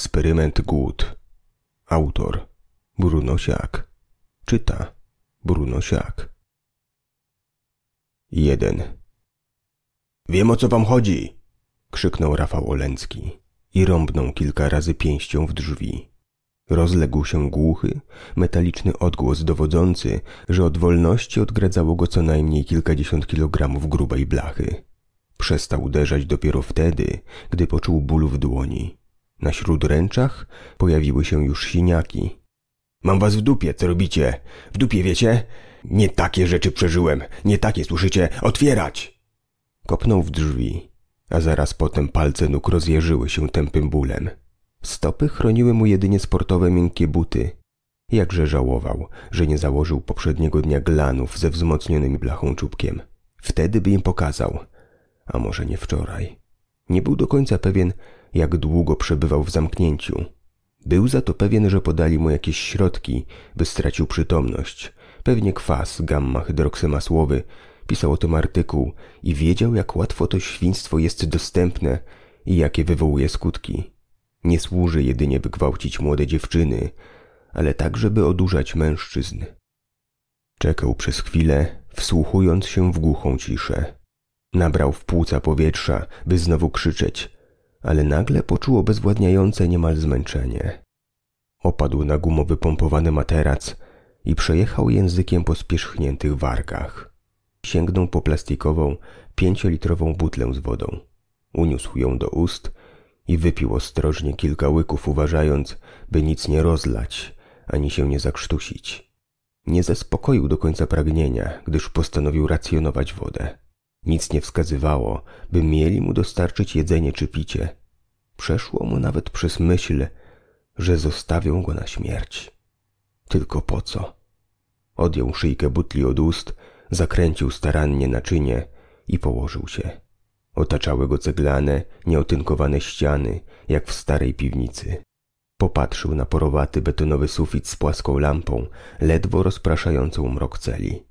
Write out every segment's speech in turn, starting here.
Eksperyment głód. Autor Brunosiak. Czyta Brunosiak. 1. Wiem o co wam chodzi! krzyknął Rafał Oleński i rąbnął kilka razy pięścią w drzwi. Rozległ się głuchy, metaliczny odgłos dowodzący, że od wolności odgradzało go co najmniej kilkadziesiąt kilogramów grubej blachy. Przestał uderzać dopiero wtedy, gdy poczuł ból w dłoni. Na śródręczach pojawiły się już siniaki. Mam was w dupie, co robicie? W dupie wiecie? Nie takie rzeczy przeżyłem, nie takie słyszycie, otwierać! Kopnął w drzwi, a zaraz potem palce nóg rozjeżyły się tępym bólem. Stopy chroniły mu jedynie sportowe miękkie buty. Jakże żałował, że nie założył poprzedniego dnia glanów ze wzmocnionym blachą czubkiem. Wtedy by im pokazał. A może nie wczoraj. Nie był do końca pewien, jak długo przebywał w zamknięciu. Był za to pewien, że podali mu jakieś środki, by stracił przytomność. Pewnie kwas gamma-hydroksymasłowy. Pisał o tym artykuł i wiedział, jak łatwo to świństwo jest dostępne i jakie wywołuje skutki. Nie służy jedynie, by gwałcić młode dziewczyny, ale także, by odurzać mężczyzn. Czekał przez chwilę, wsłuchując się w głuchą ciszę. Nabrał w płuca powietrza, by znowu krzyczeć – ale nagle poczuł bezwładniające niemal zmęczenie. Opadł na gumowy pompowany materac i przejechał językiem po spierzchniętych wargach. Sięgnął po plastikową, pięciolitrową butlę z wodą. Uniósł ją do ust i wypił ostrożnie kilka łyków, uważając, by nic nie rozlać ani się nie zakrztusić. Nie zaspokoił do końca pragnienia, gdyż postanowił racjonować wodę. Nic nie wskazywało, by mieli mu dostarczyć jedzenie czy picie. Przeszło mu nawet przez myśl, że zostawią go na śmierć. Tylko po co? Odjął szyjkę butli od ust, zakręcił starannie naczynie i położył się. Otaczały go ceglane, nieotynkowane ściany, jak w starej piwnicy. Popatrzył na porowaty betonowy sufit z płaską lampą, ledwo rozpraszającą mrok celi.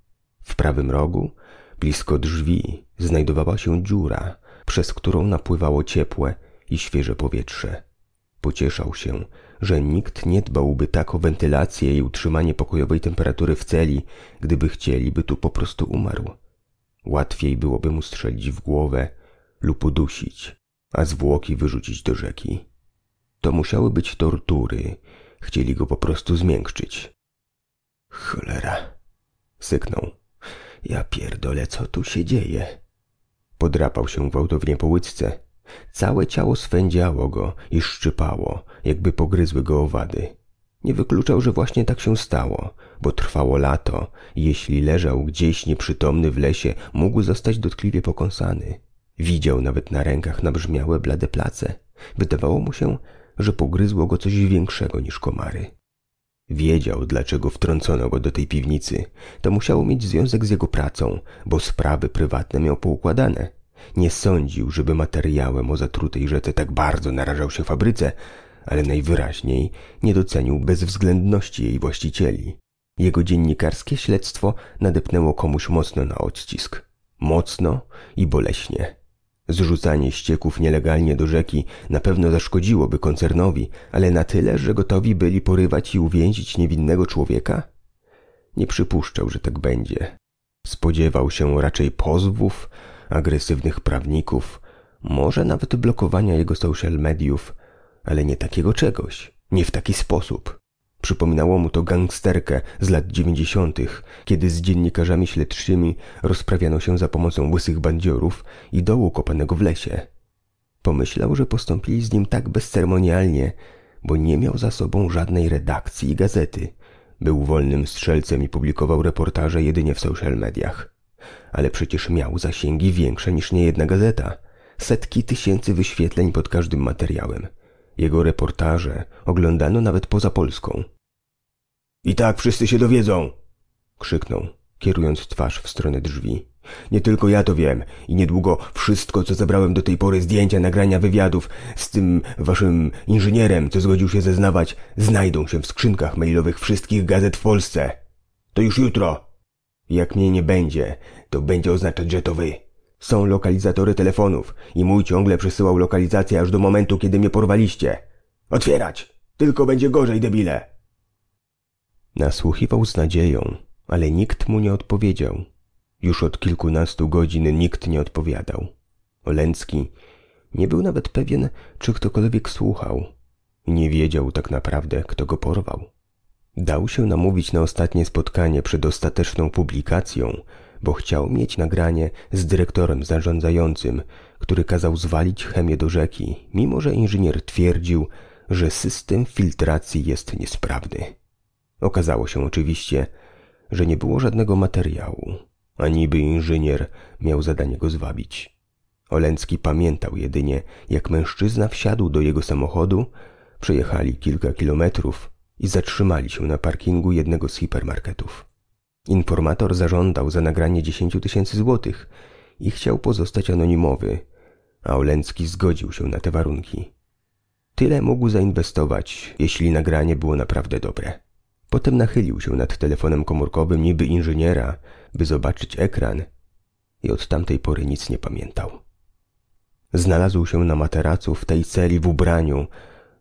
W prawym rogu Blisko drzwi znajdowała się dziura, przez którą napływało ciepłe i świeże powietrze. Pocieszał się, że nikt nie dbałby tak o wentylację i utrzymanie pokojowej temperatury w celi, gdyby chcieli, by tu po prostu umarł. Łatwiej byłoby mu strzelić w głowę lub udusić, a zwłoki wyrzucić do rzeki. To musiały być tortury, chcieli go po prostu zmiękczyć. Cholera, syknął. Ja pierdolę, co tu się dzieje? Podrapał się gwałtownie po łydce. Całe ciało swędziało go i szczypało, jakby pogryzły go owady. Nie wykluczał, że właśnie tak się stało, bo trwało lato i jeśli leżał gdzieś nieprzytomny w lesie, mógł zostać dotkliwie pokąsany. Widział nawet na rękach nabrzmiałe blade place. Wydawało mu się, że pogryzło go coś większego niż komary. Wiedział, dlaczego wtrącono go do tej piwnicy. To musiało mieć związek z jego pracą, bo sprawy prywatne miał poukładane. Nie sądził, żeby materiałem o zatrutej rzece tak bardzo narażał się fabryce, ale najwyraźniej nie docenił bezwzględności jej właścicieli. Jego dziennikarskie śledztwo nadepnęło komuś mocno na odcisk. Mocno i boleśnie. Zrzucanie ścieków nielegalnie do rzeki na pewno zaszkodziłoby koncernowi, ale na tyle, że gotowi byli porywać i uwięzić niewinnego człowieka? Nie przypuszczał, że tak będzie. Spodziewał się raczej pozwów, agresywnych prawników, może nawet blokowania jego social mediów, ale nie takiego czegoś, nie w taki sposób. Przypominało mu to gangsterkę z lat dziewięćdziesiątych, kiedy z dziennikarzami śledczymi rozprawiano się za pomocą łysych bandziorów i dołu kopanego w lesie. Pomyślał, że postąpili z nim tak bezceremonialnie, bo nie miał za sobą żadnej redakcji i gazety. Był wolnym strzelcem i publikował reportaże jedynie w social mediach. Ale przecież miał zasięgi większe niż niejedna gazeta. Setki tysięcy wyświetleń pod każdym materiałem – jego reportaże oglądano nawet poza Polską. I tak wszyscy się dowiedzą! krzyknął, kierując twarz w stronę drzwi. Nie tylko ja to wiem i niedługo wszystko, co zebrałem do tej pory, zdjęcia, nagrania wywiadów z tym waszym inżynierem, co zgodził się zeznawać, znajdą się w skrzynkach mailowych wszystkich gazet w Polsce. To już jutro. Jak mnie nie będzie, to będzie oznaczać, że to wy. Są lokalizatory telefonów i mój ciągle przesyłał lokalizację aż do momentu, kiedy mnie porwaliście. Otwierać! Tylko będzie gorzej, debile! Nasłuchiwał z nadzieją, ale nikt mu nie odpowiedział. Już od kilkunastu godzin nikt nie odpowiadał. Oleński nie był nawet pewien, czy ktokolwiek słuchał. Nie wiedział tak naprawdę, kto go porwał. Dał się namówić na ostatnie spotkanie przed ostateczną publikacją – bo chciał mieć nagranie z dyrektorem zarządzającym, który kazał zwalić chemię do rzeki, mimo że inżynier twierdził, że system filtracji jest niesprawny. Okazało się oczywiście, że nie było żadnego materiału, a niby inżynier miał zadanie go zwabić. Olęcki pamiętał jedynie, jak mężczyzna wsiadł do jego samochodu, przejechali kilka kilometrów i zatrzymali się na parkingu jednego z hipermarketów. Informator zażądał za nagranie 10 tysięcy złotych i chciał pozostać anonimowy, a Olęcki zgodził się na te warunki. Tyle mógł zainwestować, jeśli nagranie było naprawdę dobre. Potem nachylił się nad telefonem komórkowym niby inżyniera, by zobaczyć ekran i od tamtej pory nic nie pamiętał. Znalazł się na materacu w tej celi w ubraniu,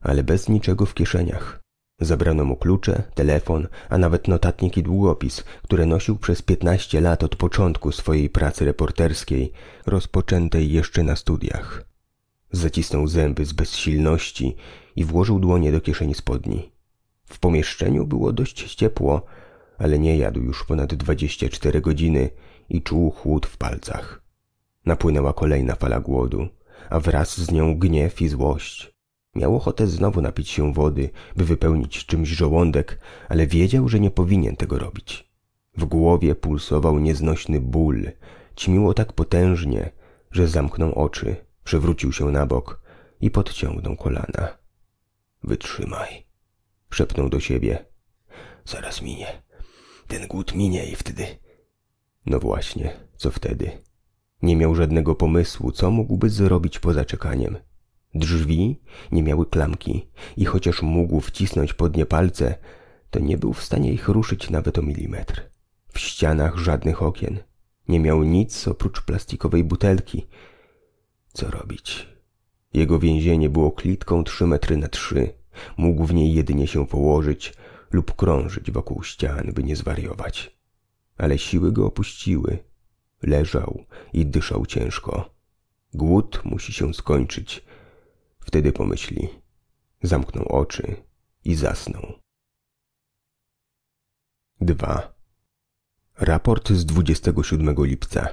ale bez niczego w kieszeniach. Zabrano mu klucze, telefon, a nawet notatnik i długopis, które nosił przez 15 lat od początku swojej pracy reporterskiej, rozpoczętej jeszcze na studiach. Zacisnął zęby z bezsilności i włożył dłonie do kieszeni spodni. W pomieszczeniu było dość ciepło, ale nie jadł już ponad 24 godziny i czuł chłód w palcach. Napłynęła kolejna fala głodu, a wraz z nią gniew i złość. Miał ochotę znowu napić się wody, by wypełnić czymś żołądek, ale wiedział, że nie powinien tego robić. W głowie pulsował nieznośny ból. Ćmiło tak potężnie, że zamknął oczy, przewrócił się na bok i podciągnął kolana. Wytrzymaj, szepnął do siebie. Zaraz minie. Ten głód minie i wtedy... No właśnie, co wtedy? Nie miał żadnego pomysłu, co mógłby zrobić poza czekaniem. Drzwi nie miały klamki i chociaż mógł wcisnąć pod nie palce, to nie był w stanie ich ruszyć nawet o milimetr. W ścianach żadnych okien. Nie miał nic oprócz plastikowej butelki. Co robić? Jego więzienie było klitką trzy metry na trzy. Mógł w niej jedynie się położyć lub krążyć wokół ścian, by nie zwariować. Ale siły go opuściły. Leżał i dyszał ciężko. Głód musi się skończyć – Wtedy pomyśli, zamknął oczy i zasnął. 2. Raport z 27 lipca.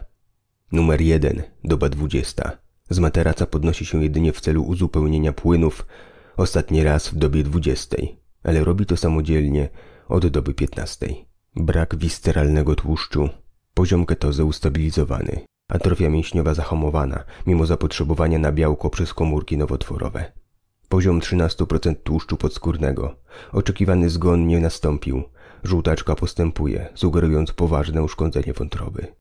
Numer 1, doba 20. Z materaca podnosi się jedynie w celu uzupełnienia płynów, ostatni raz w dobie 20, ale robi to samodzielnie od doby 15. Brak wisceralnego tłuszczu, poziom ketozy ustabilizowany, Atrofia mięśniowa zahamowana, mimo zapotrzebowania na białko przez komórki nowotworowe. Poziom 13% tłuszczu podskórnego. Oczekiwany zgon nie nastąpił. Żółtaczka postępuje, sugerując poważne uszkodzenie wątroby.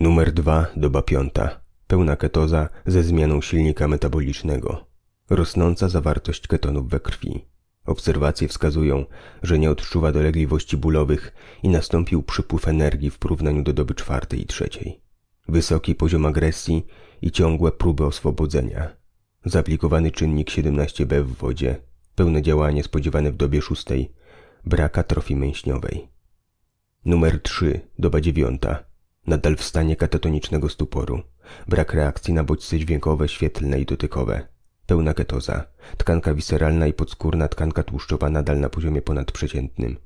Numer 2. Doba piąta. Pełna ketoza ze zmianą silnika metabolicznego. Rosnąca zawartość ketonów we krwi. Obserwacje wskazują, że nie odczuwa dolegliwości bólowych i nastąpił przypływ energii w porównaniu do doby czwartej i trzeciej. Wysoki poziom agresji i ciągłe próby oswobodzenia. Zaplikowany czynnik 17b w wodzie, pełne działanie spodziewane w dobie szóstej, brak atrofii mięśniowej. Numer 3, doba dziewiąta. Nadal w stanie katatonicznego stuporu. Brak reakcji na bodźce dźwiękowe, świetlne i dotykowe. Pełna ketoza. Tkanka wiseralna i podskórna tkanka tłuszczowa nadal na poziomie ponadprzeciętnym.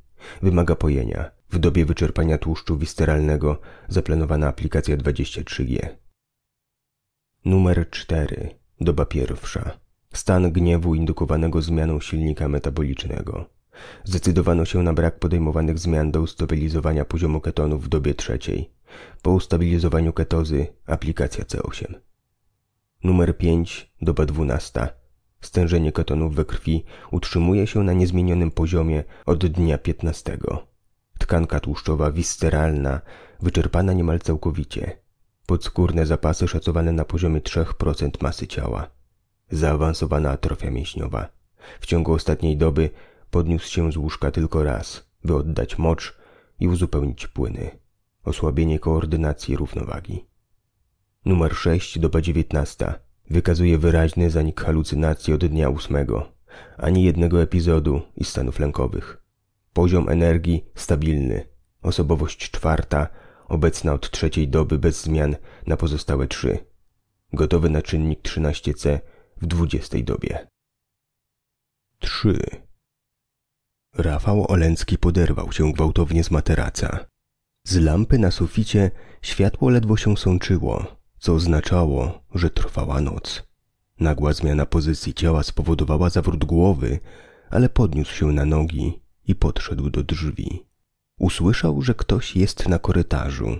Wymaga pojenia. W dobie wyczerpania tłuszczu wisteralnego zaplanowana aplikacja 23G. Numer 4. Doba pierwsza. Stan gniewu indukowanego zmianą silnika metabolicznego. Zdecydowano się na brak podejmowanych zmian do ustabilizowania poziomu ketonów w dobie trzeciej. Po ustabilizowaniu ketozy aplikacja C8. Numer 5, doba 12. Stężenie katonów we krwi utrzymuje się na niezmienionym poziomie od dnia 15. Tkanka tłuszczowa wisceralna wyczerpana niemal całkowicie. Podskórne zapasy szacowane na poziomie 3% masy ciała. Zaawansowana atrofia mięśniowa. W ciągu ostatniej doby podniósł się z łóżka tylko raz, by oddać mocz i uzupełnić płyny. Osłabienie koordynacji równowagi. Numer 6 doba 19 wykazuje wyraźny zanik halucynacji od dnia 8, ani jednego epizodu i stanów lękowych. Poziom energii stabilny. Osobowość czwarta, obecna od trzeciej doby bez zmian na pozostałe trzy. Gotowy na czynnik 13C w 20 dobie. 3. Rafał Oleński poderwał się gwałtownie z materaca. Z lampy na suficie światło ledwo się sączyło, co oznaczało, że trwała noc. Nagła zmiana pozycji ciała spowodowała zawrót głowy, ale podniósł się na nogi i podszedł do drzwi. Usłyszał, że ktoś jest na korytarzu.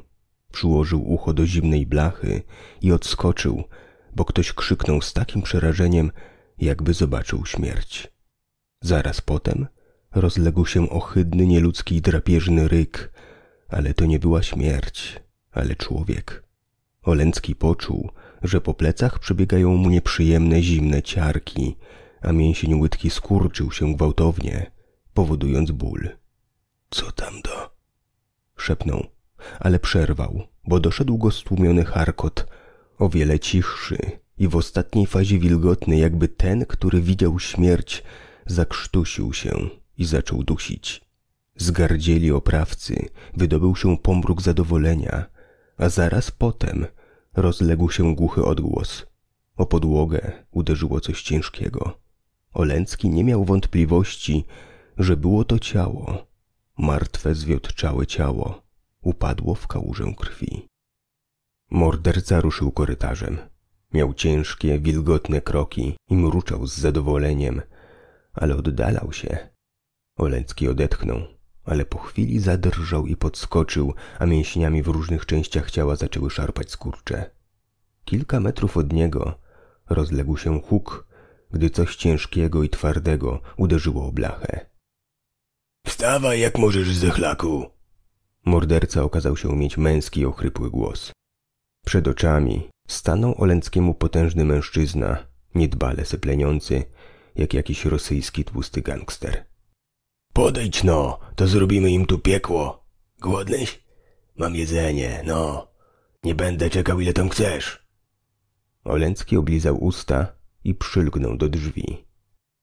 Przyłożył ucho do zimnej blachy i odskoczył, bo ktoś krzyknął z takim przerażeniem, jakby zobaczył śmierć. Zaraz potem rozległ się ohydny, nieludzki, drapieżny ryk, ale to nie była śmierć, ale człowiek. Olencki poczuł, że po plecach przebiegają mu nieprzyjemne zimne ciarki, a mięsień łydki skurczył się gwałtownie, powodując ból. Co tam do? szepnął, ale przerwał, bo doszedł go stłumiony charkot, o wiele cichszy i w ostatniej fazie wilgotny, jakby ten, który widział śmierć, zakrztusił się i zaczął dusić. Zgardzieli oprawcy, wydobył się pomruk zadowolenia – a zaraz potem rozległ się głuchy odgłos. O podłogę uderzyło coś ciężkiego. Olęcki nie miał wątpliwości, że było to ciało, martwe zwiotczałe ciało, upadło w kałużę krwi. Morderca ruszył korytarzem. Miał ciężkie, wilgotne kroki i mruczał z zadowoleniem, ale oddalał się. Olęcki odetchnął, ale po chwili zadrżał i podskoczył, a mięśniami w różnych częściach ciała zaczęły szarpać skurcze. Kilka metrów od niego rozległ się huk, gdy coś ciężkiego i twardego uderzyło o blachę. Wstawaj jak możesz, zechlaku! Morderca okazał się mieć męski, ochrypły głos. Przed oczami stanął olęckiemu potężny mężczyzna, niedbale sepleniący, jak jakiś rosyjski tłusty gangster. Podejdź no, to zrobimy im tu piekło. Głodnyś? Mam jedzenie, no. Nie będę czekał ile tam chcesz. Oleński oblizał usta i przylgnął do drzwi.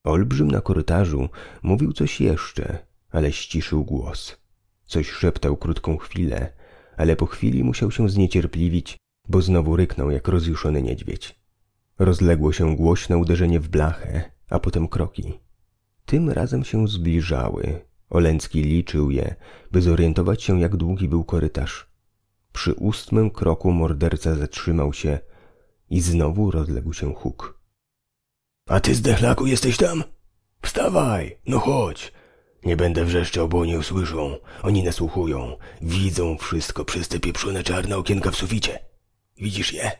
Olbrzym na korytarzu mówił coś jeszcze, ale ściszył głos. Coś szeptał krótką chwilę, ale po chwili musiał się zniecierpliwić, bo znowu ryknął jak rozjuszony niedźwiedź. Rozległo się głośne uderzenie w blachę, a potem kroki. Tym razem się zbliżały. Olęcki liczył je, by zorientować się, jak długi był korytarz. Przy ósmym kroku morderca zatrzymał się i znowu rozległ się huk. A ty, zdechlaku, jesteś tam? Wstawaj, no chodź. Nie będę wrzeszczał, bo oni usłyszą. Oni nasłuchują. Widzą wszystko przez te pieprzone czarne okienka w suficie. Widzisz je?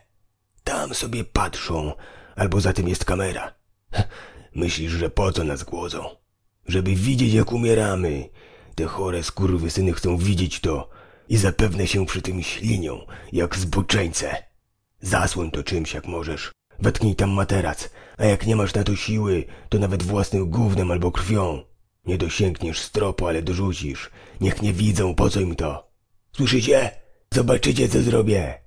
Tam sobie patrzą, albo za tym jest kamera. Myślisz, że po co nas głodzą? Żeby widzieć, jak umieramy. Te chore skurwysyny chcą widzieć to i zapewne się przy tym ślinią, jak zboczeńce. Zasłoń to czymś, jak możesz. Wetknij tam materac, a jak nie masz na to siły, to nawet własnym gównem albo krwią. Nie dosięgniesz stropu, ale dorzucisz. Niech nie widzą, po co im to. Słyszycie? Zobaczycie, co zrobię.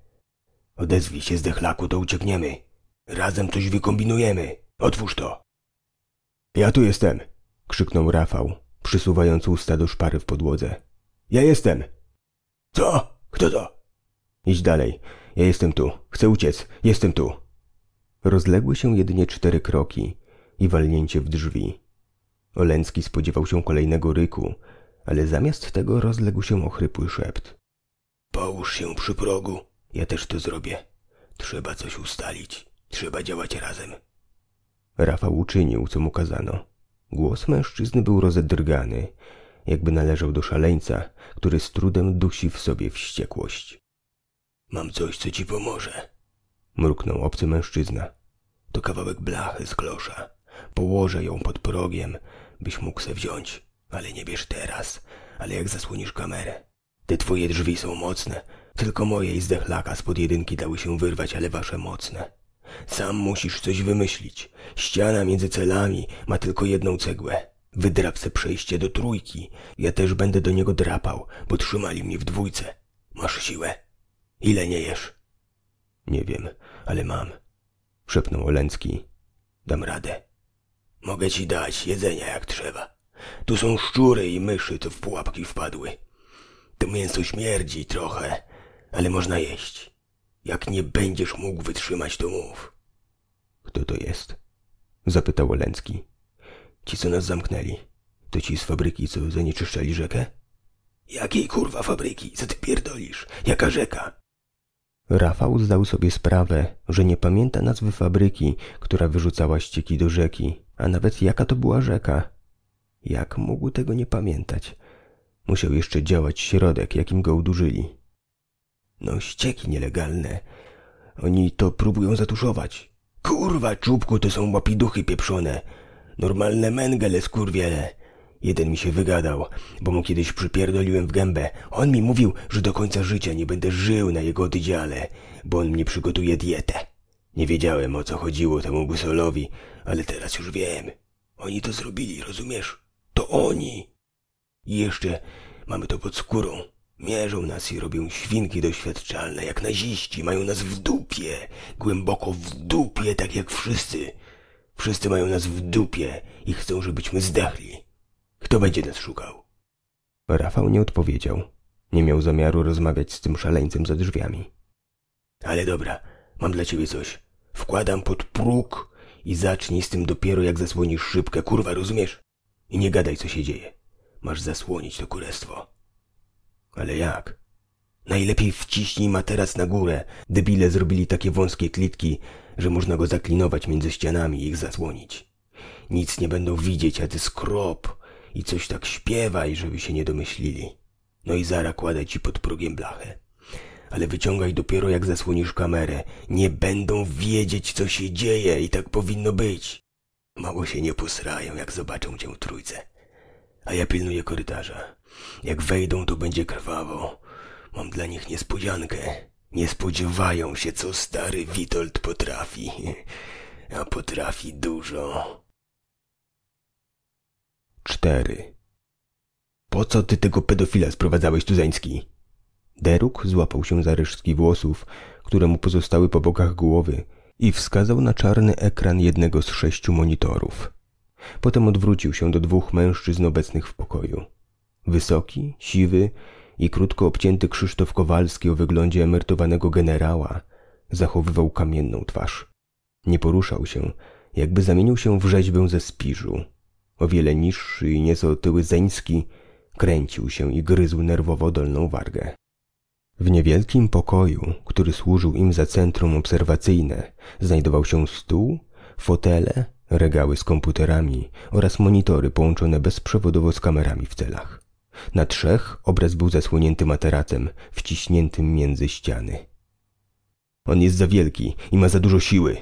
Odezwij się z dechlaku, to uciekniemy. Razem coś wykombinujemy. Otwórz to. Ja tu jestem! krzyknął Rafał, przysuwając usta do szpary w podłodze. Ja jestem! Co? Kto to? Idź dalej. Ja jestem tu. Chcę uciec. Jestem tu. Rozległy się jedynie cztery kroki i walnięcie w drzwi. Olęcki spodziewał się kolejnego ryku, ale zamiast tego rozległ się ochrypły szept. Połóż się przy progu. Ja też to zrobię. Trzeba coś ustalić. Trzeba działać razem. Rafał uczynił, co mu kazano. Głos mężczyzny był rozedrgany, jakby należał do szaleńca, który z trudem dusi w sobie wściekłość. Mam coś, co ci pomoże, mruknął obcy mężczyzna. To kawałek blachy z klosza. Położę ją pod progiem, byś mógł se wziąć, ale nie bierz teraz, ale jak zasłonisz kamerę. Te twoje drzwi są mocne, tylko moje i zdechlaka spod jedynki dały się wyrwać, ale wasze mocne. Sam musisz coś wymyślić. Ściana między celami ma tylko jedną cegłę. Wydrapce przejście do trójki. Ja też będę do niego drapał, bo trzymali mnie w dwójce. Masz siłę. Ile nie jesz? Nie wiem, ale mam. Szepnął Olęcki. Dam radę. Mogę ci dać jedzenia jak trzeba. Tu są szczury i myszy, to w pułapki wpadły. To mięso śmierdzi trochę, ale można jeść. Jak nie będziesz mógł wytrzymać, to mów. Kto to jest? Zapytał Oleński. Ci, co nas zamknęli. To ci z fabryki, co zanieczyszczali rzekę? Jakiej kurwa fabryki? Co ty pierdolisz? Jaka rzeka? Rafał zdał sobie sprawę, że nie pamięta nazwy fabryki, która wyrzucała ścieki do rzeki, a nawet jaka to była rzeka. Jak mógł tego nie pamiętać? Musiał jeszcze działać środek, jakim go udurzyli. No ścieki nielegalne. Oni to próbują zatuszować. Kurwa, czubku, to są łapiduchy pieprzone. Normalne mengele, skurwiele. Jeden mi się wygadał, bo mu kiedyś przypierdoliłem w gębę. On mi mówił, że do końca życia nie będę żył na jego oddziale, bo on mnie przygotuje dietę. Nie wiedziałem, o co chodziło temu gusolowi, ale teraz już wiem. Oni to zrobili, rozumiesz? To oni! I jeszcze mamy to pod skórą. Mierzą nas i robią świnki doświadczalne, jak naziści. Mają nas w dupie, głęboko w dupie, tak jak wszyscy. Wszyscy mają nas w dupie i chcą, żebyśmy zdechli. Kto będzie nas szukał? Rafał nie odpowiedział. Nie miał zamiaru rozmawiać z tym szaleńcem za drzwiami. Ale dobra, mam dla ciebie coś. Wkładam pod próg i zacznij z tym dopiero jak zasłonisz szybkę, kurwa, rozumiesz? I nie gadaj, co się dzieje. Masz zasłonić to kurestwo. Ale jak? Najlepiej wciśnij materac na górę. Debile zrobili takie wąskie klitki, że można go zaklinować między ścianami i ich zasłonić. Nic nie będą widzieć, a ty skrop i coś tak śpiewaj, żeby się nie domyślili. No i zara kładę ci pod progiem blachę. Ale wyciągaj dopiero jak zasłonisz kamerę. Nie będą wiedzieć, co się dzieje i tak powinno być. Mało się nie posrają, jak zobaczą cię trójce. A ja pilnuję korytarza. Jak wejdą, to będzie krwawo. Mam dla nich niespodziankę. Nie spodziewają się, co stary Witold potrafi. A potrafi dużo. 4. Po co ty tego pedofila sprowadzałeś, Tuzeński? Deruk złapał się za resztki włosów, które mu pozostały po bokach głowy i wskazał na czarny ekran jednego z sześciu monitorów. Potem odwrócił się do dwóch mężczyzn obecnych w pokoju. Wysoki, siwy i krótko obcięty Krzysztof Kowalski o wyglądzie emerytowanego generała zachowywał kamienną twarz. Nie poruszał się, jakby zamienił się w rzeźbę ze spiżu. O wiele niższy i nieco otyły Zeński kręcił się i gryzł nerwowo dolną wargę. W niewielkim pokoju, który służył im za centrum obserwacyjne, znajdował się stół, fotele, regały z komputerami oraz monitory połączone bezprzewodowo z kamerami w celach. Na trzech obraz był zasłonięty materacem, wciśniętym między ściany. On jest za wielki i ma za dużo siły,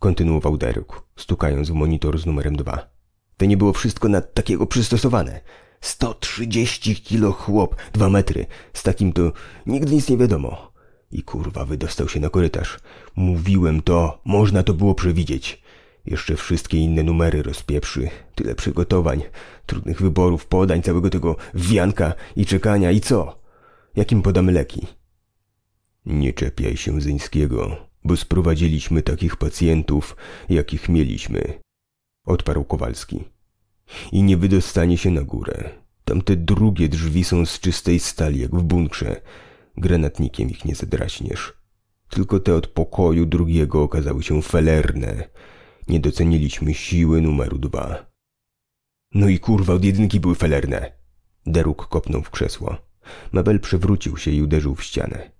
kontynuował Derek, stukając w monitor z numerem dwa. To nie było wszystko na takiego przystosowane. 130 kilo chłop, dwa metry. Z takim to nigdy nic nie wiadomo. I kurwa wydostał się na korytarz. Mówiłem to, można to było przewidzieć. Jeszcze wszystkie inne numery rozpieprzy. Tyle przygotowań, trudnych wyborów, podań, całego tego wianka i czekania i co? Jakim podamy leki? Nie czepiaj się Zyńskiego, bo sprowadziliśmy takich pacjentów, jakich mieliśmy. Odparł Kowalski. I nie wydostanie się na górę. Tamte drugie drzwi są z czystej stali, jak w bunkrze. Granatnikiem ich nie zadraśniesz. Tylko te od pokoju drugiego okazały się felerne. Nie doceniliśmy siły numeru dwa. No i kurwa, od jedynki były felerne. Deruk kopnął w krzesło. Mabel przewrócił się i uderzył w ścianę.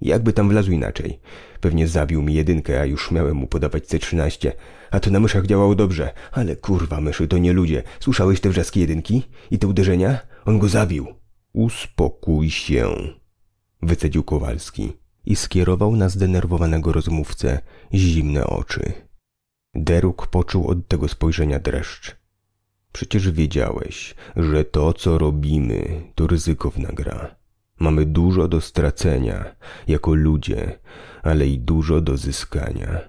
Jakby tam wlazł inaczej. Pewnie zabił mi jedynkę, a już miałem mu podawać C13. A to na myszach działało dobrze. Ale kurwa, myszy to nie ludzie. Słyszałeś te wrzaski jedynki? I te uderzenia? On go zabił. Uspokój się. Wycedził Kowalski i skierował na zdenerwowanego rozmówcę zimne oczy. Deruk poczuł od tego spojrzenia dreszcz. Przecież wiedziałeś, że to, co robimy, to ryzykowna gra. Mamy dużo do stracenia jako ludzie, ale i dużo do zyskania.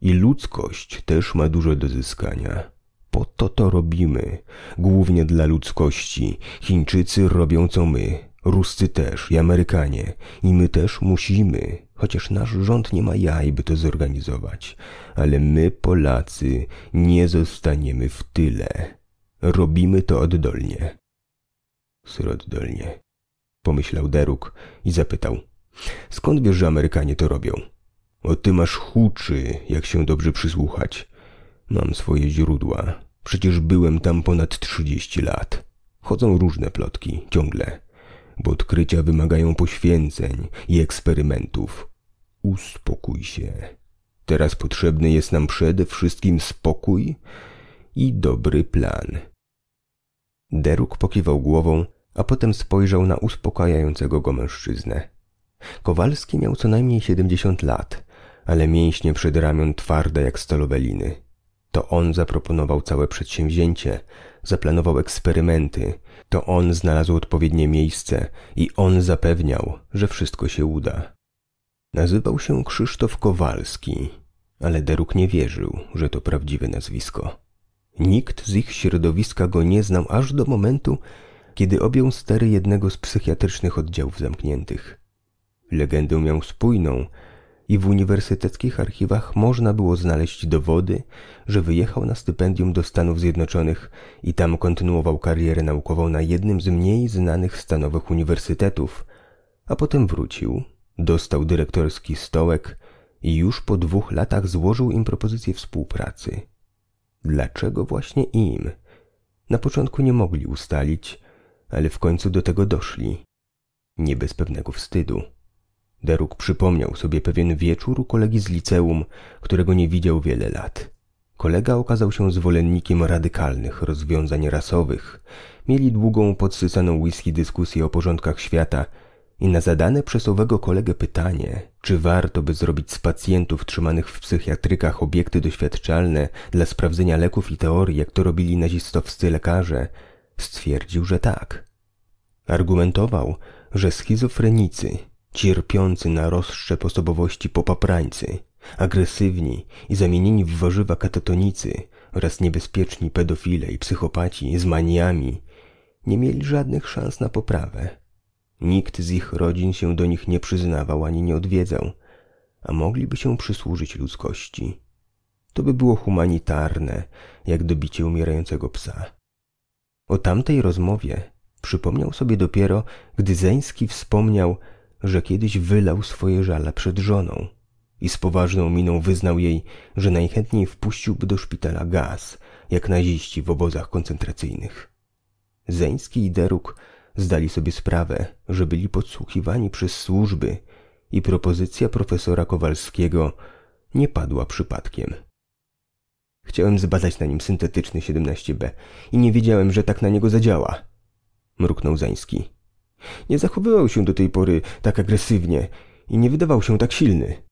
I ludzkość też ma dużo do zyskania. Po to to robimy, głównie dla ludzkości. Chińczycy robią co my, Ruscy też i Amerykanie, i my też musimy. Chociaż nasz rząd nie ma jaj, by to zorganizować, ale my, Polacy, nie zostaniemy w tyle. Robimy to oddolnie. Sroddolnie, pomyślał Deruk i zapytał. Skąd wiesz, że Amerykanie to robią? O ty masz huczy, jak się dobrze przysłuchać. Mam swoje źródła. Przecież byłem tam ponad trzydzieści lat. Chodzą różne plotki, ciągle bo odkrycia wymagają poświęceń i eksperymentów. Uspokój się. Teraz potrzebny jest nam przede wszystkim spokój i dobry plan. Deruk pokiwał głową, a potem spojrzał na uspokajającego go mężczyznę. Kowalski miał co najmniej siedemdziesiąt lat, ale mięśnie przed ramion twarde jak stalowe liny. To on zaproponował całe przedsięwzięcie, zaplanował eksperymenty to on znalazł odpowiednie miejsce i on zapewniał, że wszystko się uda. Nazywał się Krzysztof Kowalski, ale Deruk nie wierzył, że to prawdziwe nazwisko. Nikt z ich środowiska go nie znał aż do momentu, kiedy objął stery jednego z psychiatrycznych oddziałów zamkniętych. Legendę miał spójną – i w uniwersyteckich archiwach można było znaleźć dowody, że wyjechał na stypendium do Stanów Zjednoczonych i tam kontynuował karierę naukową na jednym z mniej znanych stanowych uniwersytetów, a potem wrócił, dostał dyrektorski stołek i już po dwóch latach złożył im propozycję współpracy. Dlaczego właśnie im? Na początku nie mogli ustalić, ale w końcu do tego doszli. Nie bez pewnego wstydu. Deruk przypomniał sobie pewien wieczór kolegi z liceum, którego nie widział wiele lat. Kolega okazał się zwolennikiem radykalnych rozwiązań rasowych. Mieli długą, podsycaną whisky dyskusję o porządkach świata i na zadane przez owego kolegę pytanie, czy warto by zrobić z pacjentów trzymanych w psychiatrykach obiekty doświadczalne dla sprawdzenia leków i teorii, jak to robili nazistowscy lekarze, stwierdził, że tak. Argumentował, że schizofrenicy cierpiący na rozszczep osobowości popaprańcy, agresywni i zamienieni w warzywa katatonicy oraz niebezpieczni pedofile i psychopaci z maniami nie mieli żadnych szans na poprawę. Nikt z ich rodzin się do nich nie przyznawał ani nie odwiedzał, a mogliby się przysłużyć ludzkości. To by było humanitarne, jak dobicie umierającego psa. O tamtej rozmowie przypomniał sobie dopiero, gdy Zeński wspomniał, że kiedyś wylał swoje żale przed żoną i z poważną miną wyznał jej, że najchętniej wpuściłby do szpitala gaz, jak naziści w obozach koncentracyjnych. Zeński i Deruk zdali sobie sprawę, że byli podsłuchiwani przez służby i propozycja profesora Kowalskiego nie padła przypadkiem. Chciałem zbadać na nim syntetyczny 17B i nie wiedziałem, że tak na niego zadziała, mruknął Zeński. Nie zachowywał się do tej pory tak agresywnie i nie wydawał się tak silny.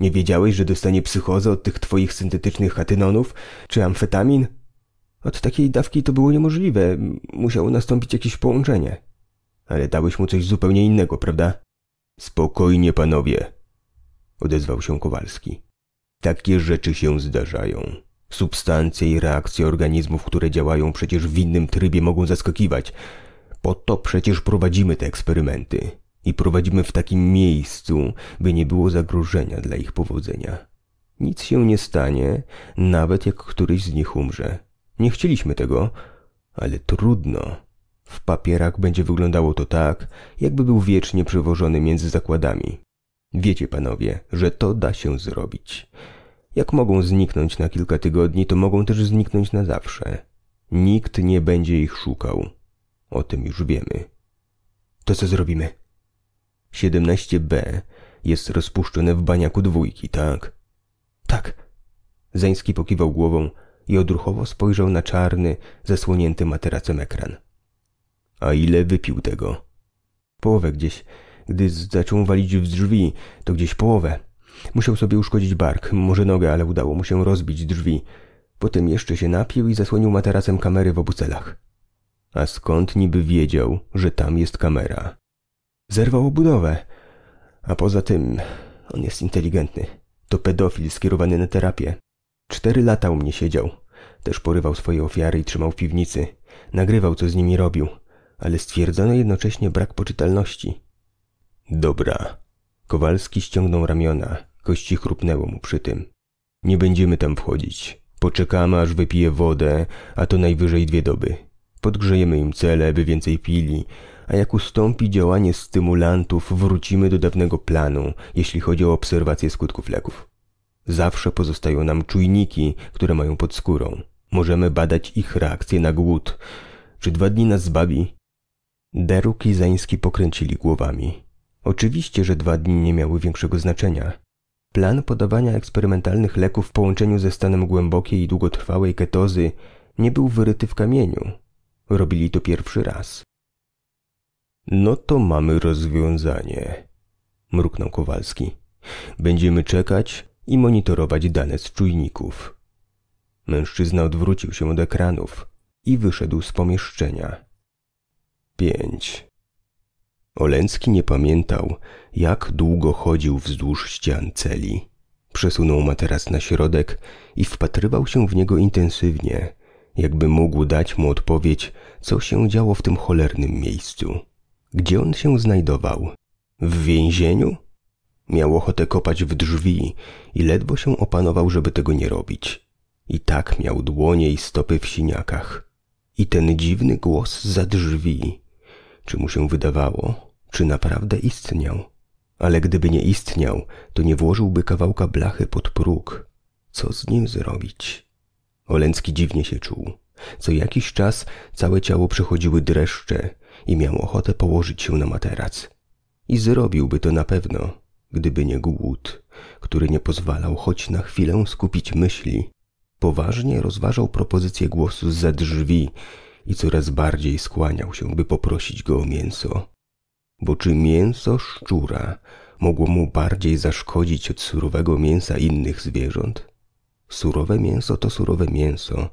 Nie wiedziałeś, że dostanie psychozę od tych twoich syntetycznych hatynonów czy amfetamin? Od takiej dawki to było niemożliwe, musiało nastąpić jakieś połączenie. Ale dałeś mu coś zupełnie innego, prawda? Spokojnie, panowie, odezwał się Kowalski. Takie rzeczy się zdarzają. Substancje i reakcje organizmów, które działają przecież w innym trybie, mogą zaskakiwać. Po to przecież prowadzimy te eksperymenty i prowadzimy w takim miejscu, by nie było zagrożenia dla ich powodzenia. Nic się nie stanie, nawet jak któryś z nich umrze. Nie chcieliśmy tego, ale trudno. W papierach będzie wyglądało to tak, jakby był wiecznie przewożony między zakładami. Wiecie panowie, że to da się zrobić. Jak mogą zniknąć na kilka tygodni, to mogą też zniknąć na zawsze. Nikt nie będzie ich szukał. O tym już wiemy. To co zrobimy? 17b jest rozpuszczone w baniaku dwójki, tak? Tak. Zeński pokiwał głową i odruchowo spojrzał na czarny, zasłonięty materacem ekran. A ile wypił tego? Połowę gdzieś. Gdy zaczął walić w drzwi, to gdzieś połowę. Musiał sobie uszkodzić bark, może nogę, ale udało mu się rozbić drzwi. Potem jeszcze się napił i zasłonił materacem kamery w obu celach. A skąd niby wiedział, że tam jest kamera? Zerwał budowę. A poza tym, on jest inteligentny. To pedofil skierowany na terapię. Cztery lata u mnie siedział. Też porywał swoje ofiary i trzymał w piwnicy. Nagrywał, co z nimi robił. Ale stwierdzono jednocześnie brak poczytalności. Dobra. Kowalski ściągnął ramiona. Kości chrupnęło mu przy tym. Nie będziemy tam wchodzić. Poczekamy, aż wypije wodę, a to najwyżej dwie doby. Podgrzejemy im cele, by więcej pili, a jak ustąpi działanie stymulantów, wrócimy do dawnego planu, jeśli chodzi o obserwację skutków leków. Zawsze pozostają nam czujniki, które mają pod skórą. Możemy badać ich reakcję na głód. Czy dwa dni nas zbawi? Deruk i Zański pokręcili głowami. Oczywiście, że dwa dni nie miały większego znaczenia. Plan podawania eksperymentalnych leków w połączeniu ze stanem głębokiej i długotrwałej ketozy nie był wyryty w kamieniu robili to pierwszy raz. No to mamy rozwiązanie, mruknął Kowalski. Będziemy czekać i monitorować dane z czujników. Mężczyzna odwrócił się od ekranów i wyszedł z pomieszczenia. 5. Olęcki nie pamiętał, jak długo chodził wzdłuż ścian celi. Przesunął materac na środek i wpatrywał się w niego intensywnie, jakby mógł dać mu odpowiedź co się działo w tym cholernym miejscu. Gdzie on się znajdował? W więzieniu? Miał ochotę kopać w drzwi i ledwo się opanował, żeby tego nie robić. I tak miał dłonie i stopy w siniakach. I ten dziwny głos za drzwi. Czy mu się wydawało, czy naprawdę istniał? Ale gdyby nie istniał, to nie włożyłby kawałka blachy pod próg. Co z nim zrobić? Olęcki dziwnie się czuł. Co jakiś czas całe ciało przechodziły dreszcze i miał ochotę położyć się na materac. I zrobiłby to na pewno, gdyby nie głód, który nie pozwalał choć na chwilę skupić myśli. Poważnie rozważał propozycję głosu za drzwi i coraz bardziej skłaniał się, by poprosić go o mięso. Bo czy mięso szczura mogło mu bardziej zaszkodzić od surowego mięsa innych zwierząt? Surowe mięso to surowe mięso,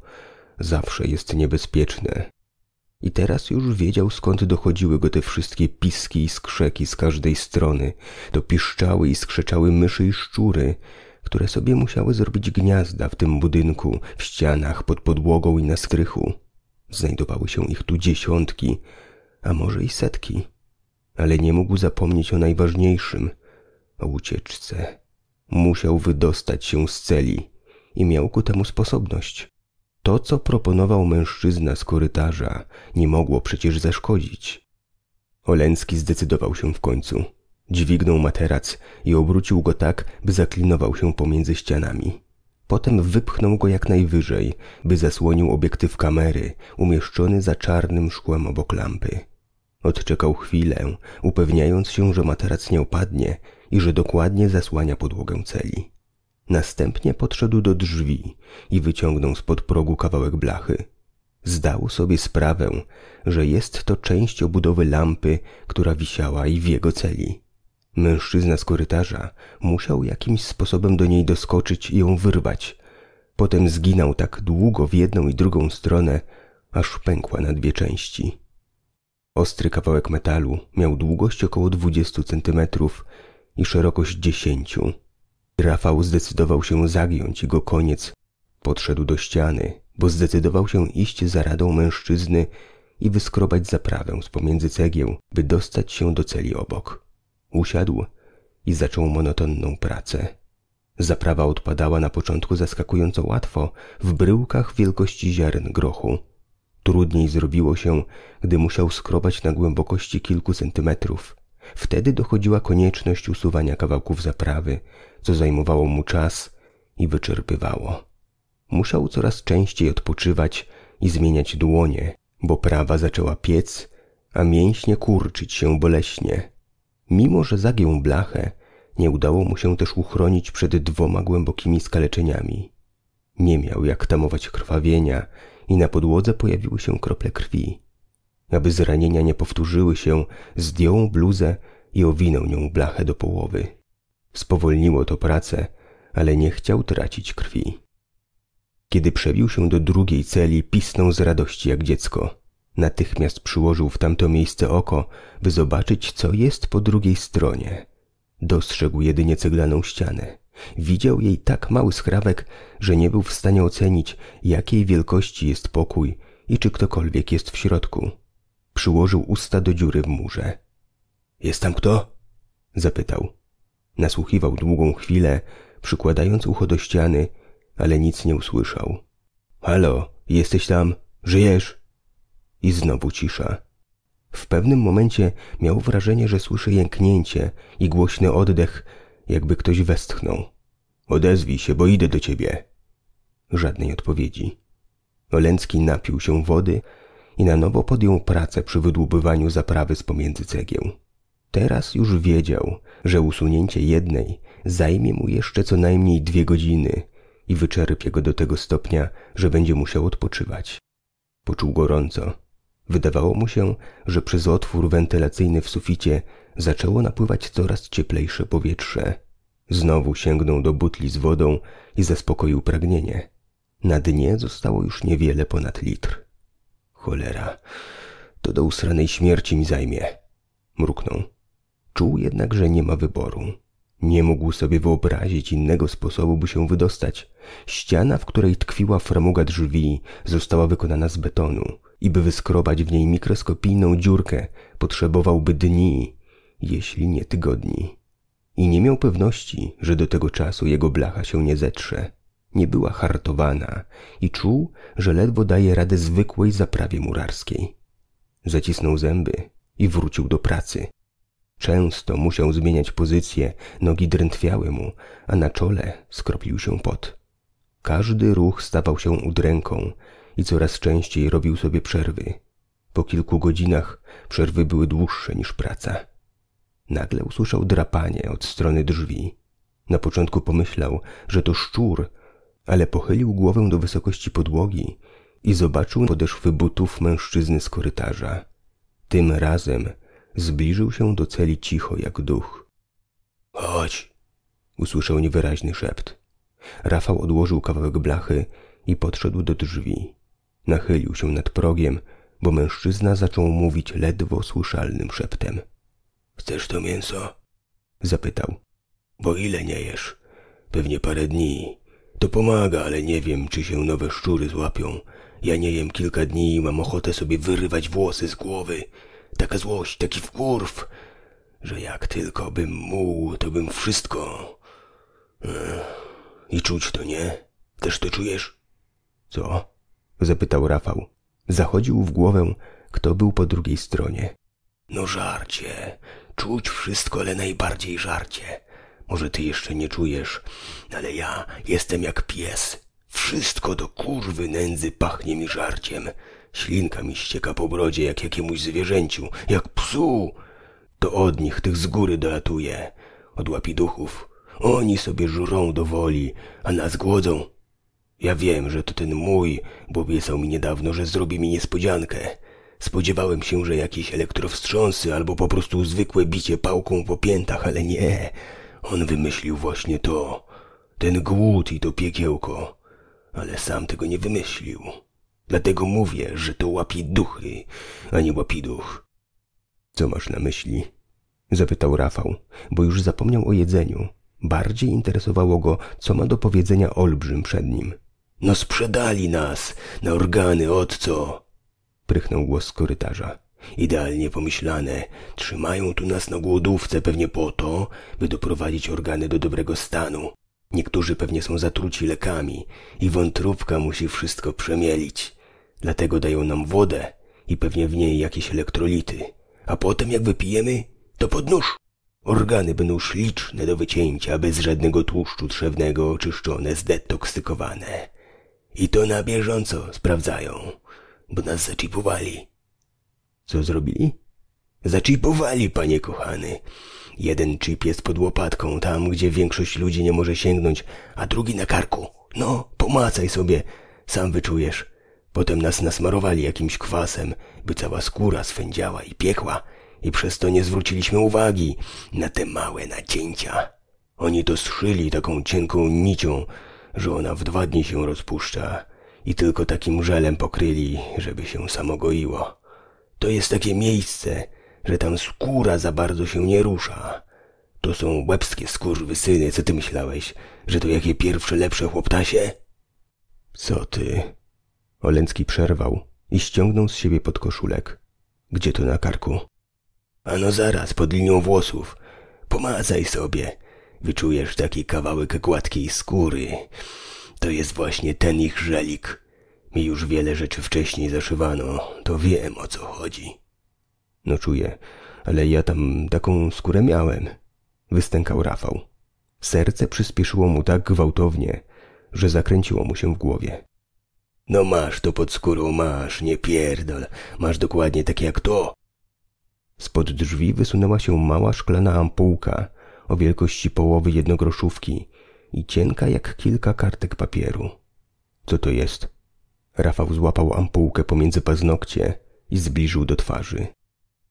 zawsze jest niebezpieczne. I teraz już wiedział, skąd dochodziły go te wszystkie piski i skrzeki z każdej strony. To piszczały i skrzeczały myszy i szczury, które sobie musiały zrobić gniazda w tym budynku, w ścianach, pod podłogą i na strychu. Znajdowały się ich tu dziesiątki, a może i setki. Ale nie mógł zapomnieć o najważniejszym, o ucieczce. Musiał wydostać się z celi i miał ku temu sposobność. To, co proponował mężczyzna z korytarza, nie mogło przecież zaszkodzić. Oleński zdecydował się w końcu. Dźwignął materac i obrócił go tak, by zaklinował się pomiędzy ścianami. Potem wypchnął go jak najwyżej, by zasłonił obiektyw kamery, umieszczony za czarnym szkłem obok lampy. Odczekał chwilę, upewniając się, że materac nie opadnie i że dokładnie zasłania podłogę celi. Następnie podszedł do drzwi i wyciągnął spod progu kawałek blachy. Zdał sobie sprawę, że jest to część obudowy lampy, która wisiała i w jego celi. Mężczyzna z korytarza musiał jakimś sposobem do niej doskoczyć i ją wyrwać. Potem zginął tak długo w jedną i drugą stronę, aż pękła na dwie części. Ostry kawałek metalu miał długość około 20 centymetrów i szerokość 10. Rafał zdecydował się zagiąć jego koniec. Podszedł do ściany, bo zdecydował się iść za radą mężczyzny i wyskrobać zaprawę z pomiędzy cegieł, by dostać się do celi obok. Usiadł i zaczął monotonną pracę. Zaprawa odpadała na początku zaskakująco łatwo w bryłkach wielkości ziaren grochu. Trudniej zrobiło się, gdy musiał skrobać na głębokości kilku centymetrów. Wtedy dochodziła konieczność usuwania kawałków zaprawy, co zajmowało mu czas i wyczerpywało. Musiał coraz częściej odpoczywać i zmieniać dłonie, bo prawa zaczęła piec, a mięśnie kurczyć się boleśnie. Mimo, że zagiął blachę, nie udało mu się też uchronić przed dwoma głębokimi skaleczeniami. Nie miał jak tamować krwawienia i na podłodze pojawiły się krople krwi. Aby zranienia nie powtórzyły się, zdjął bluzę i owinął nią blachę do połowy. Spowolniło to pracę, ale nie chciał tracić krwi. Kiedy przebił się do drugiej celi, pisnął z radości jak dziecko. Natychmiast przyłożył w tamto miejsce oko, by zobaczyć, co jest po drugiej stronie. Dostrzegł jedynie ceglaną ścianę. Widział jej tak mały schrawek, że nie był w stanie ocenić, jakiej wielkości jest pokój i czy ktokolwiek jest w środku. Przyłożył usta do dziury w murze. Jest tam kto? zapytał. Nasłuchiwał długą chwilę, przykładając ucho do ściany, ale nic nie usłyszał. Halo, jesteś tam? Żyjesz? I znowu cisza. W pewnym momencie miał wrażenie, że słyszy jęknięcie i głośny oddech, jakby ktoś westchnął. Odezwij się, bo idę do ciebie. Żadnej odpowiedzi. Olęcki napił się wody i na nowo podjął pracę przy wydłubywaniu zaprawy z pomiędzy cegieł. Teraz już wiedział, że usunięcie jednej zajmie mu jeszcze co najmniej dwie godziny i wyczerpie go do tego stopnia, że będzie musiał odpoczywać. Poczuł gorąco. Wydawało mu się, że przez otwór wentylacyjny w suficie zaczęło napływać coraz cieplejsze powietrze. Znowu sięgnął do butli z wodą i zaspokoił pragnienie. Na dnie zostało już niewiele ponad litr. Cholera, to do usranej śmierci mi zajmie, mruknął. Czuł jednak, że nie ma wyboru. Nie mógł sobie wyobrazić innego sposobu, by się wydostać. Ściana, w której tkwiła framuga drzwi, została wykonana z betonu i by wyskrobać w niej mikroskopijną dziurkę, potrzebowałby dni, jeśli nie tygodni. I nie miał pewności, że do tego czasu jego blacha się nie zetrze. Nie była hartowana i czuł, że ledwo daje radę zwykłej zaprawie murarskiej. Zacisnął zęby i wrócił do pracy. Często musiał zmieniać pozycję, nogi drętwiały mu, a na czole skropił się pot. Każdy ruch stawał się udręką i coraz częściej robił sobie przerwy. Po kilku godzinach przerwy były dłuższe niż praca. Nagle usłyszał drapanie od strony drzwi. Na początku pomyślał, że to szczur, ale pochylił głowę do wysokości podłogi i zobaczył podeszwy butów mężczyzny z korytarza. Tym razem Zbliżył się do celi cicho jak duch. Chodź! usłyszał niewyraźny szept. Rafał odłożył kawałek blachy i podszedł do drzwi. Nachylił się nad progiem, bo mężczyzna zaczął mówić ledwo słyszalnym szeptem. Chcesz to mięso? zapytał. Bo ile nie jesz? Pewnie parę dni. To pomaga, ale nie wiem, czy się nowe szczury złapią. Ja nie jem kilka dni i mam ochotę sobie wyrywać włosy z głowy taka złość, taki wkurw, że jak tylko bym mógł, to bym wszystko. I czuć to nie? Też to czujesz? Co? zapytał Rafał. Zachodził w głowę, kto był po drugiej stronie. No żarcie. Czuć wszystko, ale najbardziej żarcie. Może ty jeszcze nie czujesz, ale ja jestem jak pies. Wszystko do kurwy nędzy pachnie mi żarciem. Ślinka mi ścieka po brodzie jak jakiemuś zwierzęciu, jak psu. To od nich tych z góry dolatuje, od łapiduchów. Oni sobie żurą do woli, a nas głodzą. Ja wiem, że to ten mój, bo obiecał mi niedawno, że zrobi mi niespodziankę. Spodziewałem się, że jakieś elektrowstrząsy albo po prostu zwykłe bicie pałką po piętach, ale nie. On wymyślił właśnie to. Ten głód i to piekiełko. Ale sam tego nie wymyślił. Dlatego mówię, że to łapi duchy, a nie łapi duch. Co masz na myśli? Zapytał Rafał, bo już zapomniał o jedzeniu. Bardziej interesowało go, co ma do powiedzenia olbrzym przed nim. No sprzedali nas na organy, od co? Prychnął głos z korytarza. Idealnie pomyślane. Trzymają tu nas na głodówce pewnie po to, by doprowadzić organy do dobrego stanu. Niektórzy pewnie są zatruci lekami i wątróbka musi wszystko przemielić. Dlatego dają nam wodę i pewnie w niej jakieś elektrolity. A potem jak wypijemy, to podnóż. Organy będą śliczne do wycięcia, bez żadnego tłuszczu trzewnego, oczyszczone, zdetoksykowane. I to na bieżąco sprawdzają, bo nas zaczipowali. Co zrobili? Zaczipowali, panie kochany. Jeden chip jest pod łopatką, tam gdzie większość ludzi nie może sięgnąć, a drugi na karku. No, pomacaj sobie, sam wyczujesz. Potem nas nasmarowali jakimś kwasem, by cała skóra swędziała i piekła i przez to nie zwróciliśmy uwagi na te małe nacięcia. Oni to szyli taką cienką nicią, że ona w dwa dni się rozpuszcza i tylko takim żelem pokryli, żeby się samo goiło. To jest takie miejsce, że tam skóra za bardzo się nie rusza. To są łebskie skurwysyny, co ty myślałeś, że to jakie pierwsze lepsze chłoptasie? Co ty? Oleński przerwał i ściągnął z siebie podkoszulek. Gdzie to na karku? Ano zaraz, pod linią włosów. Pomazaj sobie. Wyczujesz taki kawałek gładkiej skóry. To jest właśnie ten ich żelik. Mi już wiele rzeczy wcześniej zaszywano, to wiem o co chodzi. No czuję, ale ja tam taką skórę miałem. Wystękał Rafał. Serce przyspieszyło mu tak gwałtownie, że zakręciło mu się w głowie. No masz to pod skórą, masz, nie pierdol. Masz dokładnie tak jak to. Spod drzwi wysunęła się mała szklana ampułka o wielkości połowy jednogroszówki i cienka jak kilka kartek papieru. Co to jest? Rafał złapał ampułkę pomiędzy paznokcie i zbliżył do twarzy.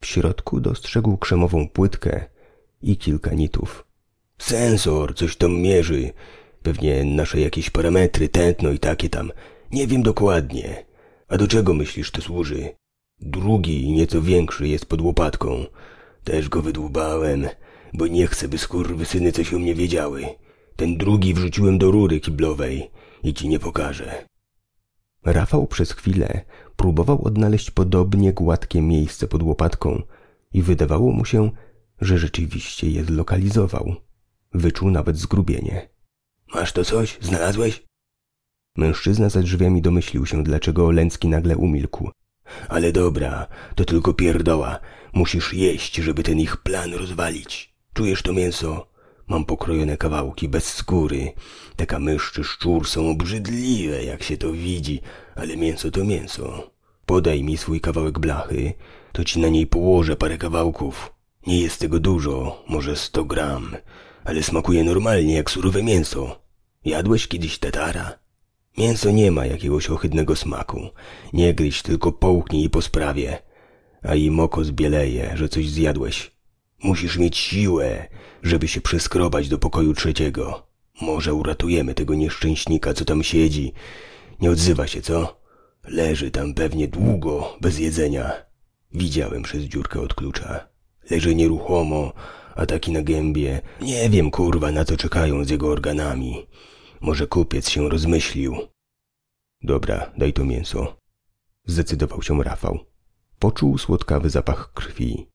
W środku dostrzegł krzemową płytkę i kilka nitów. Sensor, coś tam mierzy. Pewnie nasze jakieś parametry, tętno i takie tam. Nie wiem dokładnie. A do czego myślisz to służy? Drugi, nieco większy, jest pod łopatką. Też go wydłubałem, bo nie chcę, by skurwysyny coś o mnie wiedziały. Ten drugi wrzuciłem do rury kiblowej i ci nie pokażę. Rafał przez chwilę próbował odnaleźć podobnie gładkie miejsce pod łopatką i wydawało mu się, że rzeczywiście je zlokalizował. Wyczuł nawet zgrubienie. Masz to coś? Znalazłeś? Mężczyzna za drzwiami domyślił się, dlaczego Lęcki nagle umilkł. Ale dobra, to tylko pierdoła. Musisz jeść, żeby ten ich plan rozwalić. Czujesz to mięso? Mam pokrojone kawałki bez skóry. Taka mysz czy szczur są obrzydliwe, jak się to widzi, ale mięso to mięso. Podaj mi swój kawałek blachy, to ci na niej położę parę kawałków. Nie jest tego dużo, może sto gram, ale smakuje normalnie jak surowe mięso. Jadłeś kiedyś tatara? Mięso nie ma jakiegoś ohydnego smaku. Nie gryź, tylko połknij i po sprawie. A i moko zbieleje, że coś zjadłeś. Musisz mieć siłę, żeby się przeskrobać do pokoju trzeciego. Może uratujemy tego nieszczęśnika, co tam siedzi. Nie odzywa się, co? Leży tam pewnie długo, bez jedzenia. Widziałem przez dziurkę od klucza. Leży nieruchomo, ataki na gębie. Nie wiem, kurwa, na co czekają z jego organami. Może kupiec się rozmyślił. Dobra, daj to mięso. Zdecydował się Rafał. Poczuł słodkawy zapach krwi.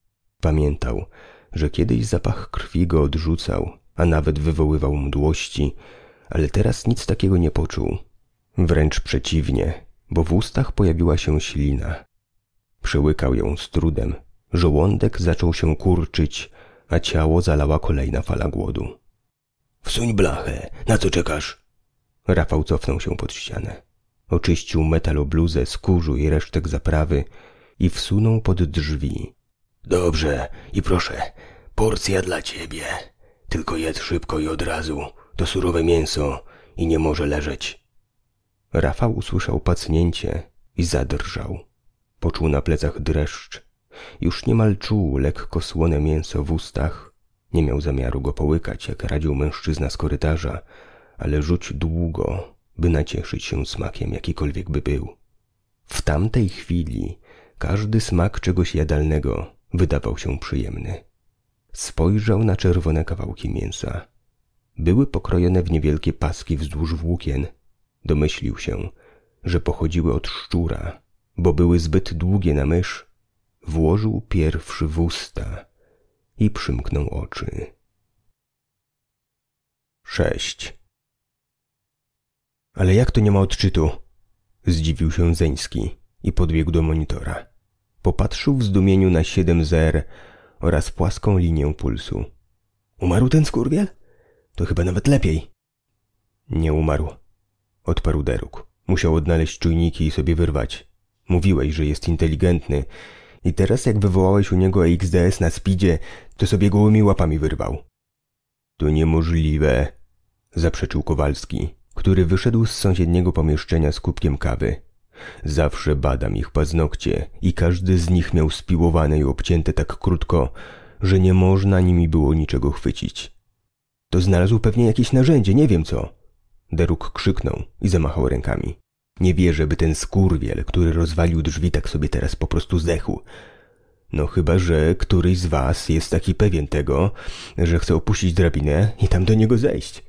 Pamiętał, że kiedyś zapach krwi go odrzucał, a nawet wywoływał mdłości, ale teraz nic takiego nie poczuł. Wręcz przeciwnie, bo w ustach pojawiła się ślina. Przełykał ją z trudem. Żołądek zaczął się kurczyć, a ciało zalała kolejna fala głodu. Wsuń blachę, na co czekasz? Rafał cofnął się pod ścianę. Oczyścił metalobluzę, skórzu i resztek zaprawy i wsunął pod drzwi. Dobrze, i proszę, porcja dla ciebie. Tylko jedz szybko i od razu. To surowe mięso i nie może leżeć. Rafał usłyszał pacnięcie i zadrżał. Poczuł na plecach dreszcz. Już niemal czuł lekko słone mięso w ustach nie miał zamiaru go połykać, jak radził mężczyzna z korytarza, ale rzuć długo, by nacieszyć się smakiem, jakikolwiek by był. W tamtej chwili każdy smak czegoś jadalnego wydawał się przyjemny. Spojrzał na czerwone kawałki mięsa. Były pokrojone w niewielkie paski wzdłuż włókien. Domyślił się, że pochodziły od szczura, bo były zbyt długie na mysz. Włożył pierwszy w usta i przymknął oczy. 6. Ale jak to nie ma odczytu? Zdziwił się Zeński i podbiegł do monitora. Popatrzył w zdumieniu na siedem zer oraz płaską linię pulsu. Umarł ten skurwiel? To chyba nawet lepiej. Nie umarł, odparł Deruk. Musiał odnaleźć czujniki i sobie wyrwać. Mówiłeś, że jest inteligentny i teraz jak wywołałeś u niego XDS na speedzie, to sobie gołymi łapami wyrwał. To niemożliwe, zaprzeczył Kowalski, który wyszedł z sąsiedniego pomieszczenia z kubkiem kawy. Zawsze badam ich paznokcie i każdy z nich miał spiłowane i obcięte tak krótko, że nie można nimi było niczego chwycić. To znalazł pewnie jakieś narzędzie, nie wiem co. Deruk krzyknął i zamachał rękami. Nie wierzę, by ten skurwiel, który rozwalił drzwi, tak sobie teraz po prostu zdechł. No chyba, że któryś z was jest taki pewien tego, że chce opuścić drabinę i tam do niego zejść.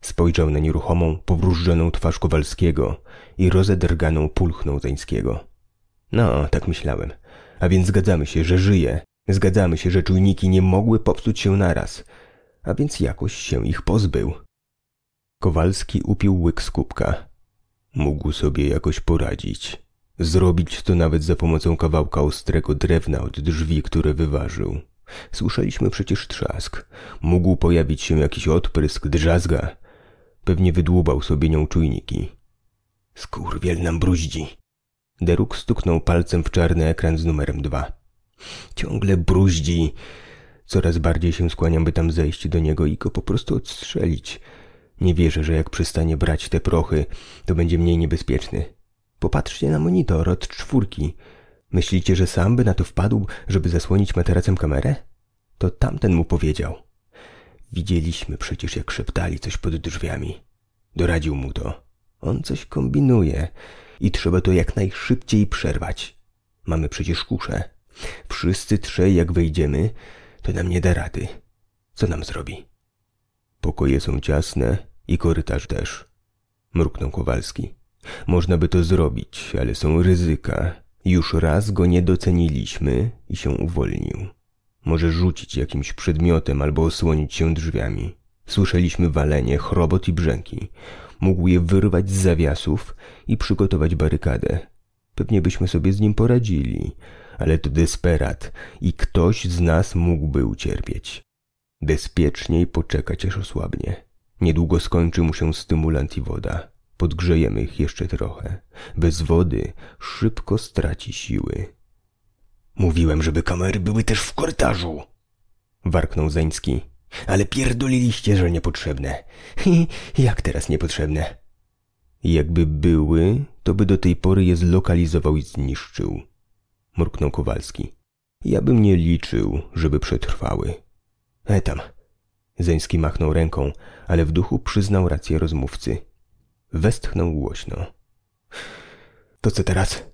Spojrzał na nieruchomą, powróżdżoną twarz Kowalskiego i rozedrganą pulchną Zeńskiego. No, tak myślałem. A więc zgadzamy się, że żyje. Zgadzamy się, że czujniki nie mogły popsuć się naraz. A więc jakoś się ich pozbył. Kowalski upił łyk z kubka. Mógł sobie jakoś poradzić. Zrobić to nawet za pomocą kawałka ostrego drewna od drzwi, które wyważył. Słyszeliśmy przecież trzask. Mógł pojawić się jakiś odprysk, drzazga. Pewnie wydłubał sobie nią czujniki. Skurwiel nam bruździ. Deruk stuknął palcem w czarny ekran z numerem dwa. Ciągle bruździ. Coraz bardziej się skłaniam, by tam zejść do niego i go po prostu odstrzelić – nie wierzę, że jak przestanie brać te prochy, to będzie mniej niebezpieczny. Popatrzcie na monitor od czwórki. Myślicie, że sam by na to wpadł, żeby zasłonić materacem kamerę? To tamten mu powiedział. Widzieliśmy przecież, jak szeptali coś pod drzwiami. Doradził mu to. On coś kombinuje i trzeba to jak najszybciej przerwać. Mamy przecież kuszę. Wszyscy trzej, jak wejdziemy, to nam nie da rady. Co nam zrobi? Pokoje są ciasne, i korytarz też. Mruknął Kowalski. Można by to zrobić, ale są ryzyka. Już raz go nie doceniliśmy i się uwolnił. Może rzucić jakimś przedmiotem albo osłonić się drzwiami. Słyszeliśmy walenie, chrobot i brzęki. Mógł je wyrwać z zawiasów i przygotować barykadę. Pewnie byśmy sobie z nim poradzili, ale to desperat i ktoś z nas mógłby ucierpieć. Bezpieczniej poczekać aż osłabnie. Niedługo skończy mu się stymulant i woda. Podgrzejemy ich jeszcze trochę. Bez wody szybko straci siły. Mówiłem, żeby kamery były też w korytarzu. Warknął Zeński. Ale pierdoliliście, że niepotrzebne. Jak teraz niepotrzebne? Jakby były, to by do tej pory je zlokalizował i zniszczył. Mruknął Kowalski. Ja bym nie liczył, żeby przetrwały. E tam, Zeński machnął ręką, ale w duchu przyznał rację rozmówcy. Westchnął głośno. To co teraz?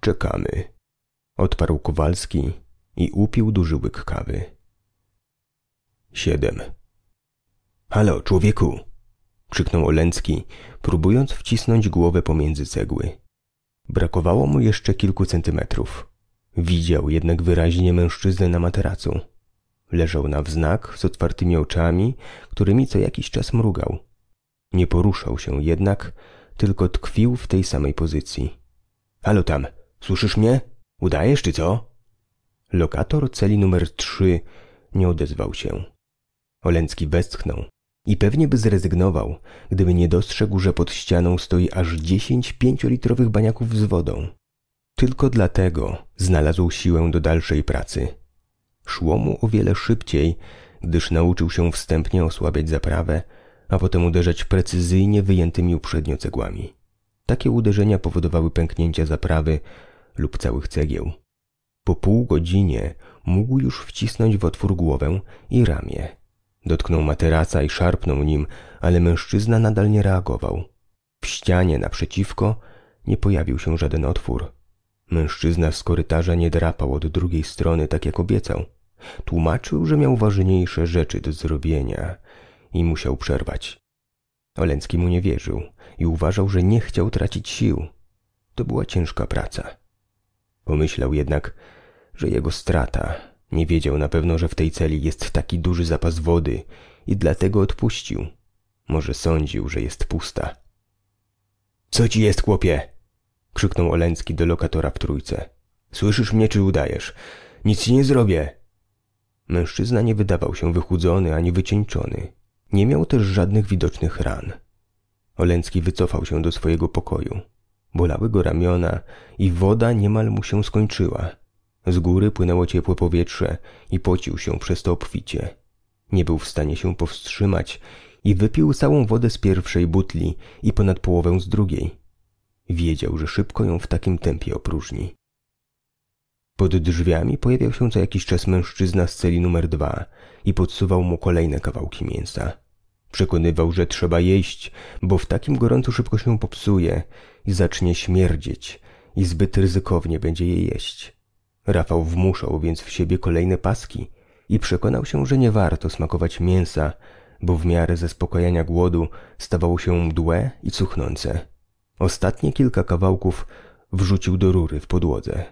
Czekamy. Odparł Kowalski i upił duży łyk kawy. Siedem. Halo, człowieku! Krzyknął Olęcki, próbując wcisnąć głowę pomiędzy cegły. Brakowało mu jeszcze kilku centymetrów. Widział jednak wyraźnie mężczyznę na materacu. Leżał na wznak z otwartymi oczami, którymi co jakiś czas mrugał. Nie poruszał się jednak, tylko tkwił w tej samej pozycji. Halo tam, słyszysz mnie? Udajesz czy co? Lokator celi numer 3 nie odezwał się. Olęcki westchnął i pewnie by zrezygnował, gdyby nie dostrzegł, że pod ścianą stoi aż dziesięć pięciolitrowych baniaków z wodą. Tylko dlatego znalazł siłę do dalszej pracy. Szło mu o wiele szybciej, gdyż nauczył się wstępnie osłabiać zaprawę, a potem uderzać precyzyjnie wyjętymi uprzednio cegłami. Takie uderzenia powodowały pęknięcia zaprawy lub całych cegieł. Po pół godzinie mógł już wcisnąć w otwór głowę i ramię. Dotknął materaca i szarpnął nim, ale mężczyzna nadal nie reagował. W ścianie naprzeciwko nie pojawił się żaden otwór. Mężczyzna z korytarza nie drapał od drugiej strony, tak jak obiecał. Tłumaczył, że miał ważniejsze rzeczy do zrobienia i musiał przerwać. Oleński mu nie wierzył i uważał, że nie chciał tracić sił. To była ciężka praca. Pomyślał jednak, że jego strata. Nie wiedział na pewno, że w tej celi jest taki duży zapas wody i dlatego odpuścił. Może sądził, że jest pusta. Co ci jest, chłopie? krzyknął Oleński do lokatora w trójce. Słyszysz mnie, czy udajesz? Nic ci nie zrobię. Mężczyzna nie wydawał się wychudzony ani wycieńczony. Nie miał też żadnych widocznych ran. Oleński wycofał się do swojego pokoju. Bolały go ramiona i woda niemal mu się skończyła. Z góry płynęło ciepłe powietrze i pocił się przez to obficie. Nie był w stanie się powstrzymać i wypił całą wodę z pierwszej butli i ponad połowę z drugiej. Wiedział, że szybko ją w takim tempie opróżni. Pod drzwiami pojawiał się co jakiś czas mężczyzna z celi numer dwa i podsuwał mu kolejne kawałki mięsa. Przekonywał, że trzeba jeść, bo w takim gorącu szybko się popsuje i zacznie śmierdzieć i zbyt ryzykownie będzie je jeść. Rafał wmuszał więc w siebie kolejne paski i przekonał się, że nie warto smakować mięsa, bo w miarę zaspokajania głodu stawało się mdłe i cuchnące. Ostatnie kilka kawałków wrzucił do rury w podłodze.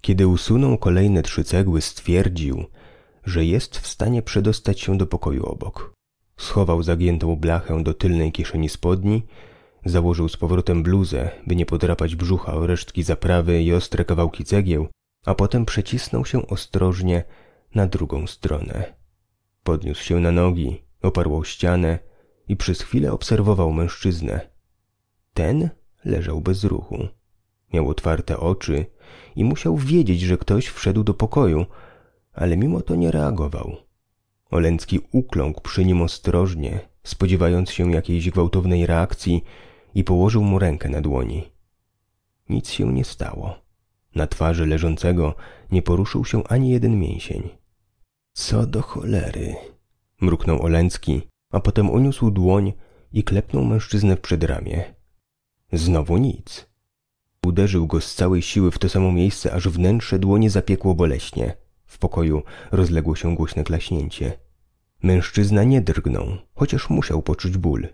Kiedy usunął kolejne trzy cegły, stwierdził, że jest w stanie przedostać się do pokoju obok. Schował zagiętą blachę do tylnej kieszeni spodni, założył z powrotem bluzę, by nie podrapać brzucha o resztki zaprawy i ostre kawałki cegieł, a potem przecisnął się ostrożnie na drugą stronę. Podniósł się na nogi, oparł o ścianę i przez chwilę obserwował mężczyznę, ten leżał bez ruchu. Miał otwarte oczy i musiał wiedzieć, że ktoś wszedł do pokoju, ale mimo to nie reagował. Oleński ukląkł przy nim ostrożnie, spodziewając się jakiejś gwałtownej reakcji i położył mu rękę na dłoni. Nic się nie stało. Na twarzy leżącego nie poruszył się ani jeden mięsień. Co do cholery, mruknął Oleński, a potem uniósł dłoń i klepnął mężczyznę w przedramię. Znowu nic. Uderzył go z całej siły w to samo miejsce, aż wnętrze dłonie zapiekło boleśnie. W pokoju rozległo się głośne klaśnięcie. Mężczyzna nie drgnął, chociaż musiał poczuć ból.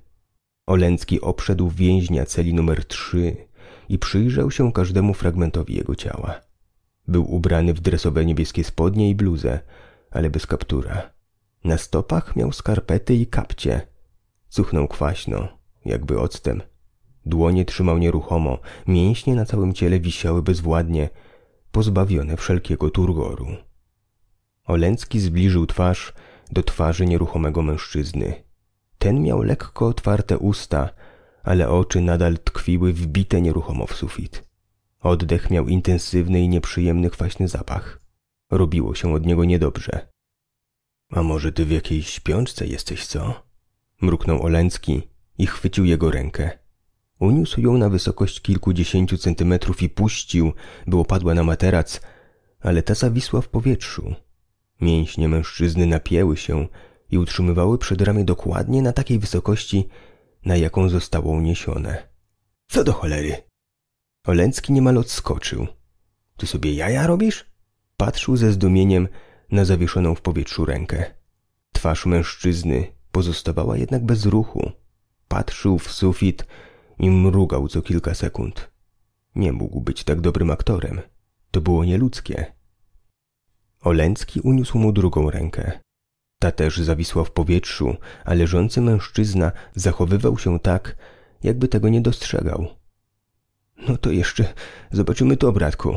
Olęcki obszedł więźnia celi numer trzy i przyjrzał się każdemu fragmentowi jego ciała. Był ubrany w dresowe niebieskie spodnie i bluzę, ale bez kaptura. Na stopach miał skarpety i kapcie. Cuchnął kwaśno, jakby octem. Dłonie trzymał nieruchomo, mięśnie na całym ciele wisiały bezwładnie, pozbawione wszelkiego turgoru. Olęcki zbliżył twarz do twarzy nieruchomego mężczyzny. Ten miał lekko otwarte usta, ale oczy nadal tkwiły wbite nieruchomo w sufit. Oddech miał intensywny i nieprzyjemny kwaśny zapach. Robiło się od niego niedobrze. A może ty w jakiejś śpiączce jesteś, co? Mruknął Olęcki i chwycił jego rękę. Uniósł ją na wysokość kilkudziesięciu centymetrów i puścił, by opadła na materac, ale ta zawisła w powietrzu. Mięśnie mężczyzny napięły się i utrzymywały przed ramię dokładnie na takiej wysokości, na jaką zostało uniesione. Co do cholery? Olęcki niemal odskoczył. Ty sobie jaja robisz? Patrzył ze zdumieniem na zawieszoną w powietrzu rękę. Twarz mężczyzny pozostawała jednak bez ruchu. Patrzył w sufit, i mrugał co kilka sekund. Nie mógł być tak dobrym aktorem. To było nieludzkie. Oleński uniósł mu drugą rękę. Ta też zawisła w powietrzu, a leżący mężczyzna zachowywał się tak, jakby tego nie dostrzegał. No to jeszcze zobaczymy to, bratku.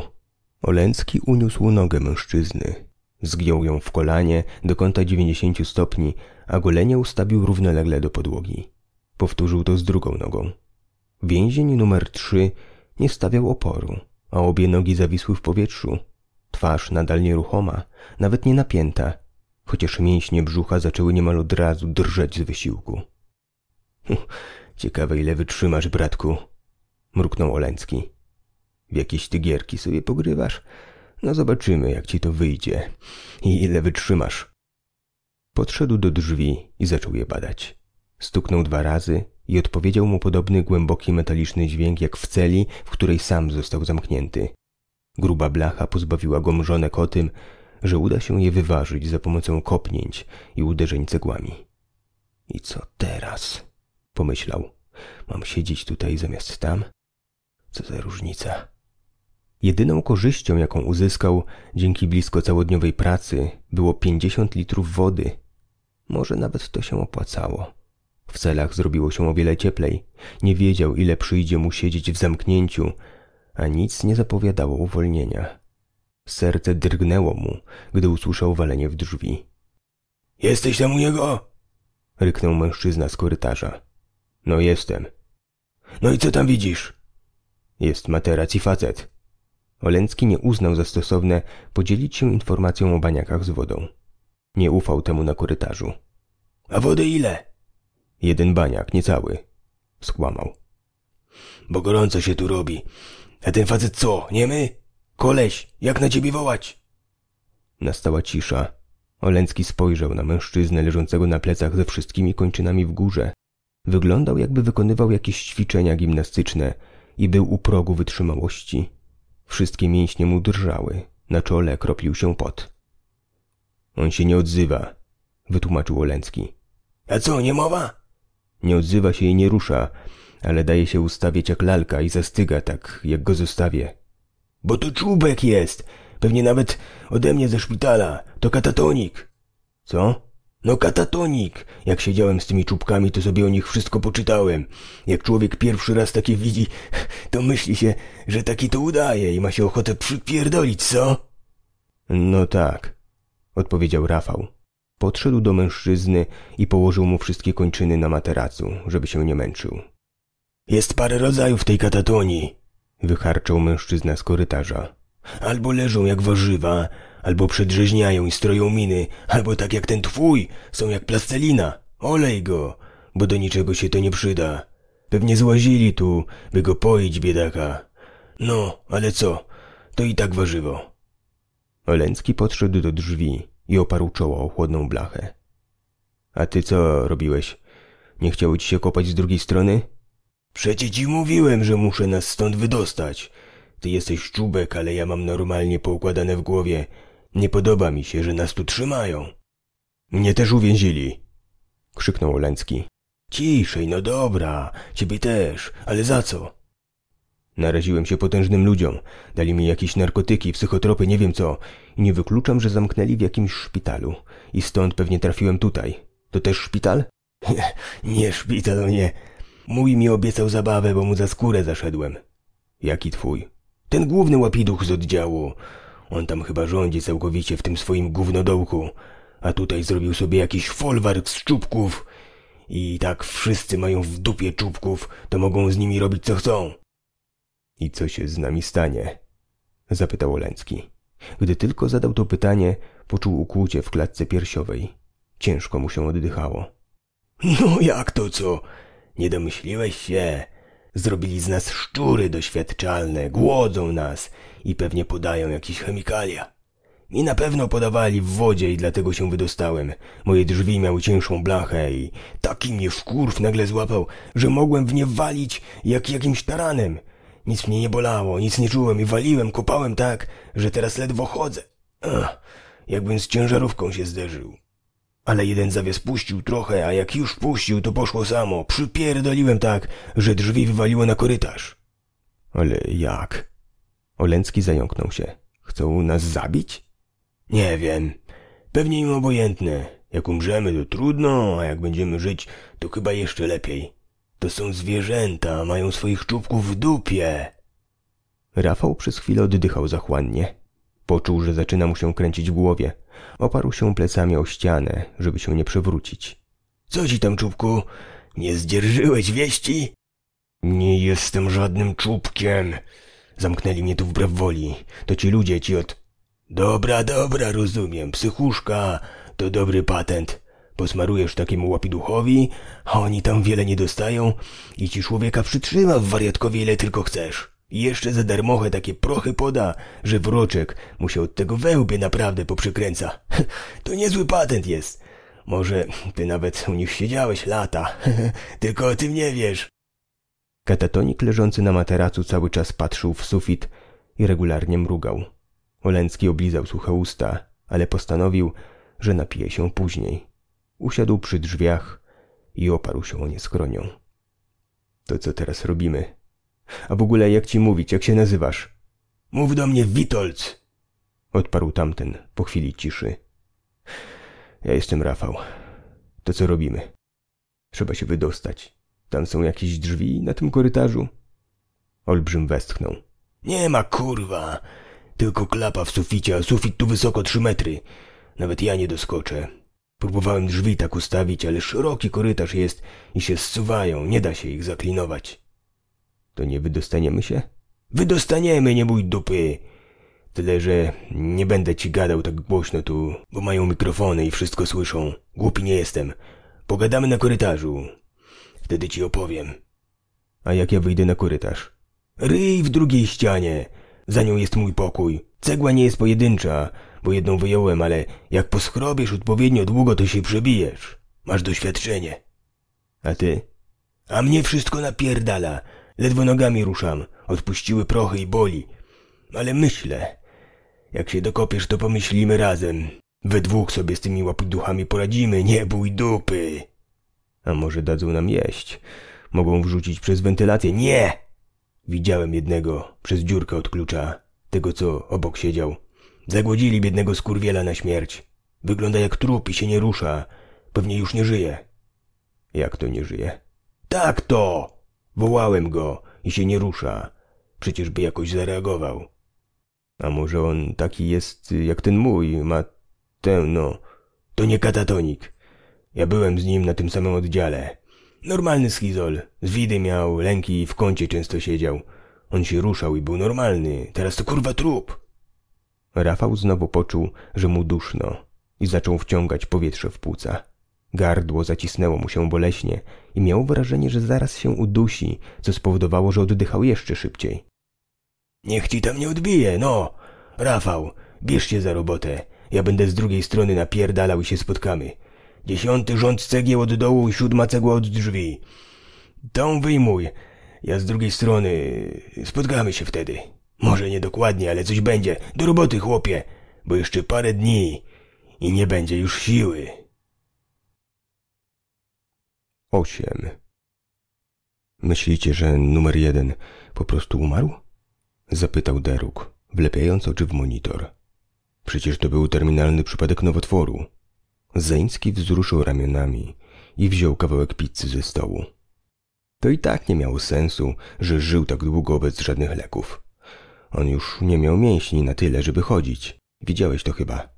Oleński uniósł nogę mężczyzny. Zgiął ją w kolanie do kąta 90 stopni, a golenie ustawił równolegle do podłogi. Powtórzył to z drugą nogą. Więzień numer 3 nie stawiał oporu, a obie nogi zawisły w powietrzu. Twarz nadal nieruchoma, nawet nie napięta, chociaż mięśnie brzucha zaczęły niemal od razu drżeć z wysiłku. Ciekawe ile wytrzymasz, bratku, mruknął Oleński. W jakieś tygierki sobie pogrywasz? No zobaczymy, jak ci to wyjdzie i ile wytrzymasz. Podszedł do drzwi i zaczął je badać. Stuknął dwa razy i odpowiedział mu podobny głęboki metaliczny dźwięk jak w celi, w której sam został zamknięty. Gruba blacha pozbawiła go mrzonek o tym, że uda się je wyważyć za pomocą kopnięć i uderzeń cegłami. I co teraz? pomyślał. Mam siedzieć tutaj zamiast tam? Co za różnica? Jedyną korzyścią, jaką uzyskał dzięki blisko całodniowej pracy, było pięćdziesiąt litrów wody. Może nawet to się opłacało. W celach zrobiło się o wiele cieplej. Nie wiedział, ile przyjdzie mu siedzieć w zamknięciu, a nic nie zapowiadało uwolnienia. Serce drgnęło mu, gdy usłyszał walenie w drzwi. Jesteś tam u niego? ryknął mężczyzna z korytarza. No jestem. No i co tam widzisz? Jest materac i facet. Olencki nie uznał za stosowne podzielić się informacją o baniakach z wodą. Nie ufał temu na korytarzu. A wody ile? Jeden baniak, niecały. Skłamał. Bo gorąco się tu robi. A ten facet co, nie my? Koleś, jak na ciebie wołać? Nastała cisza. Oleński spojrzał na mężczyznę leżącego na plecach ze wszystkimi kończynami w górze. Wyglądał, jakby wykonywał jakieś ćwiczenia gimnastyczne i był u progu wytrzymałości. Wszystkie mięśnie mu drżały, na czole kropił się pot. On się nie odzywa, wytłumaczył Oleński. A co, nie mowa? Nie odzywa się i nie rusza, ale daje się ustawić jak lalka i zastyga tak, jak go zostawię. Bo to czubek jest! Pewnie nawet ode mnie ze szpitala. To katatonik. Co? No katatonik! Jak siedziałem z tymi czubkami, to sobie o nich wszystko poczytałem. Jak człowiek pierwszy raz takie widzi, to myśli się, że taki to udaje i ma się ochotę przypierdolić, co? No tak, odpowiedział Rafał. Podszedł do mężczyzny i położył mu wszystkie kończyny na materacu, żeby się nie męczył. Jest parę rodzajów tej katatonii, wycharczał mężczyzna z korytarza. Albo leżą jak warzywa, albo przedrzeźniają i stroją miny, albo tak jak ten twój, są jak plastelina. Olej go, bo do niczego się to nie przyda. Pewnie złazili tu, by go poić, biedaka. No, ale co? To i tak warzywo. Oleński podszedł do drzwi, i oparł czoło o chłodną blachę. A ty co robiłeś? Nie chciało ci się kopać z drugiej strony? Przecie ci mówiłem, że muszę nas stąd wydostać. Ty jesteś czubek, ale ja mam normalnie poukładane w głowie. Nie podoba mi się, że nas tu trzymają. Mnie też uwięzili. Krzyknął Oleński. Ciszej, no dobra, ciebie też, ale za co? Naraziłem się potężnym ludziom. Dali mi jakieś narkotyki, psychotropy, nie wiem co. I nie wykluczam, że zamknęli w jakimś szpitalu. I stąd pewnie trafiłem tutaj. To też szpital? Nie, nie szpital, nie. Mój mi obiecał zabawę, bo mu za skórę zaszedłem. Jaki twój? Ten główny łapiduch z oddziału. On tam chyba rządzi całkowicie w tym swoim gównodołku. A tutaj zrobił sobie jakiś folwark z czubków. I tak wszyscy mają w dupie czubków, to mogą z nimi robić co chcą. I co się z nami stanie? Zapytał Oleński. Gdy tylko zadał to pytanie, poczuł ukłucie w klatce piersiowej. Ciężko mu się oddychało. No jak to co? Nie domyśliłeś się? Zrobili z nas szczury doświadczalne, głodzą nas i pewnie podają jakieś chemikalia. Mi na pewno podawali w wodzie i dlatego się wydostałem. Moje drzwi miały cięższą blachę i taki mnie szkurw nagle złapał, że mogłem w nie walić jak jakimś taranem. Nic mnie nie bolało, nic nie czułem i waliłem, kopałem tak, że teraz ledwo chodzę. Ach, jakbym z ciężarówką się zderzył. Ale jeden zawies puścił trochę, a jak już puścił, to poszło samo. Przypierdoliłem tak, że drzwi wywaliło na korytarz. Ale jak? Olęcki zająknął się. Chcą nas zabić? Nie wiem. Pewnie im obojętne. Jak umrzemy, to trudno, a jak będziemy żyć, to chyba jeszcze lepiej. To są zwierzęta, mają swoich czubków w dupie. Rafał przez chwilę oddychał zachłannie. Poczuł, że zaczyna mu się kręcić w głowie. Oparł się plecami o ścianę, żeby się nie przewrócić. Co ci tam, czubku? Nie zdzierżyłeś wieści? Nie jestem żadnym czubkiem. Zamknęli mnie tu wbrew woli. To ci ludzie ci od... Dobra, dobra, rozumiem. Psychuszka to dobry patent. Posmarujesz takiemu łapiduchowi, a oni tam wiele nie dostają i ci człowieka przytrzyma w wariatkowie ile tylko chcesz. I jeszcze za darmoche takie prochy poda, że wroczek mu się od tego wełbie naprawdę poprzykręca. To niezły patent jest. Może ty nawet u nich siedziałeś lata, tylko o tym nie wiesz. Katatonik leżący na materacu cały czas patrzył w sufit i regularnie mrugał. Oleński oblizał suche usta, ale postanowił, że napije się później usiadł przy drzwiach i oparł się o nie skronią. To co teraz robimy? A w ogóle jak ci mówić, jak się nazywasz? Mów do mnie Witold. Odparł tamten po chwili ciszy. Ja jestem Rafał. To co robimy? Trzeba się wydostać. Tam są jakieś drzwi na tym korytarzu? Olbrzym westchnął. Nie ma kurwa! Tylko klapa w suficie, a sufit tu wysoko trzy metry. Nawet ja nie doskoczę. Próbowałem drzwi tak ustawić, ale szeroki korytarz jest i się zsuwają, nie da się ich zaklinować. To nie wydostaniemy się? Wydostaniemy, nie bój dupy! Tyle, że nie będę ci gadał tak głośno tu, bo mają mikrofony i wszystko słyszą. Głupi nie jestem. Pogadamy na korytarzu. Wtedy ci opowiem. A jak ja wyjdę na korytarz? Ryj w drugiej ścianie. Za nią jest mój pokój. Cegła nie jest pojedyncza, bo jedną wyjąłem, ale jak poschrobisz odpowiednio długo, to się przebijesz. Masz doświadczenie. A ty? A mnie wszystko napierdala. Ledwo nogami ruszam. Odpuściły prochy i boli. Ale myślę. Jak się dokopiesz, to pomyślimy razem. We dwóch sobie z tymi łapuduchami poradzimy. Nie bój dupy. A może dadzą nam jeść? Mogą wrzucić przez wentylację. Nie! Widziałem jednego przez dziurkę od klucza. Tego, co obok siedział. Zagłodzili biednego skurwiela na śmierć. Wygląda jak trup i się nie rusza. Pewnie już nie żyje. Jak to nie żyje? Tak to! Wołałem go i się nie rusza. Przecież by jakoś zareagował. A może on taki jest jak ten mój, ma tę, no... To nie katatonik. Ja byłem z nim na tym samym oddziale. Normalny schizol. Z widy miał, lęki i w kącie często siedział. On się ruszał i był normalny. Teraz to kurwa trup. Rafał znowu poczuł, że mu duszno i zaczął wciągać powietrze w płuca. Gardło zacisnęło mu się boleśnie i miał wrażenie, że zaraz się udusi, co spowodowało, że oddychał jeszcze szybciej. Niech ci tam nie odbije, no! Rafał, bierz się za robotę. Ja będę z drugiej strony napierdalał i się spotkamy. Dziesiąty rząd cegieł od dołu i siódma cegła od drzwi. Tą wyjmuj. Ja z drugiej strony. Spotkamy się wtedy. Może niedokładnie, ale coś będzie. Do roboty, chłopie, bo jeszcze parę dni i nie będzie już siły. 8. Myślicie, że numer jeden po prostu umarł? Zapytał Deruk, wlepiając oczy w monitor. Przecież to był terminalny przypadek nowotworu. Zeński wzruszył ramionami i wziął kawałek pizzy ze stołu. To i tak nie miało sensu, że żył tak długo bez żadnych leków. On już nie miał mięśni na tyle, żeby chodzić. Widziałeś to chyba.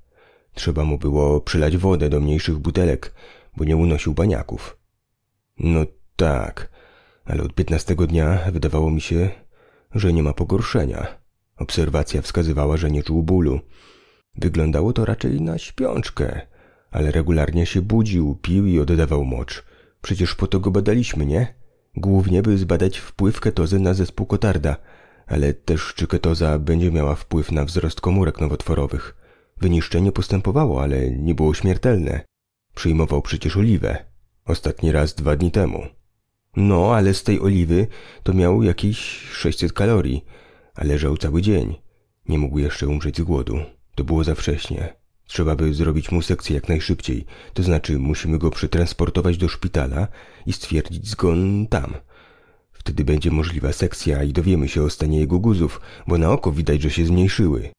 Trzeba mu było przylać wodę do mniejszych butelek, bo nie unosił baniaków. No tak, ale od piętnastego dnia wydawało mi się, że nie ma pogorszenia. Obserwacja wskazywała, że nie czuł bólu. Wyglądało to raczej na śpiączkę, ale regularnie się budził, pił i oddawał mocz. Przecież po to go badaliśmy, nie? Głównie by zbadać wpływ ketozy na zespół kotarda – ale też czy ketoza będzie miała wpływ na wzrost komórek nowotworowych. Wyniszczenie postępowało, ale nie było śmiertelne. Przyjmował przecież oliwę. Ostatni raz dwa dni temu. No, ale z tej oliwy to miał jakieś 600 kalorii, a leżał cały dzień. Nie mógł jeszcze umrzeć z głodu. To było za wcześnie. Trzeba by zrobić mu sekcję jak najszybciej, to znaczy musimy go przetransportować do szpitala i stwierdzić zgon tam. Wtedy będzie możliwa sekcja i dowiemy się o stanie jego guzów, bo na oko widać, że się zmniejszyły.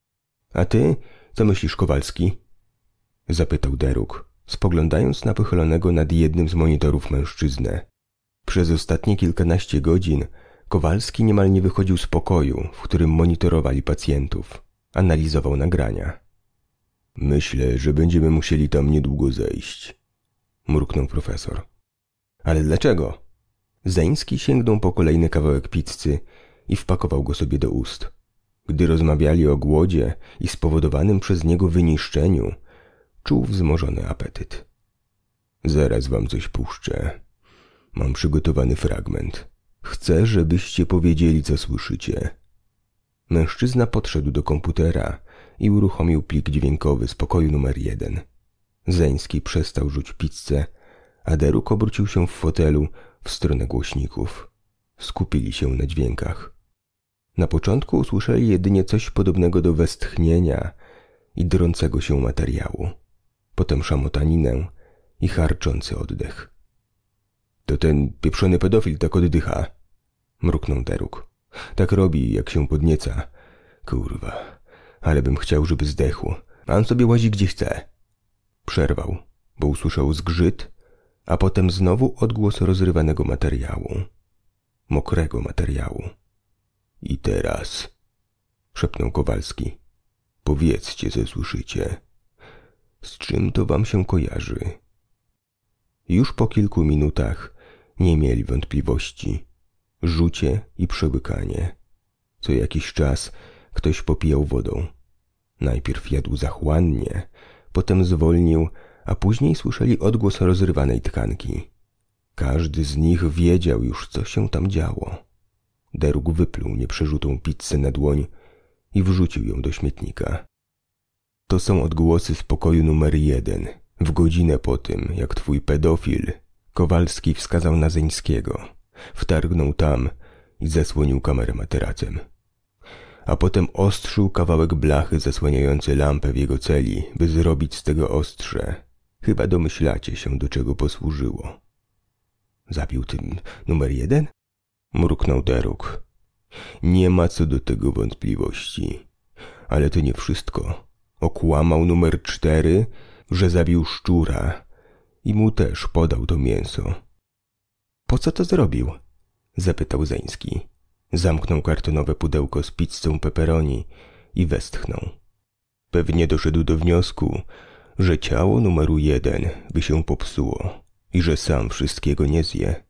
A ty, co myślisz, Kowalski? Zapytał Deruk, spoglądając na pochylonego nad jednym z monitorów mężczyznę. Przez ostatnie kilkanaście godzin Kowalski niemal nie wychodził z pokoju, w którym monitorowali pacjentów. Analizował nagrania. Myślę, że będziemy musieli tam niedługo zejść, mruknął profesor. Ale dlaczego? Zeński sięgnął po kolejny kawałek pizzy i wpakował go sobie do ust. Gdy rozmawiali o głodzie i spowodowanym przez niego wyniszczeniu, czuł wzmożony apetyt. Zaraz wam coś puszczę. Mam przygotowany fragment. Chcę, żebyście powiedzieli, co słyszycie. Mężczyzna podszedł do komputera i uruchomił plik dźwiękowy z pokoju numer jeden. Zeński przestał rzuć pizzę, a Deruk obrócił się w fotelu w stronę głośników. Skupili się na dźwiękach. Na początku usłyszeli jedynie coś podobnego do westchnienia i drącego się materiału, potem szamotaninę i charczący oddech. To ten pieprzony pedofil tak oddycha, mruknął Deruk. Tak robi, jak się podnieca. Kurwa, ale bym chciał, żeby zdechł. A on sobie łazi gdzie chce. Przerwał, bo usłyszał zgrzyt a potem znowu odgłos rozrywanego materiału, mokrego materiału. I teraz, szepnął Kowalski, powiedzcie, co słyszycie. Z czym to wam się kojarzy? Już po kilku minutach nie mieli wątpliwości. Rzucie i przełykanie. Co jakiś czas ktoś popijał wodą. Najpierw jadł zachłannie, potem zwolnił, a później słyszeli odgłos rozrywanej tkanki. Każdy z nich wiedział już, co się tam działo. Derug wypluł nieprzerzutą pizzę na dłoń i wrzucił ją do śmietnika. To są odgłosy z pokoju numer jeden, w godzinę po tym, jak twój pedofil, Kowalski wskazał na Zeńskiego. Wtargnął tam i zasłonił kamerę materacem. A potem ostrzył kawałek blachy zasłaniający lampę w jego celi, by zrobić z tego ostrze Chyba domyślacie się, do czego posłużyło. Zabił tym numer jeden? Mruknął Deruk. Nie ma co do tego wątpliwości. Ale to nie wszystko. Okłamał numer cztery, że zabił szczura i mu też podał to mięso. Po co to zrobił? zapytał Zeński. Zamknął kartonowe pudełko z pizzą peperoni i westchnął. Pewnie doszedł do wniosku, że ciało numeru jeden by się popsuło i że sam wszystkiego nie zje.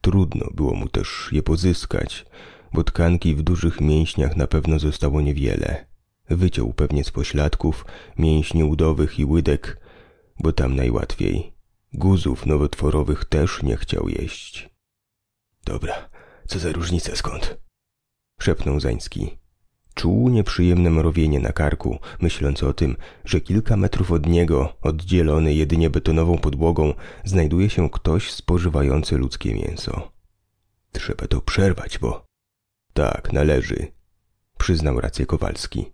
Trudno było mu też je pozyskać, bo tkanki w dużych mięśniach na pewno zostało niewiele. Wyciął pewnie z pośladków, mięśni udowych i łydek, bo tam najłatwiej. Guzów nowotworowych też nie chciał jeść. Dobra, co za różnica skąd? Szepnął Zański. Czuł nieprzyjemne mrowienie na karku, myśląc o tym, że kilka metrów od niego, oddzielony jedynie betonową podłogą, znajduje się ktoś spożywający ludzkie mięso. Trzeba to przerwać, bo... Tak, należy, przyznał rację Kowalski.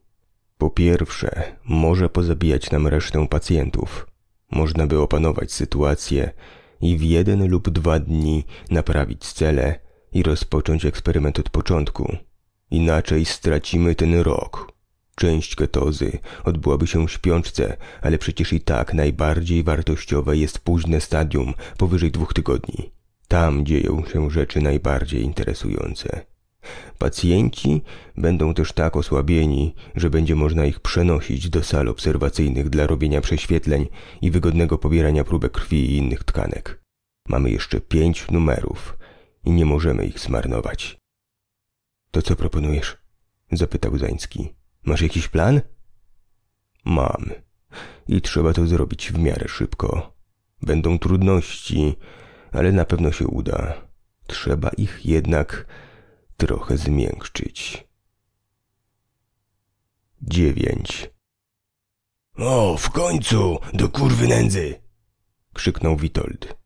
Po pierwsze, może pozabijać nam resztę pacjentów. Można by opanować sytuację i w jeden lub dwa dni naprawić cele i rozpocząć eksperyment od początku, Inaczej stracimy ten rok. Część ketozy odbyłaby się w śpiączce, ale przecież i tak najbardziej wartościowe jest późne stadium powyżej dwóch tygodni. Tam dzieją się rzeczy najbardziej interesujące. Pacjenci będą też tak osłabieni, że będzie można ich przenosić do sal obserwacyjnych dla robienia prześwietleń i wygodnego pobierania próbek krwi i innych tkanek. Mamy jeszcze pięć numerów i nie możemy ich zmarnować. To co proponujesz? Zapytał Zański. Masz jakiś plan? Mam. I trzeba to zrobić w miarę szybko. Będą trudności, ale na pewno się uda. Trzeba ich jednak trochę zmiękczyć. 9. O, w końcu! Do kurwy nędzy! krzyknął Witold.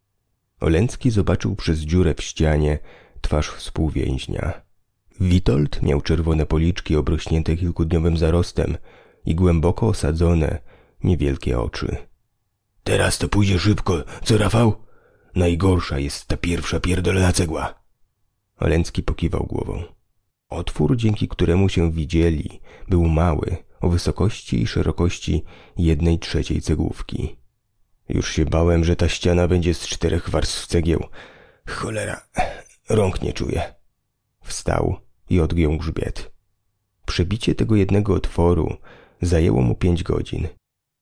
Oleński zobaczył przez dziurę w ścianie twarz współwięźnia. Witold miał czerwone policzki obrośnięte kilkudniowym zarostem i głęboko osadzone, niewielkie oczy. Teraz to pójdzie szybko, co Rafał? Najgorsza jest ta pierwsza pierdolona cegła. Oleński pokiwał głową. Otwór, dzięki któremu się widzieli, był mały, o wysokości i szerokości jednej trzeciej cegłówki. Już się bałem, że ta ściana będzie z czterech warstw cegieł. Cholera, rąk nie czuję. Wstał i odgiął grzbiet. Przebicie tego jednego otworu zajęło mu pięć godzin.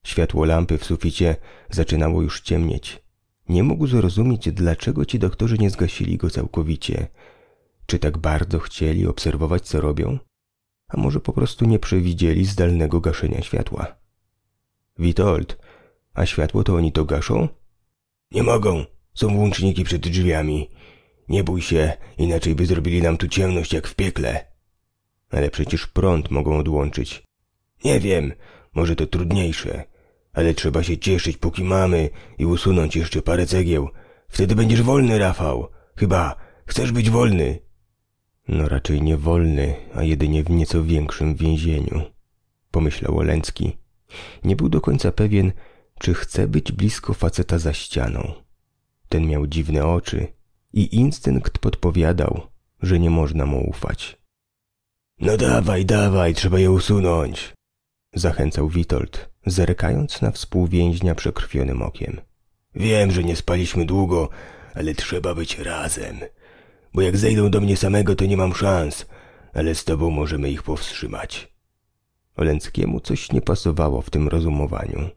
Światło lampy w suficie zaczynało już ciemnieć. Nie mógł zrozumieć, dlaczego ci doktorzy nie zgasili go całkowicie. Czy tak bardzo chcieli obserwować, co robią? A może po prostu nie przewidzieli zdalnego gaszenia światła? Witold, a światło to oni to gaszą? Nie mogą. Są włączniki przed drzwiami. Nie bój się, inaczej by zrobili nam tu ciemność jak w piekle. Ale przecież prąd mogą odłączyć. Nie wiem, może to trudniejsze, ale trzeba się cieszyć póki mamy i usunąć jeszcze parę cegieł. Wtedy będziesz wolny, Rafał. Chyba chcesz być wolny. No raczej nie wolny, a jedynie w nieco większym więzieniu, pomyślał Oleński. Nie był do końca pewien, czy chce być blisko faceta za ścianą. Ten miał dziwne oczy, i instynkt podpowiadał, że nie można mu ufać. No dawaj, dawaj, trzeba je usunąć, zachęcał Witold, zerkając na współwięźnia przekrwionym okiem. Wiem, że nie spaliśmy długo, ale trzeba być razem. Bo jak zejdą do mnie samego, to nie mam szans, ale z tobą możemy ich powstrzymać. Olenckiemu coś nie pasowało w tym rozumowaniu.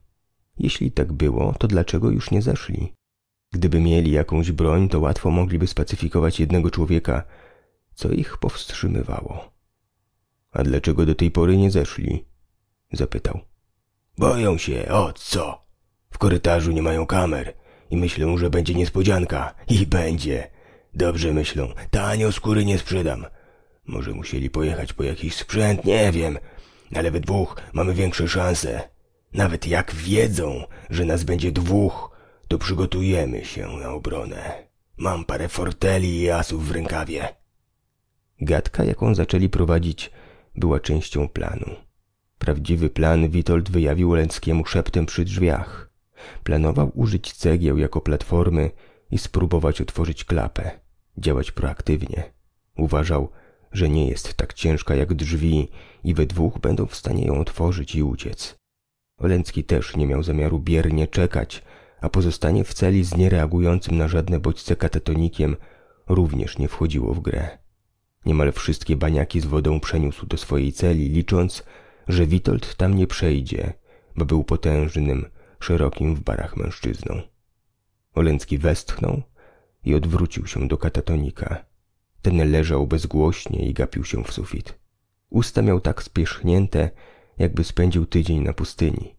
Jeśli tak było, to dlaczego już nie zeszli? Gdyby mieli jakąś broń, to łatwo mogliby spacyfikować jednego człowieka, co ich powstrzymywało. A dlaczego do tej pory nie zeszli? zapytał. Boją się, o co? W korytarzu nie mają kamer i myślą, że będzie niespodzianka. I będzie. Dobrze myślą, tanio skóry nie sprzedam. Może musieli pojechać po jakiś sprzęt, nie wiem, ale we dwóch mamy większe szanse. Nawet jak wiedzą, że nas będzie dwóch, to przygotujemy się na obronę. Mam parę forteli i asów w rękawie. Gadka, jaką zaczęli prowadzić, była częścią planu. Prawdziwy plan Witold wyjawił Łęckiemu szeptem przy drzwiach. Planował użyć cegieł jako platformy i spróbować otworzyć klapę, działać proaktywnie. Uważał, że nie jest tak ciężka jak drzwi i we dwóch będą w stanie ją otworzyć i uciec. Oleński też nie miał zamiaru biernie czekać, a pozostanie w celi z niereagującym na żadne bodźce katatonikiem również nie wchodziło w grę. Niemal wszystkie baniaki z wodą przeniósł do swojej celi, licząc, że Witold tam nie przejdzie, bo był potężnym, szerokim w barach mężczyzną. Olęcki westchnął i odwrócił się do katatonika. Ten leżał bezgłośnie i gapił się w sufit. Usta miał tak spierzchnięte, jakby spędził tydzień na pustyni.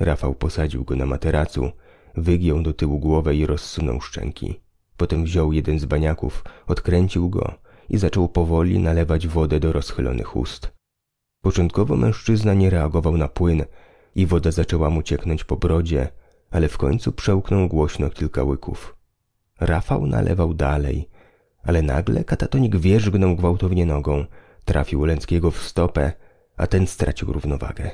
Rafał posadził go na materacu, Wygiął do tyłu głowę i rozsunął szczęki. Potem wziął jeden z baniaków, odkręcił go i zaczął powoli nalewać wodę do rozchylonych ust. Początkowo mężczyzna nie reagował na płyn i woda zaczęła mu cieknąć po brodzie, ale w końcu przełknął głośno kilka łyków. Rafał nalewał dalej, ale nagle katatonik wierzgnął gwałtownie nogą, trafił Lęckiego w stopę, a ten stracił równowagę.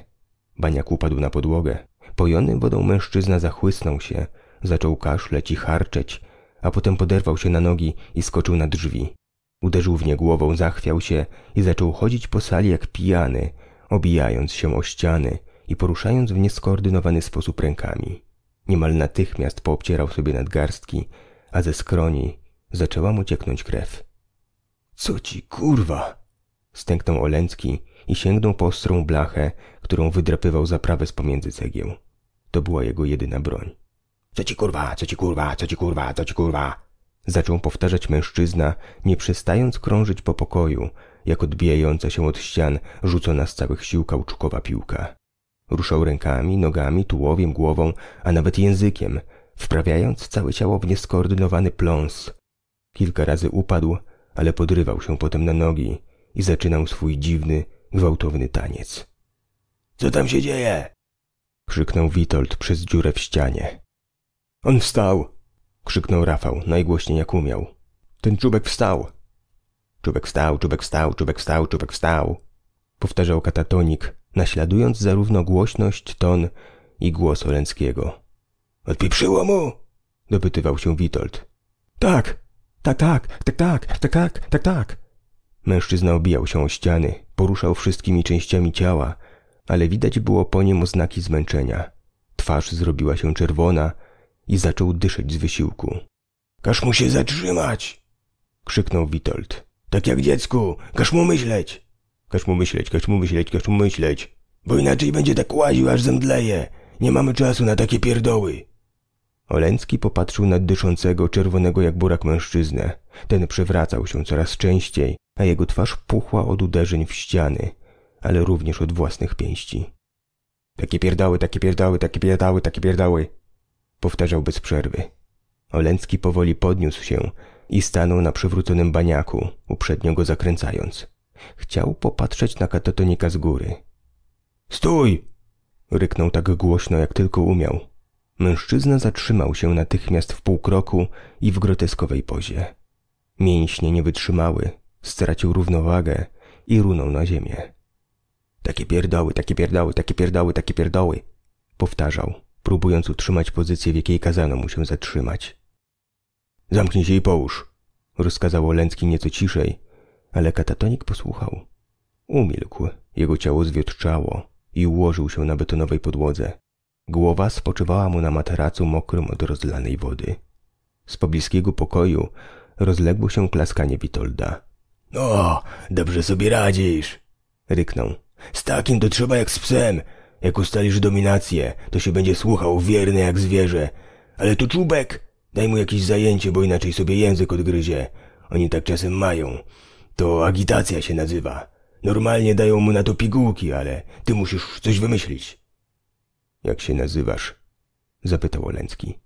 Baniak upadł na podłogę, Pojony wodą mężczyzna zachłysnął się, zaczął kaszleć i harczeć, a potem poderwał się na nogi i skoczył na drzwi. Uderzył w nie głową, zachwiał się i zaczął chodzić po sali jak pijany, obijając się o ściany i poruszając w nieskoordynowany sposób rękami. Niemal natychmiast poobcierał sobie nadgarstki, a ze skroni zaczęła mu cieknąć krew. Co ci kurwa? Stęknął Oleński i sięgnął po ostrą blachę, którą wydrapywał zaprawę z pomiędzy cegieł. To była jego jedyna broń. Co ci kurwa, co ci kurwa, co ci kurwa, co ci kurwa? Zaczął powtarzać mężczyzna, nie przestając krążyć po pokoju, jak odbijająca się od ścian rzucona z całych sił kauczukowa piłka. Ruszał rękami, nogami, tułowiem, głową, a nawet językiem, wprawiając całe ciało w nieskoordynowany pląs. Kilka razy upadł, ale podrywał się potem na nogi i zaczynał swój dziwny, gwałtowny taniec. Co tam się dzieje? krzyknął Witold przez dziurę w ścianie. On wstał! krzyknął Rafał, najgłośniej jak umiał. Ten czubek wstał! Czubek wstał, czubek wstał, czubek wstał, czubek wstał! powtarzał katatonik, naśladując zarówno głośność, ton i głos Oleńskiego. Odpiprzyło mu! dopytywał się Witold. Tak, tak, tak, tak, tak, tak, tak, tak, tak. Mężczyzna obijał się o ściany, poruszał wszystkimi częściami ciała, ale widać było po nim oznaki zmęczenia. Twarz zrobiła się czerwona i zaczął dyszeć z wysiłku. Każ mu się zatrzymać! krzyknął Witold. Tak jak dziecku, każ mu myśleć! Każ mu myśleć, każ mu myśleć, każ mu myśleć! Bo inaczej będzie tak łaził, aż zemdleje! Nie mamy czasu na takie pierdoły! Oleński popatrzył na dyszącego, czerwonego jak burak mężczyznę. Ten przewracał się coraz częściej, a jego twarz puchła od uderzeń w ściany, ale również od własnych pięści. Takie pierdały, takie pierdały, takie pierdały, takie pierdały, powtarzał bez przerwy. Oleński powoli podniósł się i stanął na przywróconym baniaku, uprzednio go zakręcając. Chciał popatrzeć na katatonika z góry. Stój! ryknął tak głośno, jak tylko umiał. Mężczyzna zatrzymał się natychmiast w półkroku i w groteskowej pozie. Mięśnie nie wytrzymały, stracił równowagę i runął na ziemię. Takie pierdoły, takie pierdoły, takie pierdoły, takie pierdoły. Powtarzał, próbując utrzymać pozycję, w jakiej kazano mu się zatrzymać. Zamknij się i połóż, rozkazało Lęcki nieco ciszej, ale katatonik posłuchał. Umilkł, jego ciało zwietrzało i ułożył się na betonowej podłodze. Głowa spoczywała mu na materacu mokrym od rozlanej wody. Z pobliskiego pokoju rozległo się klaskanie Witolda. – O, dobrze sobie radzisz! – ryknął. Z takim to trzeba jak z psem. Jak ustalisz dominację, to się będzie słuchał wierny jak zwierzę. Ale to czubek! Daj mu jakieś zajęcie, bo inaczej sobie język odgryzie. Oni tak czasem mają. To agitacja się nazywa. Normalnie dają mu na to pigułki, ale ty musisz coś wymyślić. Jak się nazywasz? zapytał Olęcki.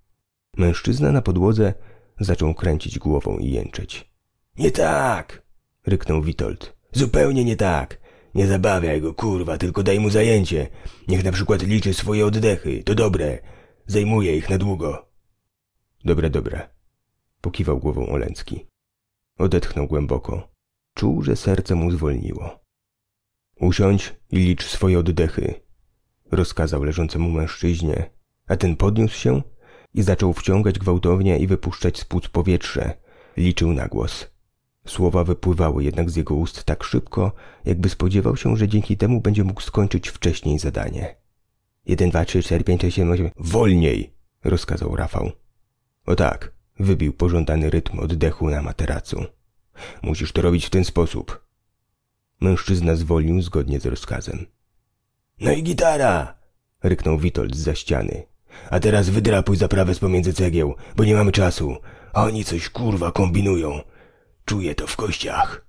Mężczyzna na podłodze zaczął kręcić głową i jęczeć. Nie tak! ryknął Witold. Zupełnie nie tak. Nie zabawiaj go, kurwa, tylko daj mu zajęcie. Niech na przykład liczy swoje oddechy, to dobre. Zajmuje ich na długo. Dobra, dobra. Pokiwał głową Oleński. Odetchnął głęboko. Czuł, że serce mu zwolniło. Usiądź i licz swoje oddechy. Rozkazał leżącemu mężczyźnie, a ten podniósł się i zaczął wciągać gwałtownie i wypuszczać z płuc powietrze. Liczył na głos. Słowa wypływały jednak z jego ust tak szybko, jakby spodziewał się, że dzięki temu będzie mógł skończyć wcześniej zadanie. Jeden, dwa, trzy, cztery, pięć, sześć, osiem. Wolniej! rozkazał Rafał. O tak, wybił pożądany rytm oddechu na materacu. Musisz to robić w ten sposób. Mężczyzna zwolnił zgodnie z rozkazem. No i gitara! ryknął Witold za ściany. A teraz wydrapuj zaprawę z pomiędzy cegieł, bo nie mamy czasu. A oni coś kurwa kombinują. Czuję to w kościach.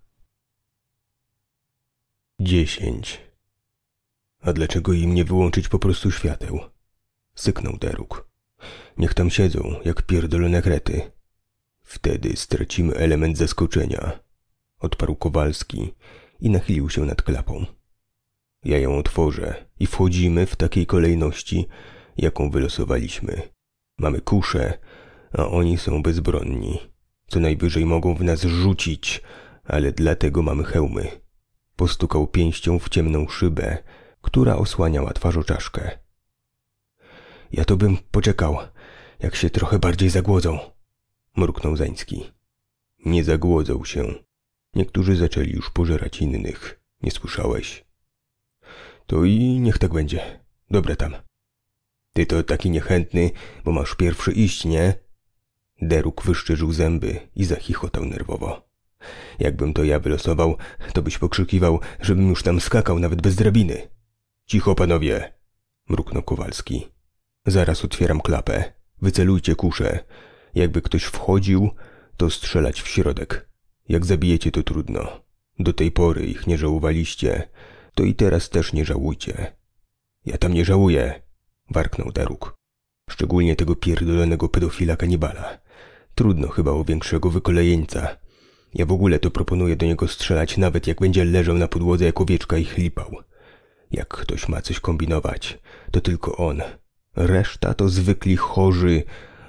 Dziesięć. A dlaczego im nie wyłączyć po prostu świateł? Syknął Deruk. Niech tam siedzą, jak pierdolone krety. Wtedy stracimy element zaskoczenia. Odparł Kowalski i nachylił się nad klapą. Ja ją otworzę i wchodzimy w takiej kolejności, jaką wylosowaliśmy. Mamy kuszę, a oni są bezbronni co najwyżej mogą w nas rzucić, ale dlatego mamy hełmy. Postukał pięścią w ciemną szybę, która osłaniała twarzoczaszkę. Ja to bym poczekał, jak się trochę bardziej zagłodzą, mruknął Zański. Nie zagłodzą się. Niektórzy zaczęli już pożerać innych. Nie słyszałeś? To i niech tak będzie. Dobra tam. Ty to taki niechętny, bo masz pierwszy iść, nie? Deruk wyszczerzył zęby i zachichotał nerwowo. Jakbym to ja wylosował, to byś pokrzykiwał, żebym już tam skakał nawet bez drabiny. Cicho, panowie! mruknął Kowalski. Zaraz otwieram klapę. Wycelujcie kuszę. Jakby ktoś wchodził, to strzelać w środek. Jak zabijecie, to trudno. Do tej pory ich nie żałowaliście, to i teraz też nie żałujcie. Ja tam nie żałuję, warknął Daruk. Szczególnie tego pierdolonego pedofila kanibala. Trudno chyba o większego wykolejeńca. Ja w ogóle to proponuję do niego strzelać, nawet jak będzie leżał na podłodze jak owieczka i chlipał. Jak ktoś ma coś kombinować, to tylko on. Reszta to zwykli chorzy,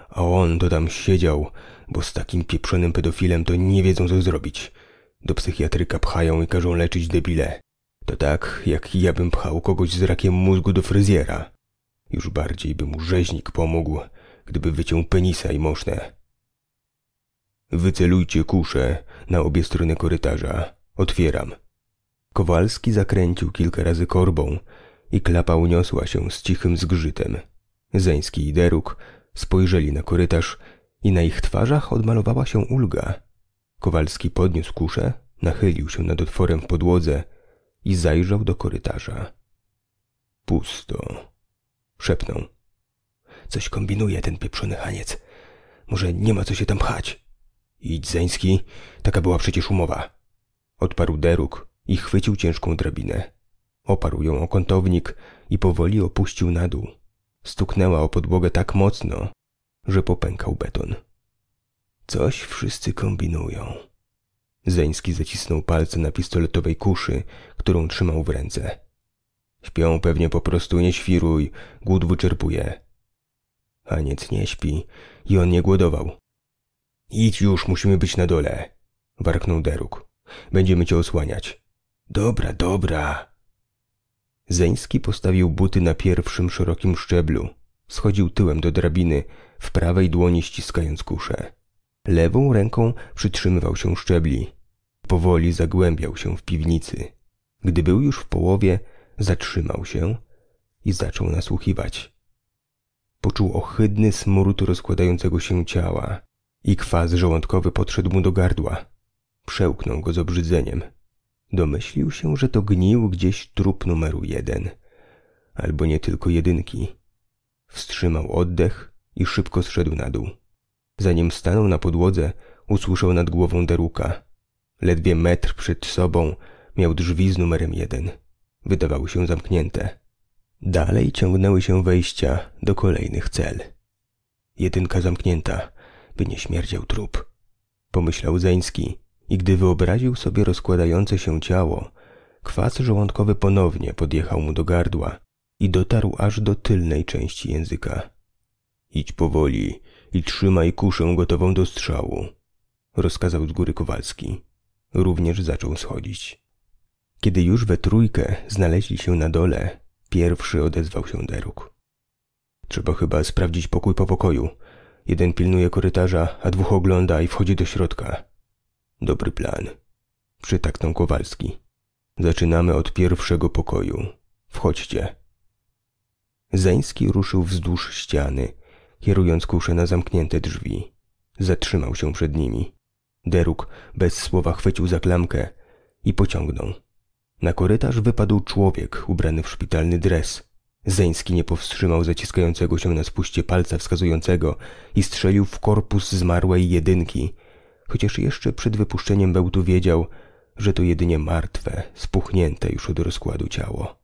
a on to tam siedział, bo z takim pieprzonym pedofilem to nie wiedzą co zrobić. Do psychiatryka pchają i każą leczyć debile. To tak, jak ja bym pchał kogoś z rakiem mózgu do fryzjera. Już bardziej by mu rzeźnik pomógł, gdyby wyciął penisa i moszne. Wycelujcie kuszę na obie strony korytarza. Otwieram. Kowalski zakręcił kilka razy korbą i klapa uniosła się z cichym zgrzytem. Zeński i Deruk spojrzeli na korytarz i na ich twarzach odmalowała się ulga. Kowalski podniósł kuszę, nachylił się nad otworem w podłodze i zajrzał do korytarza. Pusto, szepnął. Coś kombinuje ten pieprzony haniec. Może nie ma co się tam pchać. Idź, Zeński, taka była przecież umowa. Odparł Deruk i chwycił ciężką drabinę. Oparł ją o kątownik i powoli opuścił na dół. Stuknęła o podłogę tak mocno, że popękał beton. Coś wszyscy kombinują. Zeński zacisnął palce na pistoletowej kuszy, którą trzymał w ręce. Śpią pewnie po prostu, nie świruj, głód wyczerpuje. Aniec nie śpi i on nie głodował. Idź już, musimy być na dole, warknął Deruk. Będziemy cię osłaniać. Dobra, dobra. Zeński postawił buty na pierwszym szerokim szczeblu. Schodził tyłem do drabiny, w prawej dłoni ściskając kuszę. Lewą ręką przytrzymywał się szczebli. Powoli zagłębiał się w piwnicy. Gdy był już w połowie, zatrzymał się i zaczął nasłuchiwać. Poczuł ohydny smród rozkładającego się ciała i kwas żołądkowy podszedł mu do gardła. Przełknął go z obrzydzeniem. Domyślił się, że to gnił gdzieś trup numeru jeden, albo nie tylko jedynki. Wstrzymał oddech i szybko zszedł na dół. Zanim stanął na podłodze, usłyszał nad głową deruka. Ledwie metr przed sobą miał drzwi z numerem jeden. Wydawały się zamknięte. Dalej ciągnęły się wejścia do kolejnych cel. Jedynka zamknięta, by nie śmierdział trup. Pomyślał Zeński i gdy wyobraził sobie rozkładające się ciało, kwas żołądkowy ponownie podjechał mu do gardła i dotarł aż do tylnej części języka. Idź powoli i trzymaj kuszę gotową do strzału, rozkazał z góry Kowalski. Również zaczął schodzić. Kiedy już we trójkę znaleźli się na dole, pierwszy odezwał się Deruk. Trzeba chyba sprawdzić pokój po pokoju. Jeden pilnuje korytarza, a dwóch ogląda i wchodzi do środka. Dobry plan. Przytaknął Kowalski. Zaczynamy od pierwszego pokoju. Wchodźcie. Zeński ruszył wzdłuż ściany, kierując kuszę na zamknięte drzwi. Zatrzymał się przed nimi. Deruk bez słowa chwycił za klamkę i pociągnął. Na korytarz wypadł człowiek ubrany w szpitalny dres, Zeński nie powstrzymał zaciskającego się na spuście palca wskazującego i strzelił w korpus zmarłej jedynki, chociaż jeszcze przed wypuszczeniem bełtu wiedział, że to jedynie martwe, spuchnięte już od rozkładu ciało.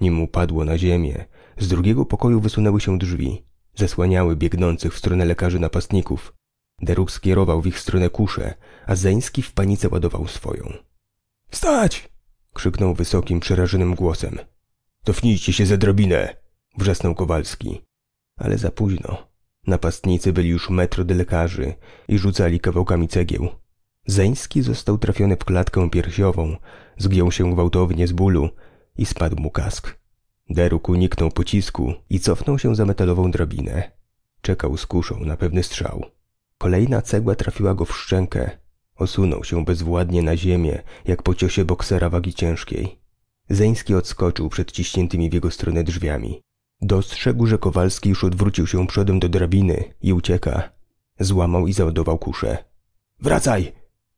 Nim upadło na ziemię, z drugiego pokoju wysunęły się drzwi, zasłaniały biegnących w stronę lekarzy napastników. Deruk skierował w ich stronę kuszę, a Zeński w panice ładował swoją. – Wstać! – krzyknął wysokim, przerażonym głosem. Cofnijcie się ze drobinę! wrzasnął Kowalski. Ale za późno. Napastnicy byli już metro do lekarzy i rzucali kawałkami cegieł. Zeński został trafiony w klatkę piersiową, zgiął się gwałtownie z bólu i spadł mu kask. Deruk uniknął pocisku i cofnął się za metalową drabinę. Czekał z kuszą na pewny strzał. Kolejna cegła trafiła go w szczękę. Osunął się bezwładnie na ziemię, jak po ciosie boksera wagi ciężkiej. Zeński odskoczył przed ciśniętymi w jego stronę drzwiami. Dostrzegł, że Kowalski już odwrócił się przodem do drabiny i ucieka. Złamał i załadował kuszę. Wracaj!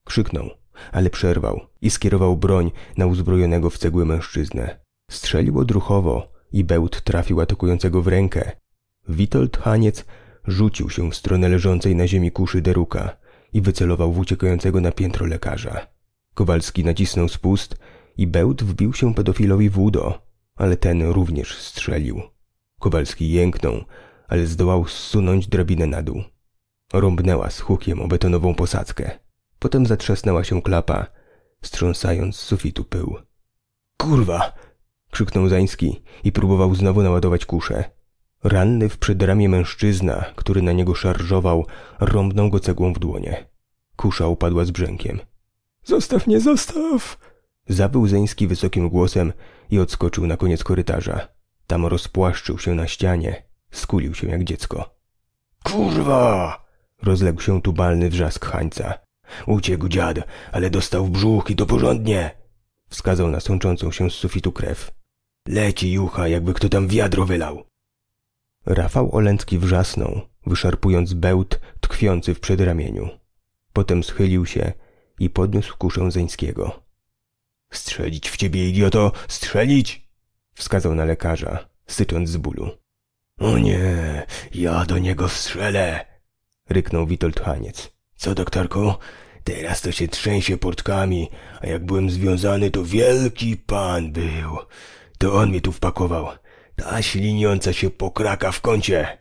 krzyknął, ale przerwał i skierował broń na uzbrojonego w cegły mężczyznę. Strzelił odruchowo i bełt trafił atakującego w rękę. Witold Haniec rzucił się w stronę leżącej na ziemi kuszy Deruka i wycelował w uciekającego na piętro lekarza. Kowalski nacisnął spust i bełt wbił się pedofilowi w udo, ale ten również strzelił. Kowalski jęknął, ale zdołał zsunąć drabinę na dół. Rąbnęła z hukiem o betonową posadzkę. Potem zatrzasnęła się klapa, strząsając z sufitu pył. Kurwa! krzyknął Zański i próbował znowu naładować kuszę. Ranny w przedramię mężczyzna, który na niego szarżował, rąbnął go cegłą w dłonie. Kusza upadła z brzękiem. Zostaw mnie, zostaw! Zawył Zeński wysokim głosem i odskoczył na koniec korytarza. Tam rozpłaszczył się na ścianie, skulił się jak dziecko. Kurwa! Rozległ się tubalny wrzask hańca. Uciekł dziad, ale dostał w brzuch i to porządnie! Wskazał na sączącą się z sufitu krew. Leci jucha, jakby kto tam wiadro wylał. Rafał Olęcki wrzasnął, wyszarpując bełt tkwiący w przedramieniu. Potem schylił się i podniósł kuszę Zeńskiego. Strzelić w ciebie, idioto, strzelić! Wskazał na lekarza, sycząc z bólu. O nie, ja do niego strzelę! Ryknął Witold Haniec. Co, doktorku? Teraz to się trzęsie portkami, a jak byłem związany, to wielki pan był. To on mnie tu wpakował. Ta śliniąca się pokraka w kącie.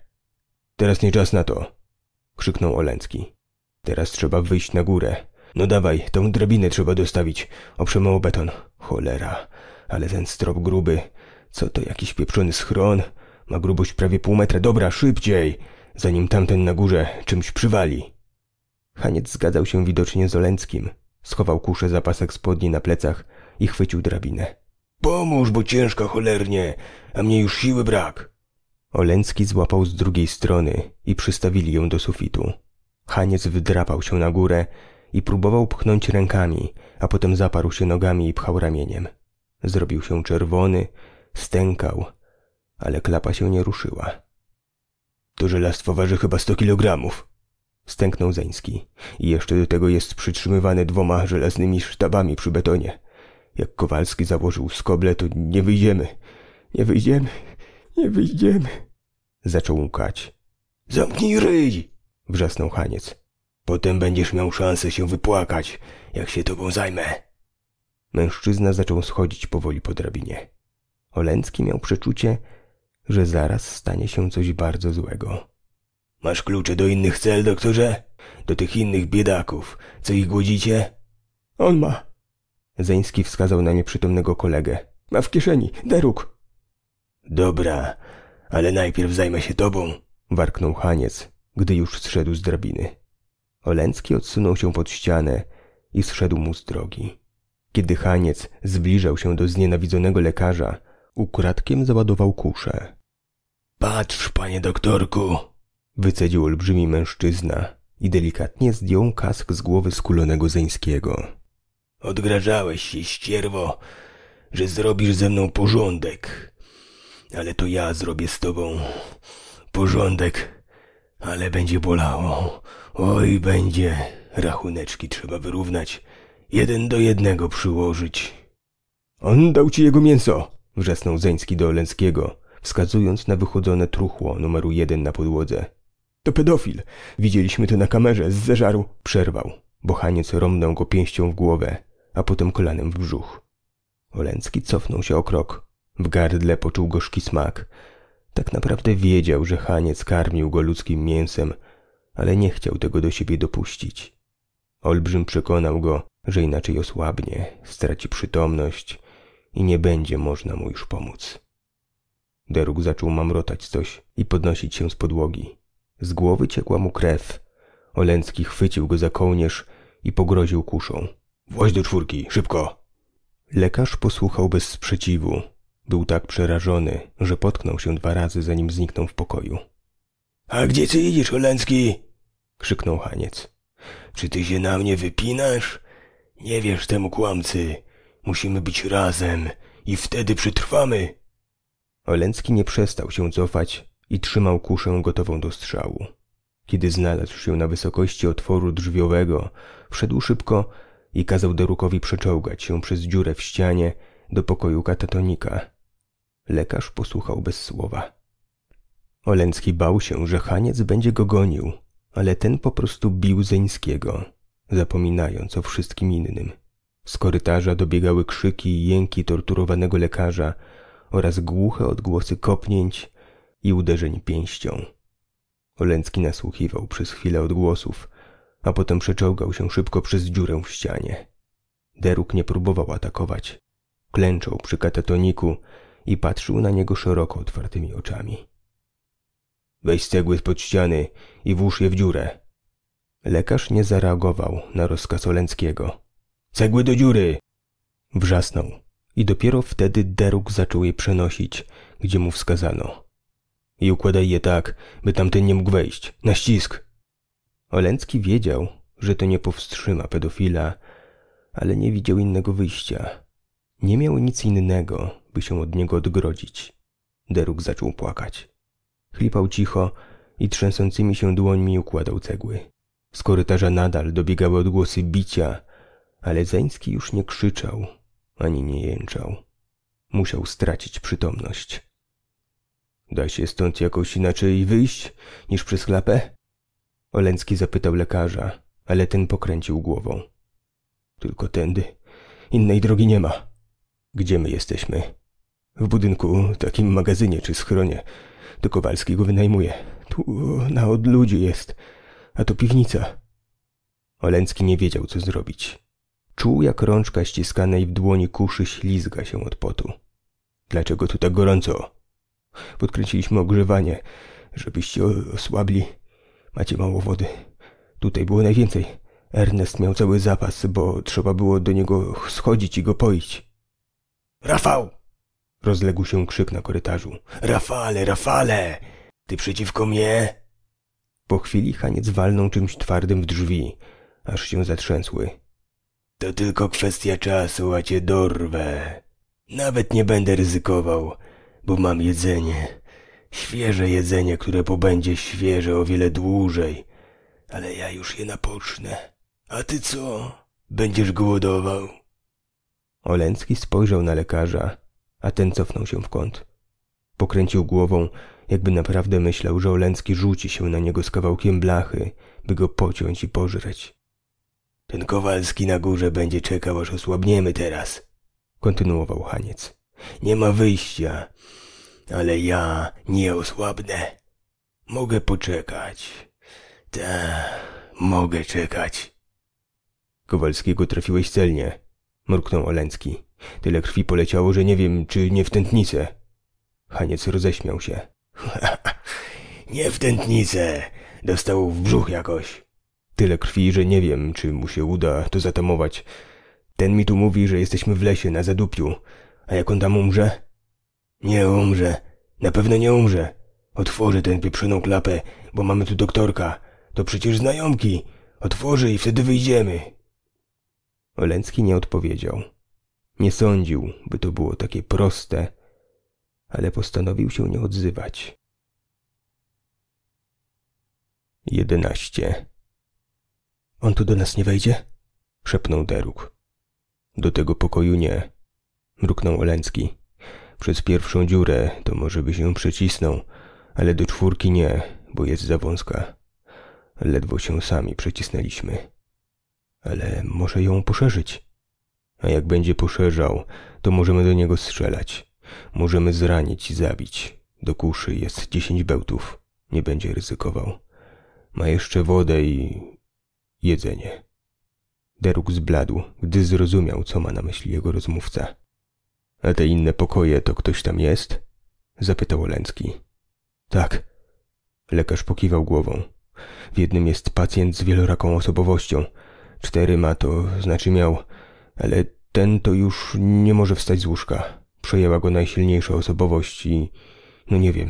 Teraz nie czas na to, krzyknął Oleński. Teraz trzeba wyjść na górę, no dawaj, tą drabinę trzeba dostawić. o beton. Cholera, ale ten strop gruby. Co to, jakiś pieprzony schron? Ma grubość prawie pół metra. Dobra, szybciej! Zanim tamten na górze czymś przywali. Haniec zgadzał się widocznie z Oleńskim. Schował kuszę za pasek spodni na plecach i chwycił drabinę. Pomóż, bo ciężko cholernie, a mnie już siły brak. Oleński złapał z drugiej strony i przystawili ją do sufitu. Haniec wydrapał się na górę i próbował pchnąć rękami, a potem zaparł się nogami i pchał ramieniem. Zrobił się czerwony, stękał, ale klapa się nie ruszyła. To żelastwo waży chyba sto kilogramów, stęknął Zeński. I jeszcze do tego jest przytrzymywane dwoma żelaznymi sztabami przy betonie. Jak Kowalski założył skoble, to nie wyjdziemy. Nie wyjdziemy, nie wyjdziemy, zaczął łkać. Zamknij ryj! wrzasnął Haniec. Potem będziesz miał szansę się wypłakać, jak się tobą zajmę. Mężczyzna zaczął schodzić powoli po drabinie. Oleński miał przeczucie, że zaraz stanie się coś bardzo złego. Masz klucze do innych cel, doktorze? Do tych innych biedaków, co ich głodzicie? On ma. Zeński wskazał na nieprzytomnego kolegę. Ma w kieszeni, deruk. Dobra, ale najpierw zajmę się tobą, warknął Haniec, gdy już zszedł z drabiny. Olęcki odsunął się pod ścianę i zszedł mu z drogi. Kiedy Haniec zbliżał się do znienawidzonego lekarza, ukradkiem załadował kuszę. Patrz, panie doktorku! Wycedził olbrzymi mężczyzna i delikatnie zdjął kask z głowy skulonego Zeńskiego. Odgrażałeś się, ścierwo, że zrobisz ze mną porządek. Ale to ja zrobię z tobą porządek, ale będzie bolało. Oj, będzie. Rachuneczki trzeba wyrównać. Jeden do jednego przyłożyć. On dał ci jego mięso, wrzasnął Zeński do Oleńskiego, wskazując na wychodzone truchło numeru jeden na podłodze. To pedofil. Widzieliśmy to na kamerze, z zeżaru. Przerwał. Bochaniec romnął go pięścią w głowę, a potem kolanem w brzuch. Oleński cofnął się o krok. W gardle poczuł gorzki smak. Tak naprawdę wiedział, że Haniec karmił go ludzkim mięsem, ale nie chciał tego do siebie dopuścić. Olbrzym przekonał go, że inaczej osłabnie, straci przytomność i nie będzie można mu już pomóc. Deruk zaczął mamrotać coś i podnosić się z podłogi. Z głowy ciekła mu krew. Olęcki chwycił go za kołnierz i pogroził kuszą. Właź do czwórki, szybko! Lekarz posłuchał bez sprzeciwu. Był tak przerażony, że potknął się dwa razy, zanim zniknął w pokoju. A gdzie ty idziesz, Oleński? krzyknął Haniec. Czy ty się na mnie wypinasz? Nie wiesz temu kłamcy. Musimy być razem i wtedy przetrwamy. Olęcki nie przestał się cofać i trzymał kuszę gotową do strzału. Kiedy znalazł się na wysokości otworu drzwiowego, wszedł szybko i kazał Derukowi przeczołgać się przez dziurę w ścianie do pokoju katatonika. Lekarz posłuchał bez słowa. Olęcki bał się, że Haniec będzie go gonił – ale ten po prostu bił Zeńskiego, zapominając o wszystkim innym. Z korytarza dobiegały krzyki i jęki torturowanego lekarza oraz głuche odgłosy kopnięć i uderzeń pięścią. Olęcki nasłuchiwał przez chwilę odgłosów, a potem przeczołgał się szybko przez dziurę w ścianie. Deruk nie próbował atakować. Klęczał przy katatoniku i patrzył na niego szeroko otwartymi oczami. Weź cegły spod ściany i włóż je w dziurę. Lekarz nie zareagował na rozkaz Oleńskiego. Cegły do dziury! Wrzasnął i dopiero wtedy Deruk zaczął je przenosić, gdzie mu wskazano. I układaj je tak, by tamten nie mógł wejść. Na ścisk! Oleński wiedział, że to nie powstrzyma pedofila, ale nie widział innego wyjścia. Nie miał nic innego, by się od niego odgrodzić. Deruk zaczął płakać. Chlipał cicho i trzęsącymi się dłońmi układał cegły. Z korytarza nadal dobiegały odgłosy bicia, ale Zeński już nie krzyczał ani nie jęczał. Musiał stracić przytomność. Da się stąd jakoś inaczej wyjść niż przez klapę? Oleński zapytał lekarza, ale ten pokręcił głową. Tylko tędy. Innej drogi nie ma. Gdzie my jesteśmy? W budynku, takim magazynie czy schronie to Kowalski go wynajmuje. Tu na odludziu jest, a to piwnica. Olęcki nie wiedział, co zrobić. Czuł, jak rączka ściskanej w dłoni kuszy ślizga się od potu. Dlaczego tu tak gorąco? Podkręciliśmy ogrzewanie, żebyście osłabli. Macie mało wody. Tutaj było najwięcej. Ernest miał cały zapas, bo trzeba było do niego schodzić i go poić. Rafał! Rozległ się krzyk na korytarzu. Rafale, Rafale! Ty przeciwko mnie? Po chwili Haniec walnął czymś twardym w drzwi, aż się zatrzęsły. To tylko kwestia czasu, a cię dorwę. Nawet nie będę ryzykował, bo mam jedzenie. Świeże jedzenie, które pobędzie świeże o wiele dłużej. Ale ja już je napocznę. A ty co? Będziesz głodował? Oleński spojrzał na lekarza, a ten cofnął się w kąt. Pokręcił głową, jakby naprawdę myślał, że Oleński rzuci się na niego z kawałkiem blachy, by go pociąć i pożreć. Ten Kowalski na górze będzie czekał, aż osłabniemy teraz, kontynuował Haniec. Nie ma wyjścia, ale ja nie osłabnę. Mogę poczekać. Ta, mogę czekać. Kowalskiego trafiłeś celnie, mruknął Oleński. Tyle krwi poleciało, że nie wiem, czy nie w tętnicę. Haniec roześmiał się. nie w tętnicę. Dostał w brzuch jakoś. Tyle krwi, że nie wiem, czy mu się uda to zatamować. Ten mi tu mówi, że jesteśmy w lesie, na zadupiu. A jak on tam umrze? Nie umrze. Na pewno nie umrze. Otworzy tę pieprzoną klapę, bo mamy tu doktorka. To przecież znajomki. Otworzy i wtedy wyjdziemy. Oleński nie odpowiedział. Nie sądził, by to było takie proste, ale postanowił się nie odzywać. 11. On tu do nas nie wejdzie? szepnął Deruk. Do tego pokoju nie, mruknął Oleński. Przez pierwszą dziurę to może by się przycisnął, ale do czwórki nie, bo jest za wąska. Ledwo się sami przycisnęliśmy, Ale może ją poszerzyć? a jak będzie poszerzał, to możemy do niego strzelać. Możemy zranić i zabić. Do kuszy jest dziesięć bełtów. Nie będzie ryzykował. Ma jeszcze wodę i... jedzenie. Deruk zbladł, gdy zrozumiał, co ma na myśli jego rozmówca. A te inne pokoje, to ktoś tam jest? Zapytał Oleński. Tak. Lekarz pokiwał głową. W jednym jest pacjent z wieloraką osobowością. Cztery ma to, znaczy miał ale ten to już nie może wstać z łóżka. Przejęła go najsilniejsza osobowość i... no nie wiem.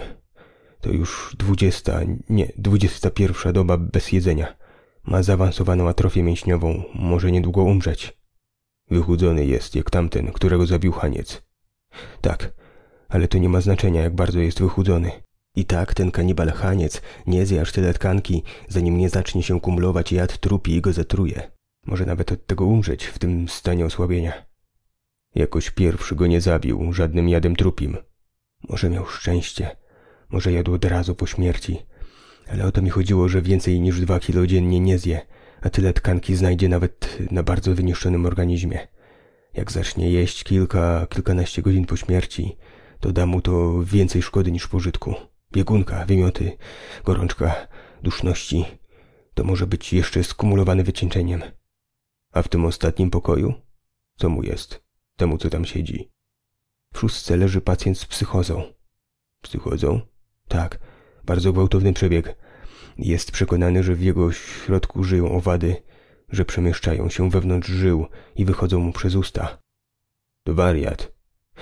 To już dwudziesta, nie, dwudziesta pierwsza doba bez jedzenia. Ma zaawansowaną atrofię mięśniową, może niedługo umrzeć. Wychudzony jest jak tamten, którego zabił Haniec. Tak, ale to nie ma znaczenia, jak bardzo jest wychudzony. I tak ten kanibal Haniec nie zje aż tyle tkanki, zanim nie zacznie się kumulować jad trupi i go zatruje. Może nawet od tego umrzeć w tym stanie osłabienia. Jakoś pierwszy go nie zabił żadnym jadem trupim. Może miał szczęście, może jadł od razu po śmierci. Ale o to mi chodziło, że więcej niż dwa kilo dziennie nie zje, a tyle tkanki znajdzie nawet na bardzo wyniszczonym organizmie. Jak zacznie jeść kilka, kilkanaście godzin po śmierci, to da mu to więcej szkody niż pożytku. Biegunka, wymioty, gorączka, duszności. To może być jeszcze skumulowane wycieńczeniem. A w tym ostatnim pokoju? Co mu jest? Temu, co tam siedzi. W szóstce leży pacjent z psychozą. Psychozą? Tak, bardzo gwałtowny przebieg. Jest przekonany, że w jego środku żyją owady, że przemieszczają się wewnątrz żył i wychodzą mu przez usta. To wariat.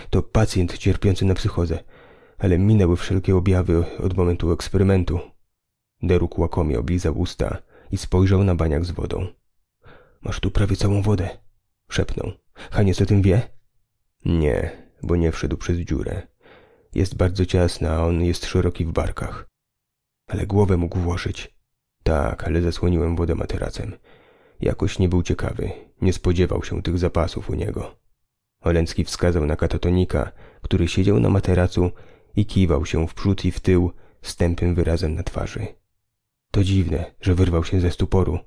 To pacjent cierpiący na psychozę, ale minęły wszelkie objawy od momentu eksperymentu. Deruk łakomie oblizał usta i spojrzał na baniak z wodą. Masz tu prawie całą wodę, szepnął. Haniec o tym wie? Nie, bo nie wszedł przez dziurę. Jest bardzo ciasna, a on jest szeroki w barkach. Ale głowę mógł włożyć. Tak, ale zasłoniłem wodę materacem. Jakoś nie był ciekawy, nie spodziewał się tych zapasów u niego. Oleński wskazał na katatonika, który siedział na materacu i kiwał się w przód i w tył z tępym wyrazem na twarzy. To dziwne, że wyrwał się ze stuporu,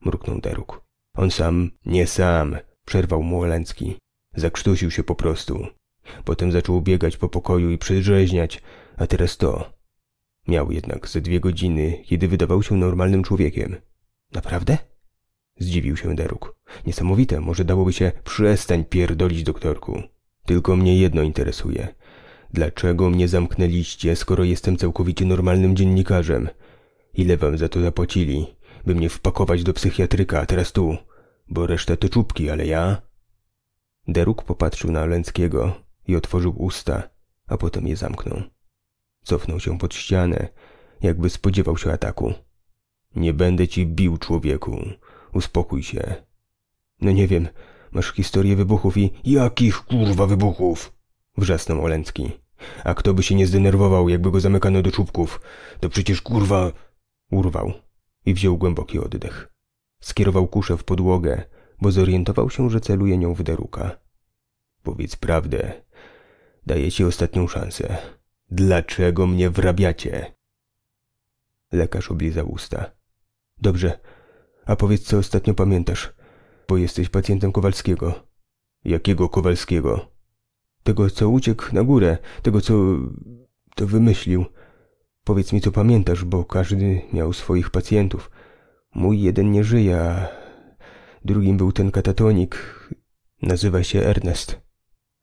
mruknął Deruk. On sam, nie sam, przerwał mu Oleński. Zakrztusił się po prostu. Potem zaczął biegać po pokoju i przyrzeźniać, a teraz to. Miał jednak ze dwie godziny, kiedy wydawał się normalnym człowiekiem. Naprawdę? Zdziwił się Deruk. Niesamowite, może dałoby się przestań pierdolić doktorku. Tylko mnie jedno interesuje. Dlaczego mnie zamknęliście, skoro jestem całkowicie normalnym dziennikarzem? Ile wam za to zapłacili? by mnie wpakować do psychiatryka, a teraz tu, bo reszta to czubki, ale ja... Deruk popatrzył na Lęckiego i otworzył usta, a potem je zamknął. Cofnął się pod ścianę, jakby spodziewał się ataku. Nie będę ci bił, człowieku. Uspokój się. No nie wiem, masz historię wybuchów i... Jakich kurwa wybuchów? Wrzasnął Olęcki. A kto by się nie zdenerwował, jakby go zamykano do czubków? To przecież kurwa... Urwał i wziął głęboki oddech. Skierował kuszę w podłogę, bo zorientował się, że celuje nią w Deruka. Powiedz prawdę. Daję ci ostatnią szansę. Dlaczego mnie wrabiacie? Lekarz oblizał usta. Dobrze. A powiedz, co ostatnio pamiętasz? Bo jesteś pacjentem Kowalskiego. Jakiego Kowalskiego? Tego, co uciekł na górę. Tego, co... to wymyślił. Powiedz mi, co pamiętasz, bo każdy miał swoich pacjentów. Mój jeden nie żyje, a drugim był ten katatonik. Nazywa się Ernest.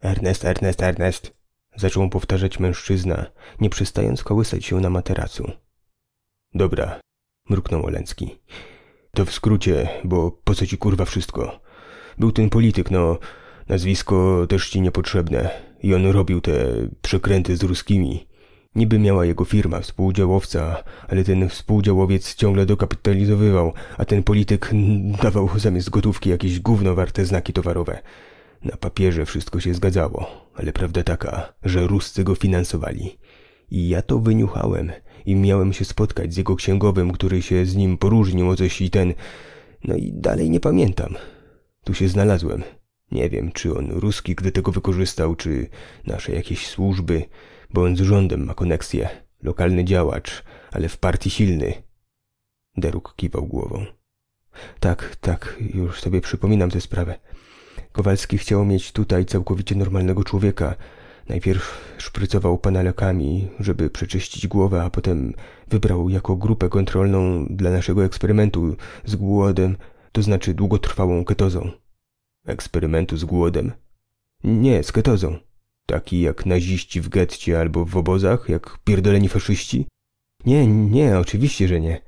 Ernest, Ernest, Ernest, zaczął powtarzać mężczyzna, nie przestając kołysać się na materacu. Dobra, mruknął Olęcki. To w skrócie, bo po co ci kurwa wszystko? Był ten polityk, no, nazwisko też ci niepotrzebne. I on robił te przekręty z ruskimi. Niby miała jego firma współdziałowca, ale ten współdziałowiec ciągle dokapitalizowywał, a ten polityk dawał zamiast gotówki jakieś gówno warte znaki towarowe. Na papierze wszystko się zgadzało, ale prawda taka, że Ruscy go finansowali. I ja to wyniuchałem i miałem się spotkać z jego księgowym, który się z nim poróżnił o coś i ten... No i dalej nie pamiętam. Tu się znalazłem. Nie wiem, czy on ruski, gdy tego wykorzystał, czy nasze jakieś służby bo on z ma koneksję. Lokalny działacz, ale w partii silny. Deruk kiwał głową. Tak, tak, już sobie przypominam tę sprawę. Kowalski chciał mieć tutaj całkowicie normalnego człowieka. Najpierw szprycował pana lekami, żeby przeczyścić głowę, a potem wybrał jako grupę kontrolną dla naszego eksperymentu z głodem, to znaczy długotrwałą ketozą. Eksperymentu z głodem? Nie, z ketozą. Taki jak naziści w getcie albo w obozach, jak pierdoleni faszyści? Nie, nie, oczywiście, że nie.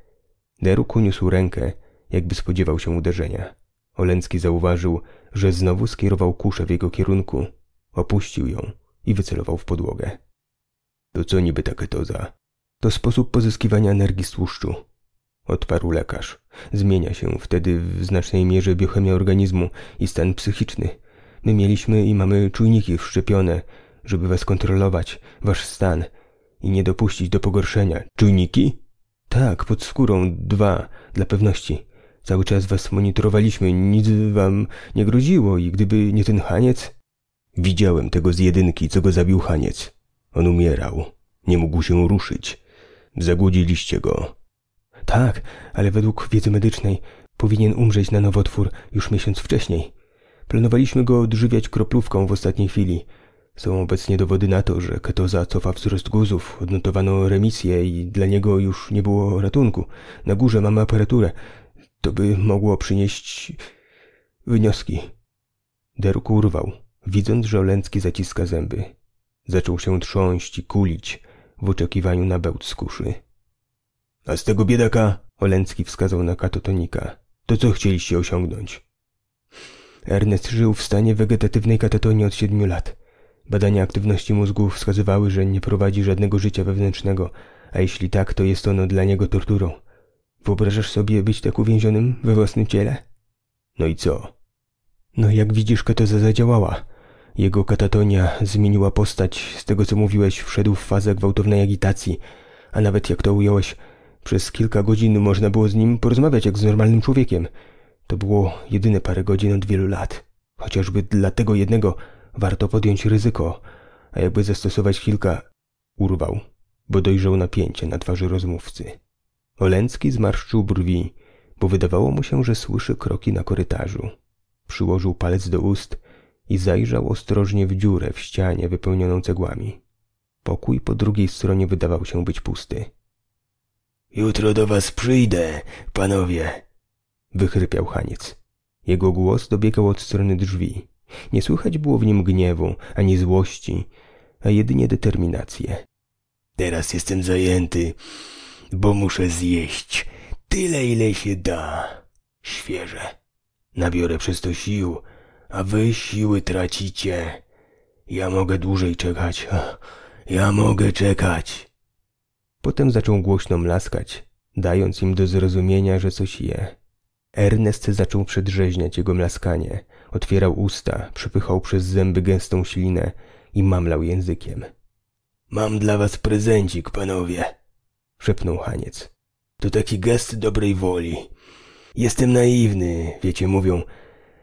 Deruk uniósł rękę, jakby spodziewał się uderzenia. Oleński zauważył, że znowu skierował kuszę w jego kierunku, opuścił ją i wycelował w podłogę. To co niby ta ketoza? To sposób pozyskiwania energii z tłuszczu, odparł lekarz. Zmienia się wtedy w znacznej mierze biochemia organizmu i stan psychiczny, My mieliśmy i mamy czujniki wszczepione, żeby was kontrolować, wasz stan i nie dopuścić do pogorszenia. Czujniki? Tak, pod skórą dwa, dla pewności. Cały czas was monitorowaliśmy, nic wam nie groziło i gdyby nie ten haniec... Widziałem tego z jedynki, co go zabił haniec. On umierał. Nie mógł się ruszyć. Zagłodziliście go. Tak, ale według wiedzy medycznej powinien umrzeć na nowotwór już miesiąc wcześniej. Planowaliśmy go odżywiać kroplówką w ostatniej chwili. Są obecnie dowody na to, że ketoza cofa wzrost guzów, odnotowano remisję i dla niego już nie było ratunku. Na górze mamy aparaturę. To by mogło przynieść... wnioski. Derek urwał, widząc, że Olęcki zaciska zęby. Zaczął się trząść i kulić w oczekiwaniu na bełt z kuszy. A z tego biedaka... Olęcki wskazał na katotonika. To co chcieliście osiągnąć? Ernest żył w stanie wegetatywnej katatonii od siedmiu lat. Badania aktywności mózgu wskazywały, że nie prowadzi żadnego życia wewnętrznego, a jeśli tak, to jest ono dla niego torturą. Wyobrażasz sobie być tak uwięzionym we własnym ciele? No i co? No jak widzisz, katoza zadziałała. Jego katatonia zmieniła postać, z tego co mówiłeś, wszedł w fazę gwałtownej agitacji, a nawet jak to ująłeś, przez kilka godzin można było z nim porozmawiać jak z normalnym człowiekiem – to było jedyne parę godzin od wielu lat. Chociażby dla tego jednego warto podjąć ryzyko, a jakby zastosować kilka... Urwał, bo dojrzał napięcie na twarzy rozmówcy. Olęcki zmarszczył brwi, bo wydawało mu się, że słyszy kroki na korytarzu. Przyłożył palec do ust i zajrzał ostrożnie w dziurę w ścianie wypełnioną cegłami. Pokój po drugiej stronie wydawał się być pusty. Jutro do was przyjdę, panowie, wychrypiał Haniec. Jego głos dobiegał od strony drzwi. Nie słychać było w nim gniewu, ani złości, a jedynie determinację. Teraz jestem zajęty, bo muszę zjeść tyle, ile się da. Świeże. Nabiorę przez to sił, a wy siły tracicie. Ja mogę dłużej czekać. Ja mogę czekać. Potem zaczął głośno mlaskać, dając im do zrozumienia, że coś je. Ernest zaczął przedrzeźniać jego mlaskanie. Otwierał usta, przepychał przez zęby gęstą ślinę i mamlał językiem. Mam dla was prezencik, panowie, szepnął Haniec. To taki gest dobrej woli. Jestem naiwny, wiecie, mówią,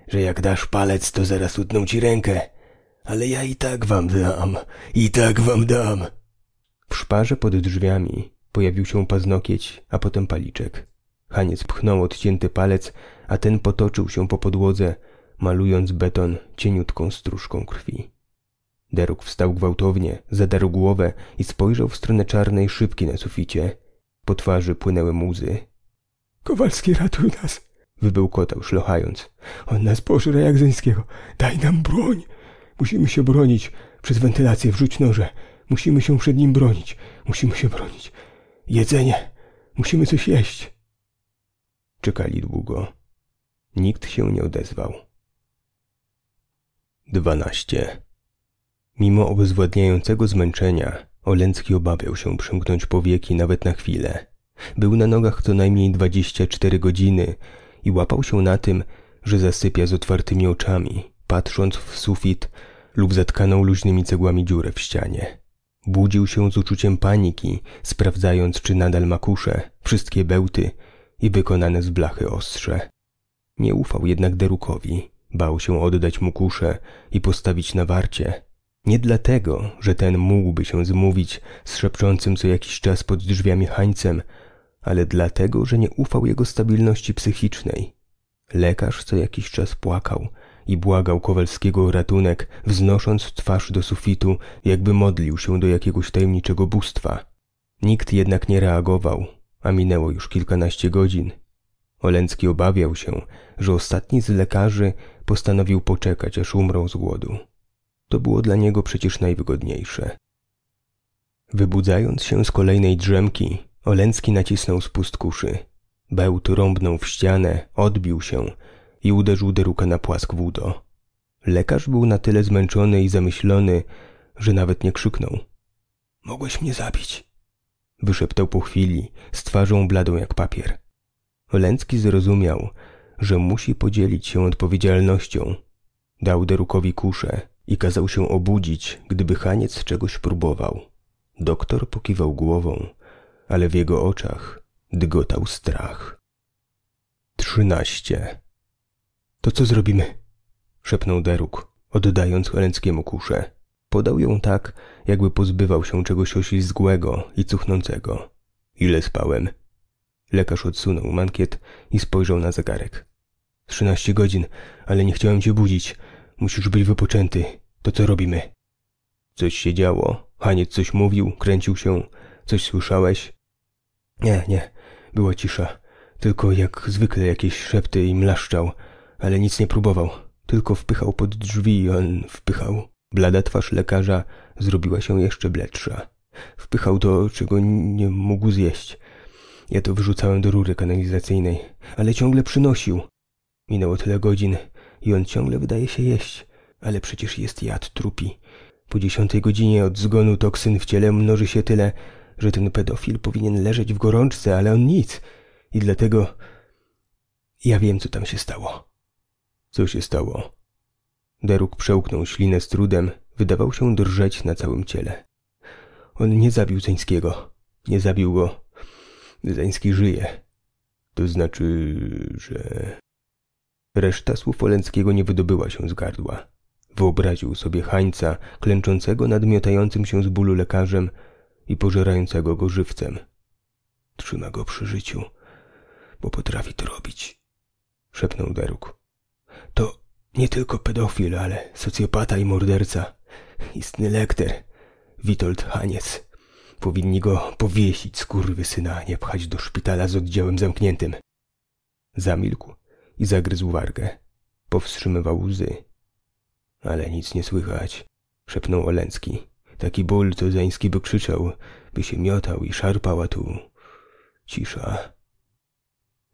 że jak dasz palec, to zaraz utną ci rękę. Ale ja i tak wam dam, i tak wam dam. W szparze pod drzwiami pojawił się paznokieć, a potem paliczek. Haniec pchnął odcięty palec, a ten potoczył się po podłodze, malując beton cieniutką stróżką krwi. Deruk wstał gwałtownie, zadarł głowę i spojrzał w stronę czarnej szybki na suficie. Po twarzy płynęły muzy. Kowalski ratuj nas! wybełkotał szlochając. On nas pożre jak Zeńskiego. Daj nam broń! Musimy się bronić. Przez wentylację wrzuć noże. Musimy się przed nim bronić. Musimy się bronić. Jedzenie. Musimy coś jeść. Czekali długo. Nikt się nie odezwał. 12. Mimo obezwładniającego zmęczenia, Olęcki obawiał się przymknąć powieki nawet na chwilę. Był na nogach co najmniej 24 godziny i łapał się na tym, że zasypia z otwartymi oczami, patrząc w sufit lub zatkaną luźnymi cegłami dziurę w ścianie. Budził się z uczuciem paniki, sprawdzając, czy nadal ma kusze, wszystkie bełty i wykonane z blachy ostrze. Nie ufał jednak Derukowi, bał się oddać mu kuszę i postawić na warcie. Nie dlatego, że ten mógłby się zmówić z szepczącym co jakiś czas pod drzwiami hańcem, ale dlatego, że nie ufał jego stabilności psychicznej. Lekarz co jakiś czas płakał i błagał Kowalskiego o ratunek, wznosząc twarz do sufitu, jakby modlił się do jakiegoś tajemniczego bóstwa. Nikt jednak nie reagował, a minęło już kilkanaście godzin. Olęcki obawiał się, że ostatni z lekarzy postanowił poczekać, aż umrą z głodu. To było dla niego przecież najwygodniejsze. Wybudzając się z kolejnej drzemki, Olęcki nacisnął spust kuszy. Bełt rąbnął w ścianę, odbił się i uderzył deruka na płask wudo. Lekarz był na tyle zmęczony i zamyślony, że nawet nie krzyknął. Mogłeś mnie zabić, wyszeptał po chwili, z twarzą bladą jak papier. Lęcki zrozumiał, że musi podzielić się odpowiedzialnością. Dał Derukowi kuszę i kazał się obudzić, gdyby Haniec czegoś próbował. Doktor pokiwał głową, ale w jego oczach dygotał strach. Trzynaście. To co zrobimy? szepnął Deruk, oddając Helenckiemu kuszę. Podał ją tak, jakby pozbywał się czegoś oślizgłego i cuchnącego. Ile spałem? Lekarz odsunął mankiet i spojrzał na zegarek. Trzynaście godzin, ale nie chciałem cię budzić. Musisz być wypoczęty. To co robimy? Coś się działo. Haniec coś mówił, kręcił się. Coś słyszałeś? Nie, nie. Była cisza. Tylko jak zwykle jakieś szepty i mlaszczał, ale nic nie próbował. Tylko wpychał pod drzwi, on wpychał. Blada twarz lekarza zrobiła się jeszcze bledsza. Wpychał to, czego nie mógł zjeść. Ja to wrzucałem do rury kanalizacyjnej, ale ciągle przynosił. Minęło tyle godzin i on ciągle wydaje się jeść, ale przecież jest jad trupi. Po dziesiątej godzinie od zgonu toksyn w ciele mnoży się tyle, że ten pedofil powinien leżeć w gorączce, ale on nic. I dlatego... Ja wiem, co tam się stało. Co się stało? Deruk przełknął ślinę z trudem, wydawał się drżeć na całym ciele. On nie zabił Zeńskiego, Nie zabił go. Zeński żyje. To znaczy, że... Reszta słów Olenckiego nie wydobyła się z gardła. Wyobraził sobie hańca, klęczącego nad miotającym się z bólu lekarzem i pożerającego go żywcem. Trzyma go przy życiu, bo potrafi to robić, szepnął Deruk. To nie tylko pedofil, ale socjopata i morderca. Istny lekter. Witold Haniec. Powinni go powiesić, syna, nie pchać do szpitala z oddziałem zamkniętym. Zamilkł i zagryzł wargę. Powstrzymywał łzy. Ale nic nie słychać, szepnął Oleński. Taki ból co Zeński by krzyczał, by się miotał i szarpał, a tu... Cisza.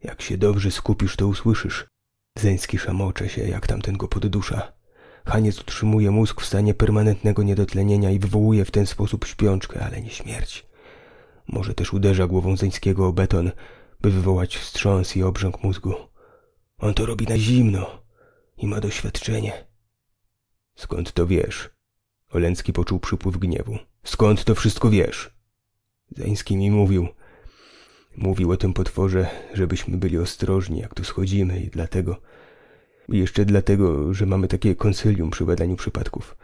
Jak się dobrze skupisz, to usłyszysz. Zeński szamocze się, jak tamten go poddusza. Haniec utrzymuje mózg w stanie permanentnego niedotlenienia i wywołuje w ten sposób śpiączkę, ale nie śmierć. Może też uderza głową Zeńskiego o beton, by wywołać wstrząs i obrzęk mózgu. On to robi na zimno i ma doświadczenie. Skąd to wiesz? Oleński poczuł przypływ gniewu. Skąd to wszystko wiesz? Zeński mi mówił, Mówił o tym potworze, żebyśmy byli ostrożni, jak tu schodzimy i dlatego... I jeszcze dlatego, że mamy takie konsylium przy badaniu przypadków.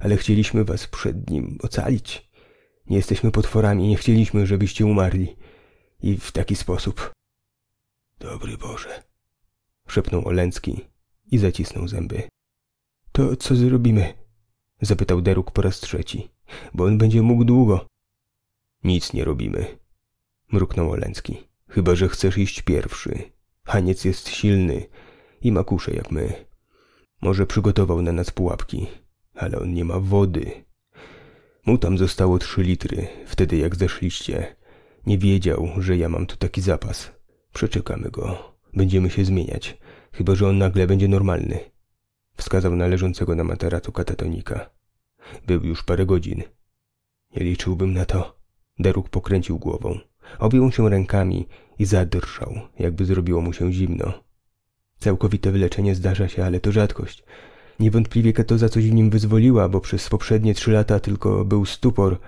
Ale chcieliśmy was przed nim ocalić. Nie jesteśmy potworami, nie chcieliśmy, żebyście umarli. I w taki sposób... Dobry Boże... Szepnął Oleński i zacisnął zęby. To co zrobimy? Zapytał Deruk po raz trzeci. Bo on będzie mógł długo. Nic nie robimy, mruknął Oleński. Chyba, że chcesz iść pierwszy. Haniec jest silny i ma kusze jak my. Może przygotował na nas pułapki, ale on nie ma wody. Mu tam zostało trzy litry, wtedy jak zeszliście. Nie wiedział, że ja mam tu taki zapas. Przeczekamy go. Będziemy się zmieniać, chyba że on nagle będzie normalny. Wskazał na leżącego na materatu katatonika. Był już parę godzin. Nie liczyłbym na to. Deruk pokręcił głową. Objął się rękami i zadrżał, jakby zrobiło mu się zimno. Całkowite wyleczenie zdarza się, ale to rzadkość. Niewątpliwie ketoza coś w nim wyzwoliła, bo przez poprzednie trzy lata tylko był stupor,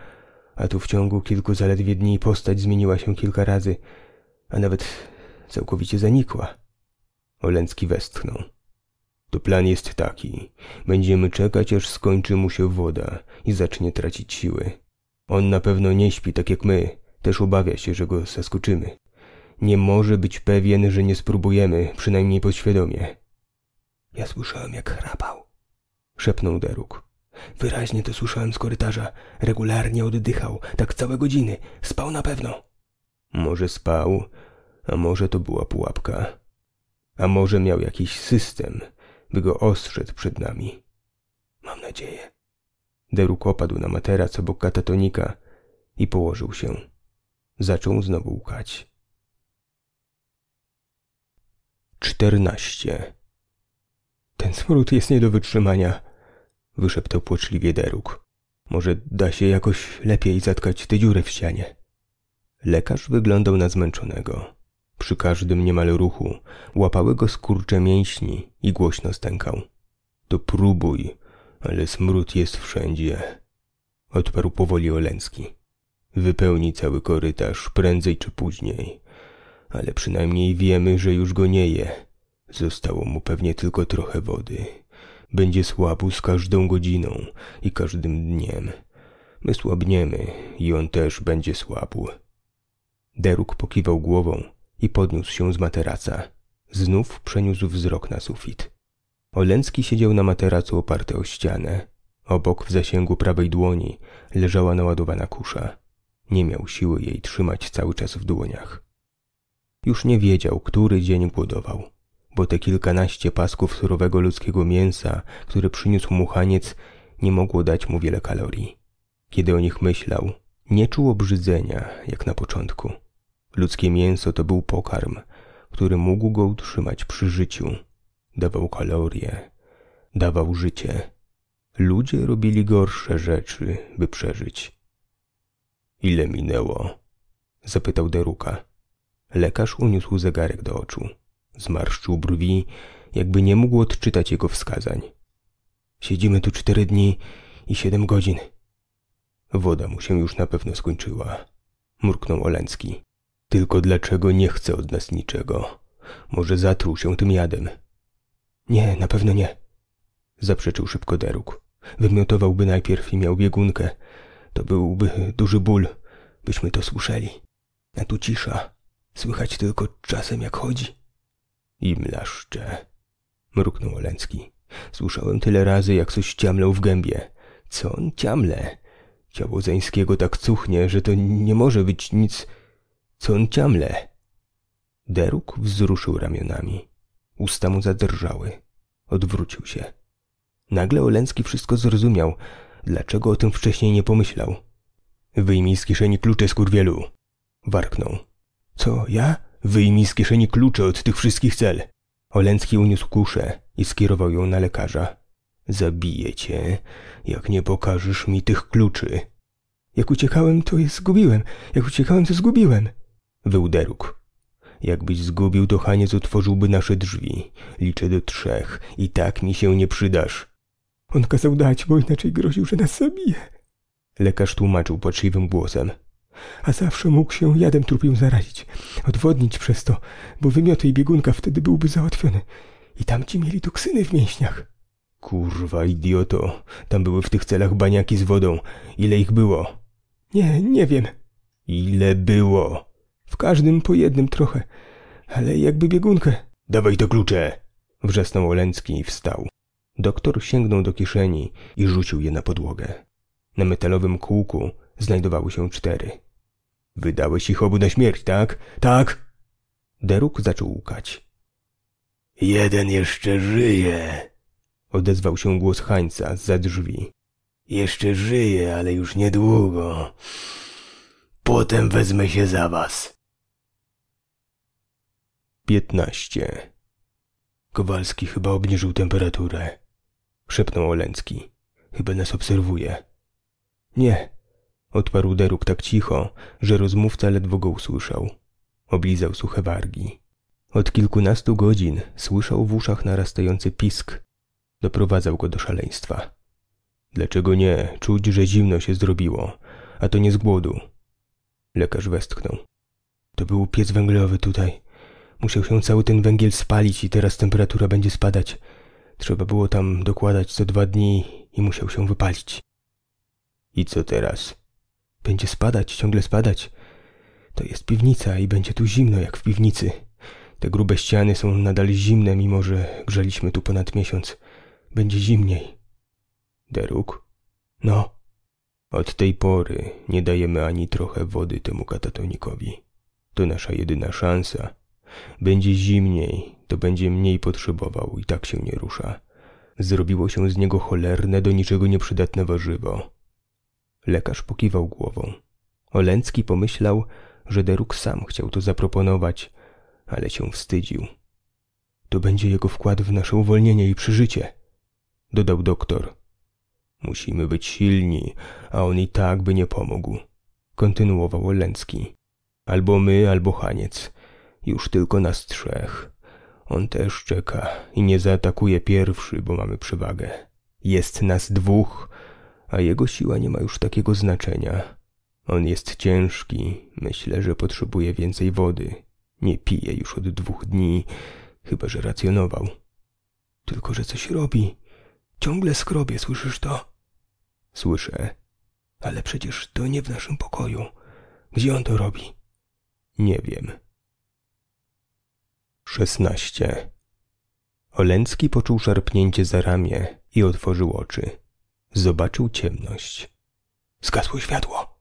a tu w ciągu kilku zaledwie dni postać zmieniła się kilka razy, a nawet całkowicie zanikła. Olęcki westchnął. To plan jest taki. Będziemy czekać, aż skończy mu się woda i zacznie tracić siły. On na pewno nie śpi tak jak my, też obawia się, że go zaskoczymy. Nie może być pewien, że nie spróbujemy, przynajmniej podświadomie. Ja słyszałem, jak chrapał, szepnął Deruk. Wyraźnie to słyszałem z korytarza. Regularnie oddychał, tak całe godziny. Spał na pewno. Może spał, a może to była pułapka. A może miał jakiś system, by go ostrzec przed nami. Mam nadzieję. Deruk opadł na materac obok katatonika i położył się. Zaczął znowu łkać. 14. Ten smród jest nie do wytrzymania, wyszeptał płaczliwie Deruk. Może da się jakoś lepiej zatkać te dziury w ścianie. Lekarz wyglądał na zmęczonego. Przy każdym niemal ruchu łapały go skurcze mięśni i głośno stękał. To próbuj, ale smród jest wszędzie, odparł powoli Oleński. Wypełni cały korytarz, prędzej czy później. Ale przynajmniej wiemy, że już go nie je. Zostało mu pewnie tylko trochę wody. Będzie słabł z każdą godziną i każdym dniem. My słabniemy i on też będzie słabł. Deruk pokiwał głową i podniósł się z materaca. Znów przeniósł wzrok na sufit. Olęcki siedział na materacu oparty o ścianę. Obok w zasięgu prawej dłoni leżała naładowana kusza. Nie miał siły jej trzymać cały czas w dłoniach. Już nie wiedział, który dzień głodował, bo te kilkanaście pasków surowego ludzkiego mięsa, które przyniósł mu chaniec, nie mogło dać mu wiele kalorii. Kiedy o nich myślał, nie czuł obrzydzenia, jak na początku. Ludzkie mięso to był pokarm, który mógł go utrzymać przy życiu. Dawał kalorie, dawał życie. Ludzie robili gorsze rzeczy, by przeżyć. Ile minęło? Zapytał Deruka. Lekarz uniósł zegarek do oczu. Zmarszczył brwi, jakby nie mógł odczytać jego wskazań. Siedzimy tu cztery dni i siedem godzin. Woda mu się już na pewno skończyła. Mruknął Olęcki. Tylko dlaczego nie chce od nas niczego? Może zatruł się tym jadem? Nie, na pewno nie. Zaprzeczył szybko Deruk. Wymiotowałby najpierw i miał biegunkę – to byłby duży ból, byśmy to słyszeli. A tu cisza. Słychać tylko czasem jak chodzi. I mlaszcze. Mruknął Olęcki. Słyszałem tyle razy, jak coś ciamlał w gębie. Co on ciamle? Ciało Zeńskiego tak cuchnie, że to nie może być nic... Co on ciamle? Deruk wzruszył ramionami. Usta mu zadrżały. Odwrócił się. Nagle Olęcki wszystko zrozumiał. Dlaczego o tym wcześniej nie pomyślał? Wyjmij z kieszeni klucze, skurwielu. Warknął. Co, ja? Wyjmij z kieszeni klucze od tych wszystkich cel. Oleński uniósł kuszę i skierował ją na lekarza. Zabiję cię, jak nie pokażesz mi tych kluczy. Jak uciekałem, to je zgubiłem. Jak uciekałem, to zgubiłem. Wył Jakbyś zgubił, to Haniec otworzyłby nasze drzwi. Liczę do trzech i tak mi się nie przydasz. On kazał dać, bo inaczej groził, że nas zabije. Lekarz tłumaczył płaczliwym głosem. A zawsze mógł się jadem trupił zarazić, odwodnić przez to, bo wymioty i biegunka wtedy byłby załatwiony. I tamci mieli toksyny w mięśniach. Kurwa, idioto. Tam były w tych celach baniaki z wodą. Ile ich było? Nie, nie wiem. Ile było? W każdym po jednym trochę, ale jakby biegunkę. Dawaj to klucze! Wrzasnął Oleński i wstał. Doktor sięgnął do kieszeni i rzucił je na podłogę. Na metalowym kółku znajdowały się cztery. Wydałeś ich obu na śmierć, tak? Tak! Deruk zaczął łukać. Jeden jeszcze żyje, odezwał się głos Hańca za drzwi. Jeszcze żyje, ale już niedługo. Potem wezmę się za was. 15. Kowalski chyba obniżył temperaturę. Szepnął Oleński. Chyba nas obserwuje. Nie. Odparł Deruk tak cicho, że rozmówca ledwo go usłyszał. Oblizał suche wargi. Od kilkunastu godzin słyszał w uszach narastający pisk. Doprowadzał go do szaleństwa. Dlaczego nie? Czuć, że zimno się zrobiło, a to nie z głodu. Lekarz westchnął. To był piec węglowy tutaj. Musiał się cały ten węgiel spalić i teraz temperatura będzie spadać. Trzeba było tam dokładać co dwa dni i musiał się wypalić. I co teraz? Będzie spadać, ciągle spadać. To jest piwnica i będzie tu zimno jak w piwnicy. Te grube ściany są nadal zimne, mimo że grzeliśmy tu ponad miesiąc. Będzie zimniej. Deruk? No. Od tej pory nie dajemy ani trochę wody temu katatonikowi. To nasza jedyna szansa. Będzie zimniej to będzie mniej potrzebował i tak się nie rusza. Zrobiło się z niego cholerne, do niczego nieprzydatne warzywo. Lekarz pokiwał głową. Olęcki pomyślał, że Deruk sam chciał to zaproponować, ale się wstydził. To będzie jego wkład w nasze uwolnienie i przeżycie, dodał doktor. Musimy być silni, a on i tak by nie pomógł, kontynuował Olęcki. Albo my, albo Haniec. Już tylko nas trzech. On też czeka i nie zaatakuje pierwszy, bo mamy przewagę. Jest nas dwóch, a jego siła nie ma już takiego znaczenia. On jest ciężki, myślę, że potrzebuje więcej wody. Nie pije już od dwóch dni, chyba że racjonował. Tylko, że coś robi. Ciągle skrobie, słyszysz to? Słyszę. Ale przecież to nie w naszym pokoju. Gdzie on to robi? Nie wiem. 16. Olęcki poczuł szarpnięcie za ramię i otworzył oczy. Zobaczył ciemność. Zgasło światło!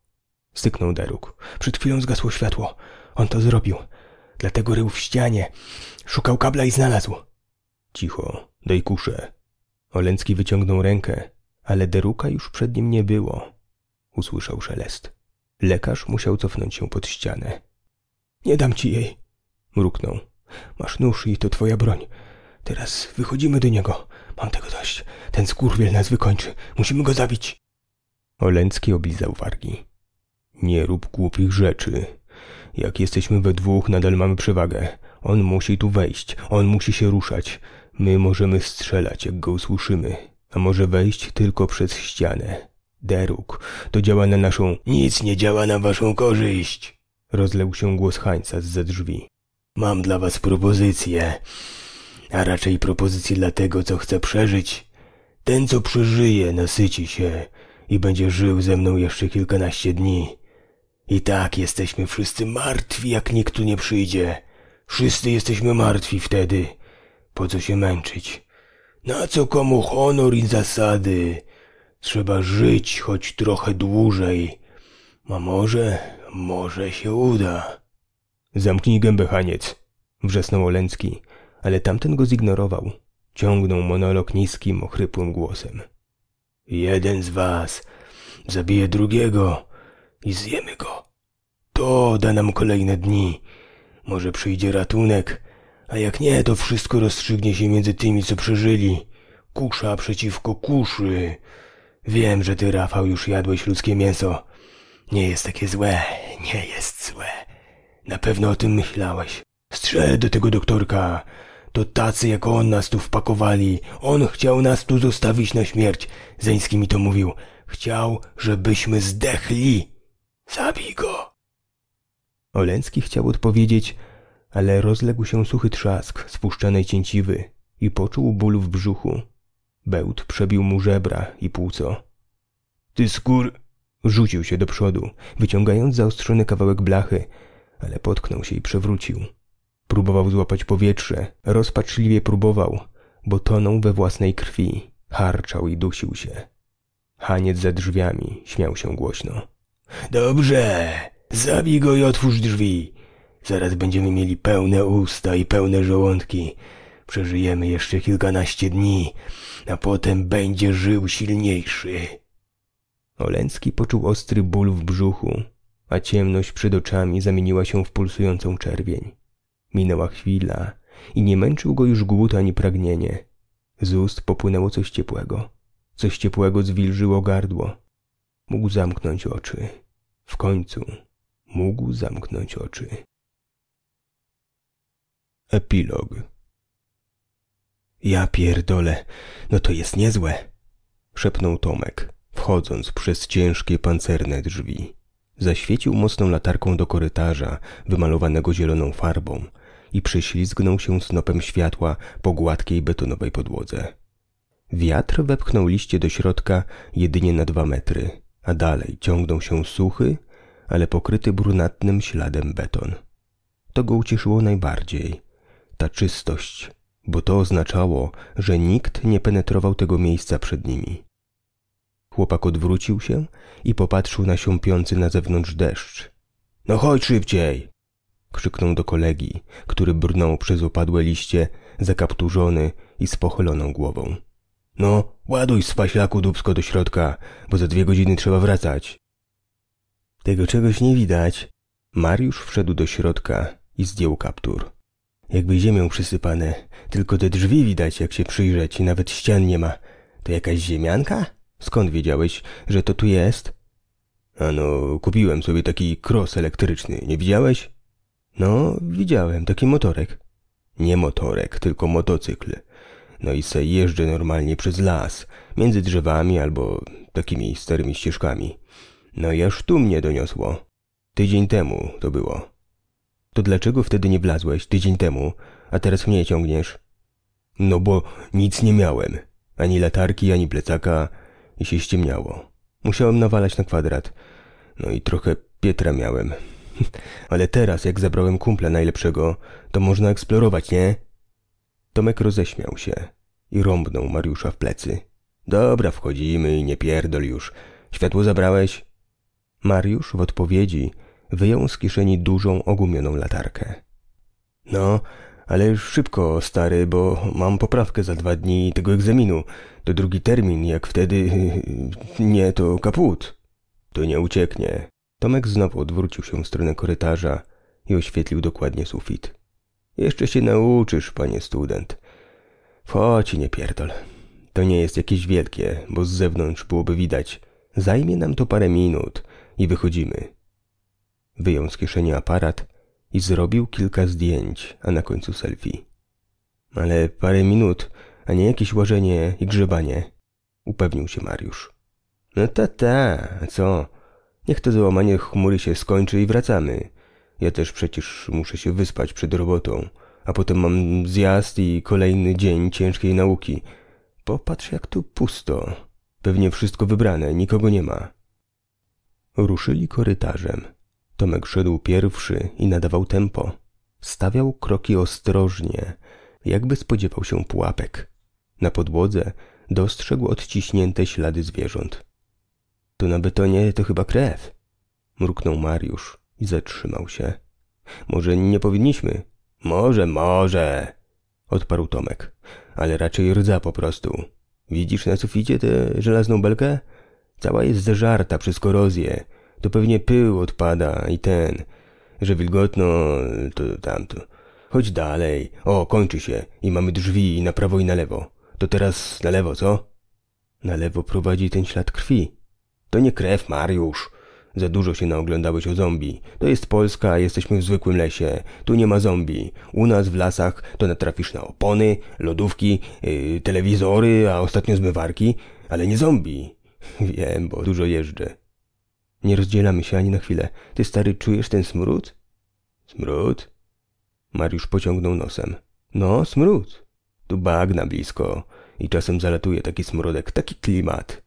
Syknął Deruk. Przed chwilą zgasło światło. On to zrobił. Dlatego rył w ścianie. Szukał kabla i znalazł. Cicho, daj kuszę. Olęcki wyciągnął rękę, ale Deruka już przed nim nie było. Usłyszał szelest. Lekarz musiał cofnąć się pod ścianę. Nie dam ci jej, mruknął. Masz nóż i to twoja broń. Teraz wychodzimy do niego. Mam tego dość. Ten skurwiel nas wykończy. Musimy go zabić. Oleński oblizał wargi. Nie rób głupich rzeczy. Jak jesteśmy we dwóch, nadal mamy przewagę. On musi tu wejść. On musi się ruszać. My możemy strzelać, jak go usłyszymy. A może wejść tylko przez ścianę. Deruk, to działa na naszą... Nic nie działa na waszą korzyść! Rozległ się głos Hańca z drzwi. Mam dla was propozycję, a raczej propozycję dla tego, co chce przeżyć. Ten, co przeżyje, nasyci się i będzie żył ze mną jeszcze kilkanaście dni. I tak jesteśmy wszyscy martwi, jak nikt tu nie przyjdzie. Wszyscy jesteśmy martwi wtedy. Po co się męczyć? Na co komu honor i zasady? Trzeba żyć choć trochę dłużej. A może, może się uda. Zamknij gębę, Haniec! Wrzasnął Oleński, ale tamten go zignorował. Ciągnął monolog niskim, ochrypłym głosem. Jeden z was zabije drugiego i zjemy go. To da nam kolejne dni. Może przyjdzie ratunek, a jak nie, to wszystko rozstrzygnie się między tymi, co przeżyli. Kusza przeciwko kuszy. Wiem, że ty, Rafał, już jadłeś ludzkie mięso. Nie jest takie złe, nie jest złe. Na pewno o tym myślałeś. Strzel do tego doktorka. To tacy jak on nas tu wpakowali. On chciał nas tu zostawić na śmierć. Zeński mi to mówił. Chciał, żebyśmy zdechli. Zabij go. Oleński chciał odpowiedzieć, ale rozległ się suchy trzask spuszczanej cięciwy i poczuł ból w brzuchu. Bełt przebił mu żebra i płuco. Ty skór... Rzucił się do przodu, wyciągając zaostrzony kawałek blachy, ale potknął się i przewrócił. Próbował złapać powietrze, rozpaczliwie próbował, bo tonął we własnej krwi, harczał i dusił się. Haniec za drzwiami śmiał się głośno. Dobrze, zabij go i otwórz drzwi. Zaraz będziemy mieli pełne usta i pełne żołądki. Przeżyjemy jeszcze kilkanaście dni, a potem będzie żył silniejszy. Oleński poczuł ostry ból w brzuchu a ciemność przed oczami zamieniła się w pulsującą czerwień. Minęła chwila i nie męczył go już głód ani pragnienie. Z ust popłynęło coś ciepłego. Coś ciepłego zwilżyło gardło. Mógł zamknąć oczy. W końcu mógł zamknąć oczy. Epilog Ja pierdolę, no to jest niezłe, szepnął Tomek, wchodząc przez ciężkie pancerne drzwi. Zaświecił mocną latarką do korytarza, wymalowanego zieloną farbą i przyślizgnął się snopem światła po gładkiej betonowej podłodze. Wiatr wepchnął liście do środka jedynie na dwa metry, a dalej ciągnął się suchy, ale pokryty brunatnym śladem beton. To go ucieszyło najbardziej. Ta czystość, bo to oznaczało, że nikt nie penetrował tego miejsca przed nimi. Chłopak odwrócił się i popatrzył na siąpiący na zewnątrz deszcz. No chodź szybciej! krzyknął do kolegi, który brnął przez opadłe liście, zakapturzony i z pochyloną głową. No, ładuj z paślaku dubsko do środka, bo za dwie godziny trzeba wracać. Tego czegoś nie widać. Mariusz wszedł do środka i zdjął kaptur. Jakby ziemią przysypane, tylko te drzwi widać, jak się przyjrzeć, i nawet ścian nie ma. To jakaś ziemianka? Skąd wiedziałeś, że to tu jest? Ano, kupiłem sobie taki kros elektryczny, nie widziałeś? No, widziałem, taki motorek. Nie motorek, tylko motocykl. No i se jeżdżę normalnie przez las, między drzewami albo takimi starymi ścieżkami. No i aż tu mnie doniosło. Tydzień temu to było. To dlaczego wtedy nie wlazłeś tydzień temu, a teraz mnie ciągniesz? No bo nic nie miałem. Ani latarki, ani plecaka, i się ściemniało. Musiałem nawalać na kwadrat. No i trochę pietra miałem. Ale teraz, jak zabrałem kumpla najlepszego, to można eksplorować, nie? Tomek roześmiał się i rąbnął Mariusza w plecy. Dobra, wchodzimy i nie pierdol już. Światło zabrałeś? Mariusz w odpowiedzi wyjął z kieszeni dużą, ogumioną latarkę. No, ale szybko, stary, bo mam poprawkę za dwa dni tego egzaminu. To drugi termin, jak wtedy... nie, to kaput. To nie ucieknie. Tomek znowu odwrócił się w stronę korytarza i oświetlił dokładnie sufit. Jeszcze się nauczysz, panie student. Wchodź nie pierdol. To nie jest jakieś wielkie, bo z zewnątrz byłoby widać. Zajmie nam to parę minut i wychodzimy. Wyjął z kieszeni aparat i zrobił kilka zdjęć, a na końcu selfie. Ale parę minut a nie jakieś łażenie i grzebanie, upewnił się Mariusz. No ta, ta, co? Niech to załamanie chmury się skończy i wracamy. Ja też przecież muszę się wyspać przed robotą, a potem mam zjazd i kolejny dzień ciężkiej nauki. Popatrz, jak tu pusto. Pewnie wszystko wybrane, nikogo nie ma. Ruszyli korytarzem. Tomek szedł pierwszy i nadawał tempo. Stawiał kroki ostrożnie, jakby spodziewał się pułapek. Na podłodze dostrzegł odciśnięte ślady zwierząt. To na betonie to chyba krew, mruknął Mariusz i zatrzymał się. Może nie powinniśmy? Może, może, odparł Tomek, ale raczej rdza po prostu. Widzisz na suficie tę żelazną belkę? Cała jest zeżarta przez korozję. To pewnie pył odpada i ten, że wilgotno, to tamto. Chodź dalej. O, kończy się i mamy drzwi i na prawo i na lewo. To teraz na lewo, co? Na lewo prowadzi ten ślad krwi. To nie krew, Mariusz. Za dużo się naoglądałeś o zombie. To jest Polska, jesteśmy w zwykłym lesie. Tu nie ma zombie. U nas w lasach to natrafisz na opony, lodówki, yy, telewizory, a ostatnio zmywarki. Ale nie zombie. Wiem, bo dużo jeżdżę. Nie rozdzielamy się ani na chwilę. Ty, stary, czujesz ten smród? Smród? Mariusz pociągnął nosem. No, smród. Tu bagna blisko i czasem zalatuje taki smrodek, taki klimat.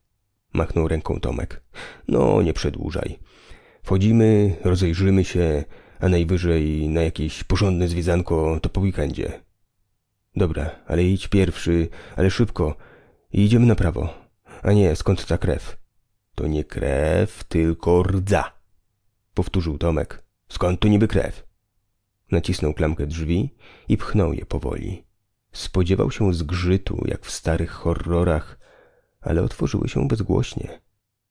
Machnął ręką Tomek. No, nie przedłużaj. Wchodzimy, rozejrzymy się, a najwyżej na jakieś porządne zwiedzanko to po weekendzie. Dobra, ale idź pierwszy, ale szybko. I idziemy na prawo. A nie, skąd ta krew? To nie krew, tylko rdza. Powtórzył Tomek. Skąd tu niby krew? Nacisnął klamkę drzwi i pchnął je powoli. Spodziewał się zgrzytu, jak w starych horrorach, ale otworzyły się bezgłośnie.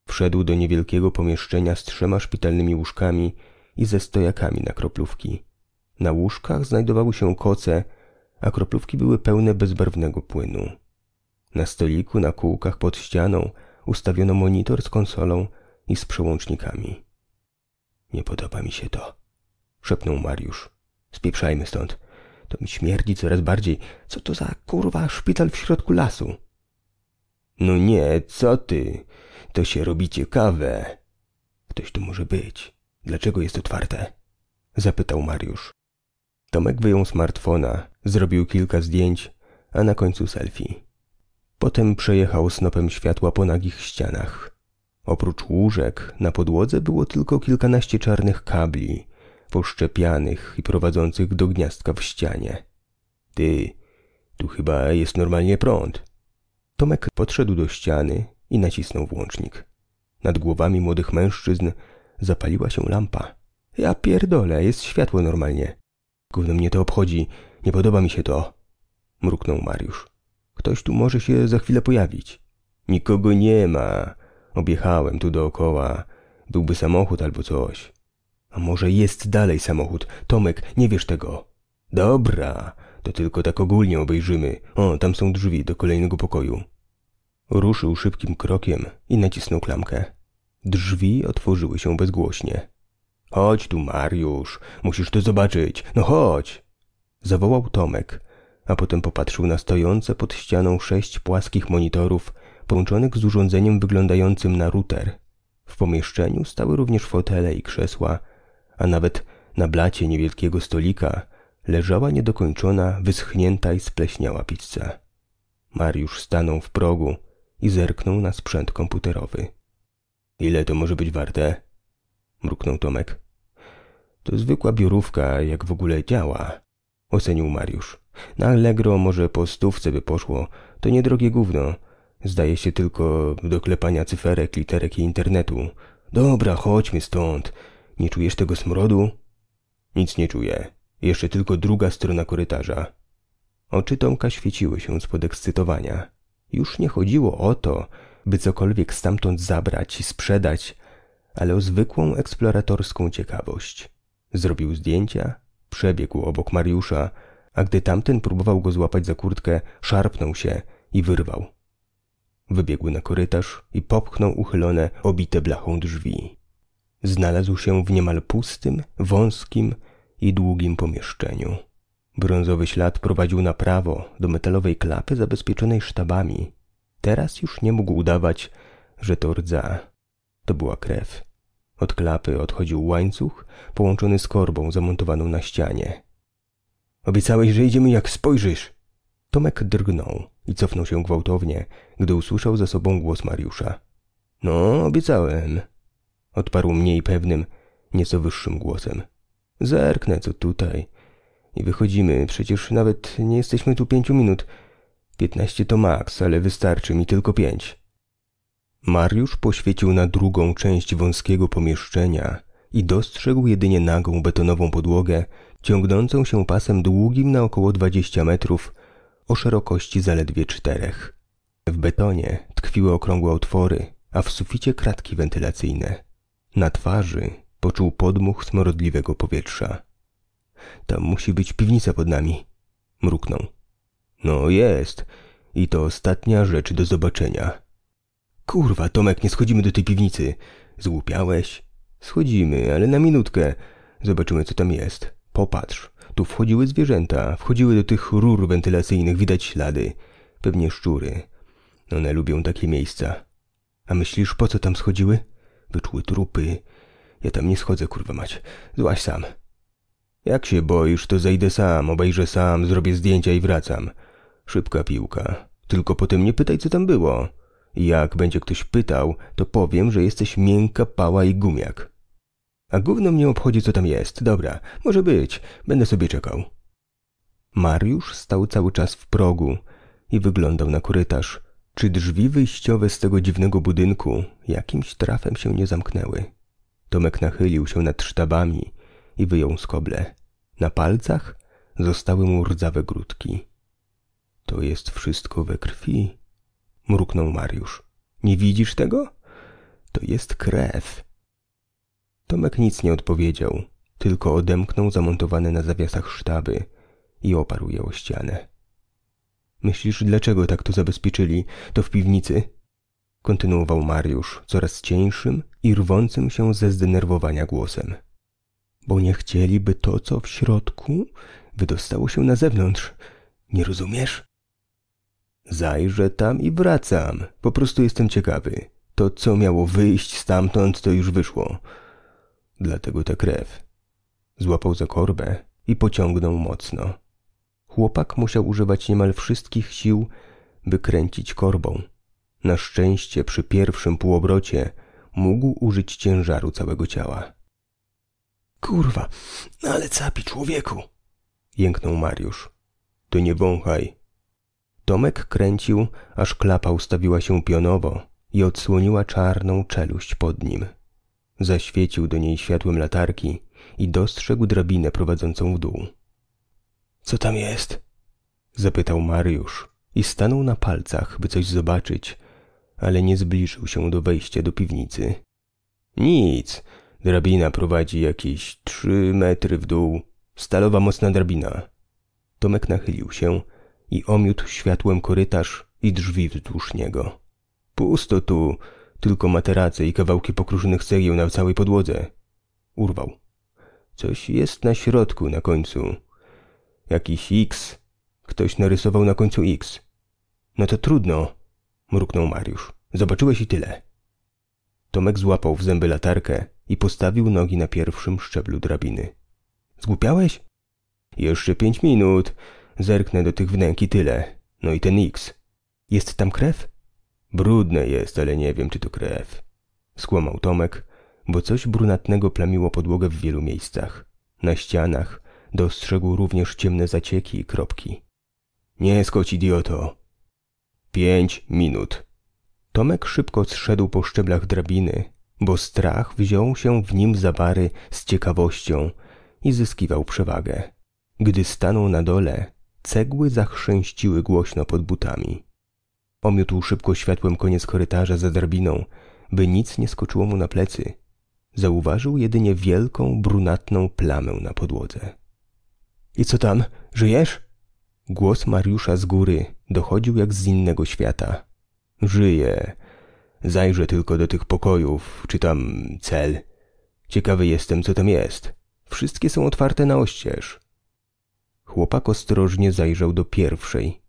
Wszedł do niewielkiego pomieszczenia z trzema szpitalnymi łóżkami i ze stojakami na kroplówki. Na łóżkach znajdowały się koce, a kroplówki były pełne bezbarwnego płynu. Na stoliku na kółkach pod ścianą ustawiono monitor z konsolą i z przełącznikami. Nie podoba mi się to, szepnął Mariusz. Spieprzajmy stąd. To mi śmierdzi coraz bardziej. Co to za kurwa szpital w środku lasu? No nie, co ty? To się robi ciekawe. Ktoś tu może być. Dlaczego jest otwarte? Zapytał Mariusz. Tomek wyjął smartfona, zrobił kilka zdjęć, a na końcu selfie. Potem przejechał snopem światła po nagich ścianach. Oprócz łóżek na podłodze było tylko kilkanaście czarnych kabli, poszczepianych i prowadzących do gniazdka w ścianie. Ty, tu chyba jest normalnie prąd. Tomek podszedł do ściany i nacisnął włącznik. Nad głowami młodych mężczyzn zapaliła się lampa. Ja pierdolę, jest światło normalnie. Gówno mnie to obchodzi, nie podoba mi się to. Mruknął Mariusz. Ktoś tu może się za chwilę pojawić. Nikogo nie ma. Objechałem tu dookoła. Byłby samochód albo coś. A może jest dalej samochód? Tomek, nie wiesz tego. Dobra, to tylko tak ogólnie obejrzymy. O, tam są drzwi do kolejnego pokoju. Ruszył szybkim krokiem i nacisnął klamkę. Drzwi otworzyły się bezgłośnie. Chodź tu, Mariusz, musisz to zobaczyć. No chodź! Zawołał Tomek, a potem popatrzył na stojące pod ścianą sześć płaskich monitorów połączonych z urządzeniem wyglądającym na router. W pomieszczeniu stały również fotele i krzesła, a nawet na blacie niewielkiego stolika leżała niedokończona, wyschnięta i spleśniała pizza. Mariusz stanął w progu i zerknął na sprzęt komputerowy. Ile to może być warte? mruknął Tomek. To zwykła biurówka, jak w ogóle działa, ocenił Mariusz. Na Allegro może po stówce by poszło. To niedrogie gówno. Zdaje się tylko do klepania cyferek, literek i internetu. Dobra, chodźmy stąd. Nie czujesz tego smrodu? Nic nie czuję. Jeszcze tylko druga strona korytarza. Oczy Tomka świeciły się z podekscytowania. Już nie chodziło o to, by cokolwiek stamtąd zabrać i sprzedać, ale o zwykłą eksploratorską ciekawość. Zrobił zdjęcia, przebiegł obok Mariusza, a gdy tamten próbował go złapać za kurtkę, szarpnął się i wyrwał. Wybiegł na korytarz i popchnął uchylone, obite blachą drzwi znalazł się w niemal pustym, wąskim i długim pomieszczeniu. Brązowy ślad prowadził na prawo do metalowej klapy zabezpieczonej sztabami. Teraz już nie mógł udawać, że to rdza. To była krew. Od klapy odchodził łańcuch połączony z korbą zamontowaną na ścianie. Obiecałeś, że idziemy jak spojrzysz. Tomek drgnął i cofnął się gwałtownie, gdy usłyszał za sobą głos Mariusza. No, obiecałem odparł mniej pewnym, nieco wyższym głosem. Zerknę co tutaj. I wychodzimy, przecież nawet nie jesteśmy tu pięciu minut. Piętnaście to maks, ale wystarczy mi tylko pięć. Mariusz poświecił na drugą część wąskiego pomieszczenia i dostrzegł jedynie nagą betonową podłogę, ciągnącą się pasem długim na około dwadzieścia metrów, o szerokości zaledwie czterech. W betonie tkwiły okrągłe otwory, a w suficie kratki wentylacyjne. Na twarzy poczuł podmuch smrodliwego powietrza. Tam musi być piwnica pod nami, mruknął. No jest. I to ostatnia rzecz do zobaczenia. Kurwa, Tomek, nie schodzimy do tej piwnicy. Złupiałeś? Schodzimy, ale na minutkę. Zobaczymy, co tam jest. Popatrz. Tu wchodziły zwierzęta, wchodziły do tych rur wentylacyjnych, widać ślady. Pewnie szczury. One lubią takie miejsca. A myślisz, po co tam schodziły? wyczuły trupy. Ja tam nie schodzę, kurwa mać. Złaś sam. Jak się boisz, to zejdę sam, obejrzę sam, zrobię zdjęcia i wracam. Szybka piłka. Tylko potem nie pytaj, co tam było. Jak będzie ktoś pytał, to powiem, że jesteś miękka pała i gumiak. A gówno mnie obchodzi, co tam jest. Dobra, może być. Będę sobie czekał. Mariusz stał cały czas w progu i wyglądał na korytarz. Czy drzwi wyjściowe z tego dziwnego budynku jakimś trafem się nie zamknęły? Tomek nachylił się nad sztabami i wyjął skoble. Na palcach zostały mu rdzawe grudki. To jest wszystko we krwi, mruknął Mariusz. Nie widzisz tego? To jest krew. Tomek nic nie odpowiedział, tylko odemknął zamontowane na zawiasach sztaby i oparł je o ścianę. Myślisz, dlaczego tak to zabezpieczyli, to w piwnicy? Kontynuował Mariusz coraz cieńszym i rwącym się ze zdenerwowania głosem. Bo nie chcieli, by to, co w środku, wydostało się na zewnątrz. Nie rozumiesz? Zajrzę tam i wracam. Po prostu jestem ciekawy. To, co miało wyjść stamtąd, to już wyszło. Dlatego ta krew. Złapał za korbę i pociągnął mocno. Chłopak musiał używać niemal wszystkich sił, by kręcić korbą. Na szczęście przy pierwszym półobrocie mógł użyć ciężaru całego ciała. Kurwa, ale capi człowieku! jęknął Mariusz. To nie wąchaj. Tomek kręcił, aż klapa ustawiła się pionowo i odsłoniła czarną czeluść pod nim. Zaświecił do niej światłem latarki i dostrzegł drabinę prowadzącą w dół. Co tam jest? Zapytał Mariusz i stanął na palcach, by coś zobaczyć, ale nie zbliżył się do wejścia do piwnicy. Nic. Drabina prowadzi jakieś trzy metry w dół. Stalowa mocna drabina. Tomek nachylił się i omiótł światłem korytarz i drzwi wzdłuż niego. Pusto tu, tylko materace i kawałki pokruszonych cegieł na całej podłodze. Urwał. Coś jest na środku, na końcu. Jakiś X. Ktoś narysował na końcu X. No to trudno, mruknął Mariusz. Zobaczyłeś i tyle. Tomek złapał w zęby latarkę i postawił nogi na pierwszym szczeblu drabiny. Zgłupiałeś? Jeszcze pięć minut. Zerknę do tych wnęk i tyle. No i ten X. Jest tam krew? Brudne jest, ale nie wiem, czy to krew. Skłamał Tomek, bo coś brunatnego plamiło podłogę w wielu miejscach. Na ścianach, Dostrzegł również ciemne zacieki i kropki. Nie skocz, idioto. Pięć minut. Tomek szybko zszedł po szczeblach drabiny, bo strach wziął się w nim za bary z ciekawością i zyskiwał przewagę. Gdy stanął na dole, cegły zachrzęściły głośno pod butami. Omiótł szybko światłem koniec korytarza za drabiną, by nic nie skoczyło mu na plecy. Zauważył jedynie wielką, brunatną plamę na podłodze. I co tam? Żyjesz? Głos Mariusza z góry dochodził jak z innego świata. Żyję. Zajrzę tylko do tych pokojów, czy tam cel. Ciekawy jestem, co tam jest. Wszystkie są otwarte na oścież. Chłopak ostrożnie zajrzał do pierwszej.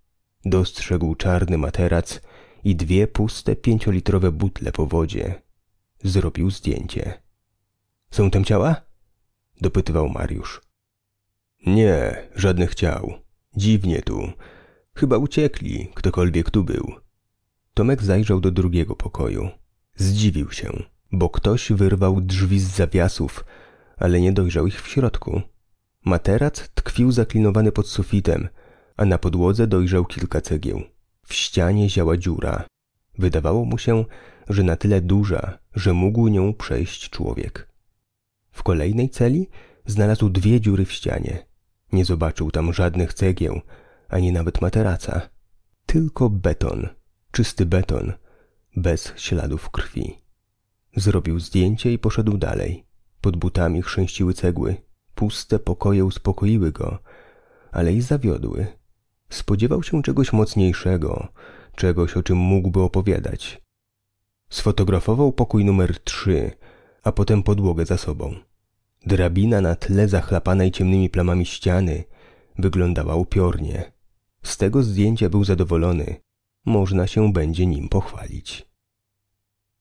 Dostrzegł czarny materac i dwie puste pięciolitrowe butle po wodzie. Zrobił zdjęcie. Są tam ciała? dopytywał Mariusz. Nie, żadnych ciał. Dziwnie tu. Chyba uciekli, ktokolwiek tu był. Tomek zajrzał do drugiego pokoju. Zdziwił się, bo ktoś wyrwał drzwi z zawiasów, ale nie dojrzał ich w środku. Materac tkwił zaklinowany pod sufitem, a na podłodze dojrzał kilka cegieł. W ścianie ziała dziura. Wydawało mu się, że na tyle duża, że mógł nią przejść człowiek. W kolejnej celi znalazł dwie dziury w ścianie. Nie zobaczył tam żadnych cegieł, ani nawet materaca. Tylko beton, czysty beton, bez śladów krwi. Zrobił zdjęcie i poszedł dalej. Pod butami chrzęściły cegły. Puste pokoje uspokoiły go, ale i zawiodły. Spodziewał się czegoś mocniejszego, czegoś, o czym mógłby opowiadać. Sfotografował pokój numer trzy, a potem podłogę za sobą. Drabina na tle zachlapanej ciemnymi plamami ściany wyglądała upiornie. Z tego zdjęcia był zadowolony. Można się będzie nim pochwalić.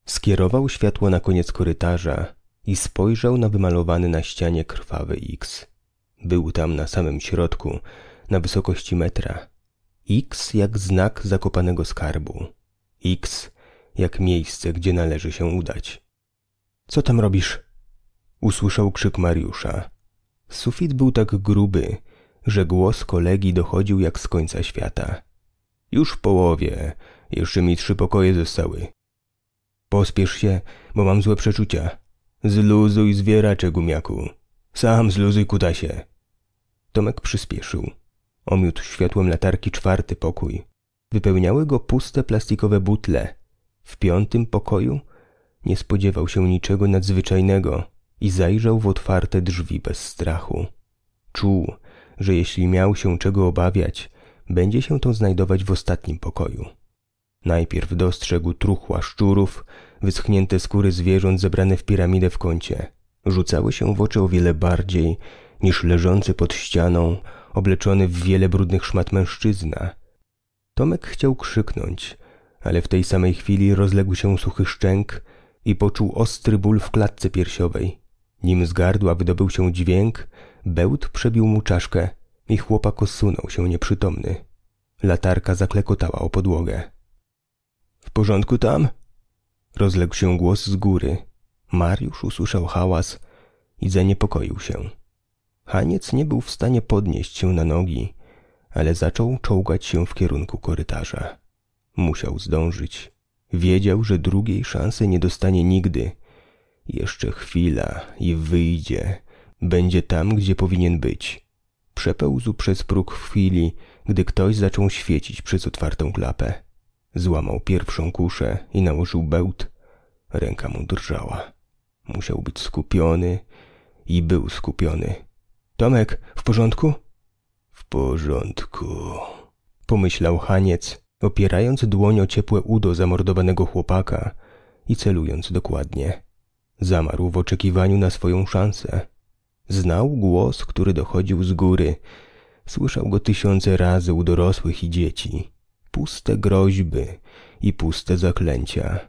Skierował światło na koniec korytarza i spojrzał na wymalowany na ścianie krwawy X. Był tam na samym środku, na wysokości metra. X jak znak zakopanego skarbu. X jak miejsce, gdzie należy się udać. Co tam robisz? Usłyszał krzyk Mariusza. Sufit był tak gruby, że głos kolegi dochodził jak z końca świata. Już w połowie, jeszcze mi trzy pokoje zostały. Pospiesz się, bo mam złe przeczucia. Zluzuj zwieracze, gumiaku. Sam zluzuj kutasie. Tomek przyspieszył. Omiótł światłem latarki czwarty pokój. Wypełniały go puste plastikowe butle. W piątym pokoju nie spodziewał się niczego nadzwyczajnego i zajrzał w otwarte drzwi bez strachu. Czuł, że jeśli miał się czego obawiać, będzie się to znajdować w ostatnim pokoju. Najpierw dostrzegł truchła szczurów, wyschnięte skóry zwierząt zebrane w piramidę w kącie. Rzucały się w oczy o wiele bardziej niż leżący pod ścianą, obleczony w wiele brudnych szmat mężczyzna. Tomek chciał krzyknąć, ale w tej samej chwili rozległ się suchy szczęk i poczuł ostry ból w klatce piersiowej. Nim z gardła wydobył się dźwięk, bełt przebił mu czaszkę i chłopak osunął się nieprzytomny. Latarka zaklekotała o podłogę. W porządku tam? Rozległ się głos z góry. Mariusz usłyszał hałas i zaniepokoił się. Haniec nie był w stanie podnieść się na nogi, ale zaczął czołgać się w kierunku korytarza. Musiał zdążyć. Wiedział, że drugiej szansy nie dostanie nigdy – jeszcze chwila i wyjdzie. Będzie tam, gdzie powinien być. Przepełzł przez próg w chwili, gdy ktoś zaczął świecić przez otwartą klapę. Złamał pierwszą kuszę i nałożył bełt. Ręka mu drżała. Musiał być skupiony i był skupiony. Tomek, w porządku? W porządku, pomyślał Haniec, opierając dłoń o ciepłe udo zamordowanego chłopaka i celując dokładnie. Zamarł w oczekiwaniu na swoją szansę. Znał głos, który dochodził z góry. Słyszał go tysiące razy u dorosłych i dzieci. Puste groźby i puste zaklęcia.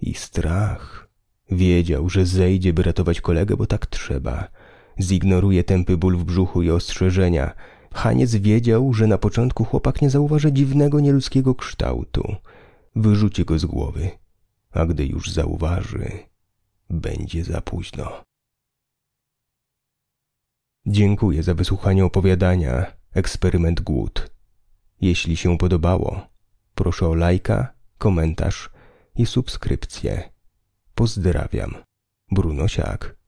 I strach. Wiedział, że zejdzie, by ratować kolegę, bo tak trzeba. Zignoruje tępy ból w brzuchu i ostrzeżenia. Haniec wiedział, że na początku chłopak nie zauważy dziwnego, nieludzkiego kształtu. Wyrzuci go z głowy. A gdy już zauważy będzie za późno. Dziękuję za wysłuchanie opowiadania Eksperyment Głód. Jeśli się podobało, proszę o lajka, komentarz i subskrypcję. Pozdrawiam. Bruno Siak.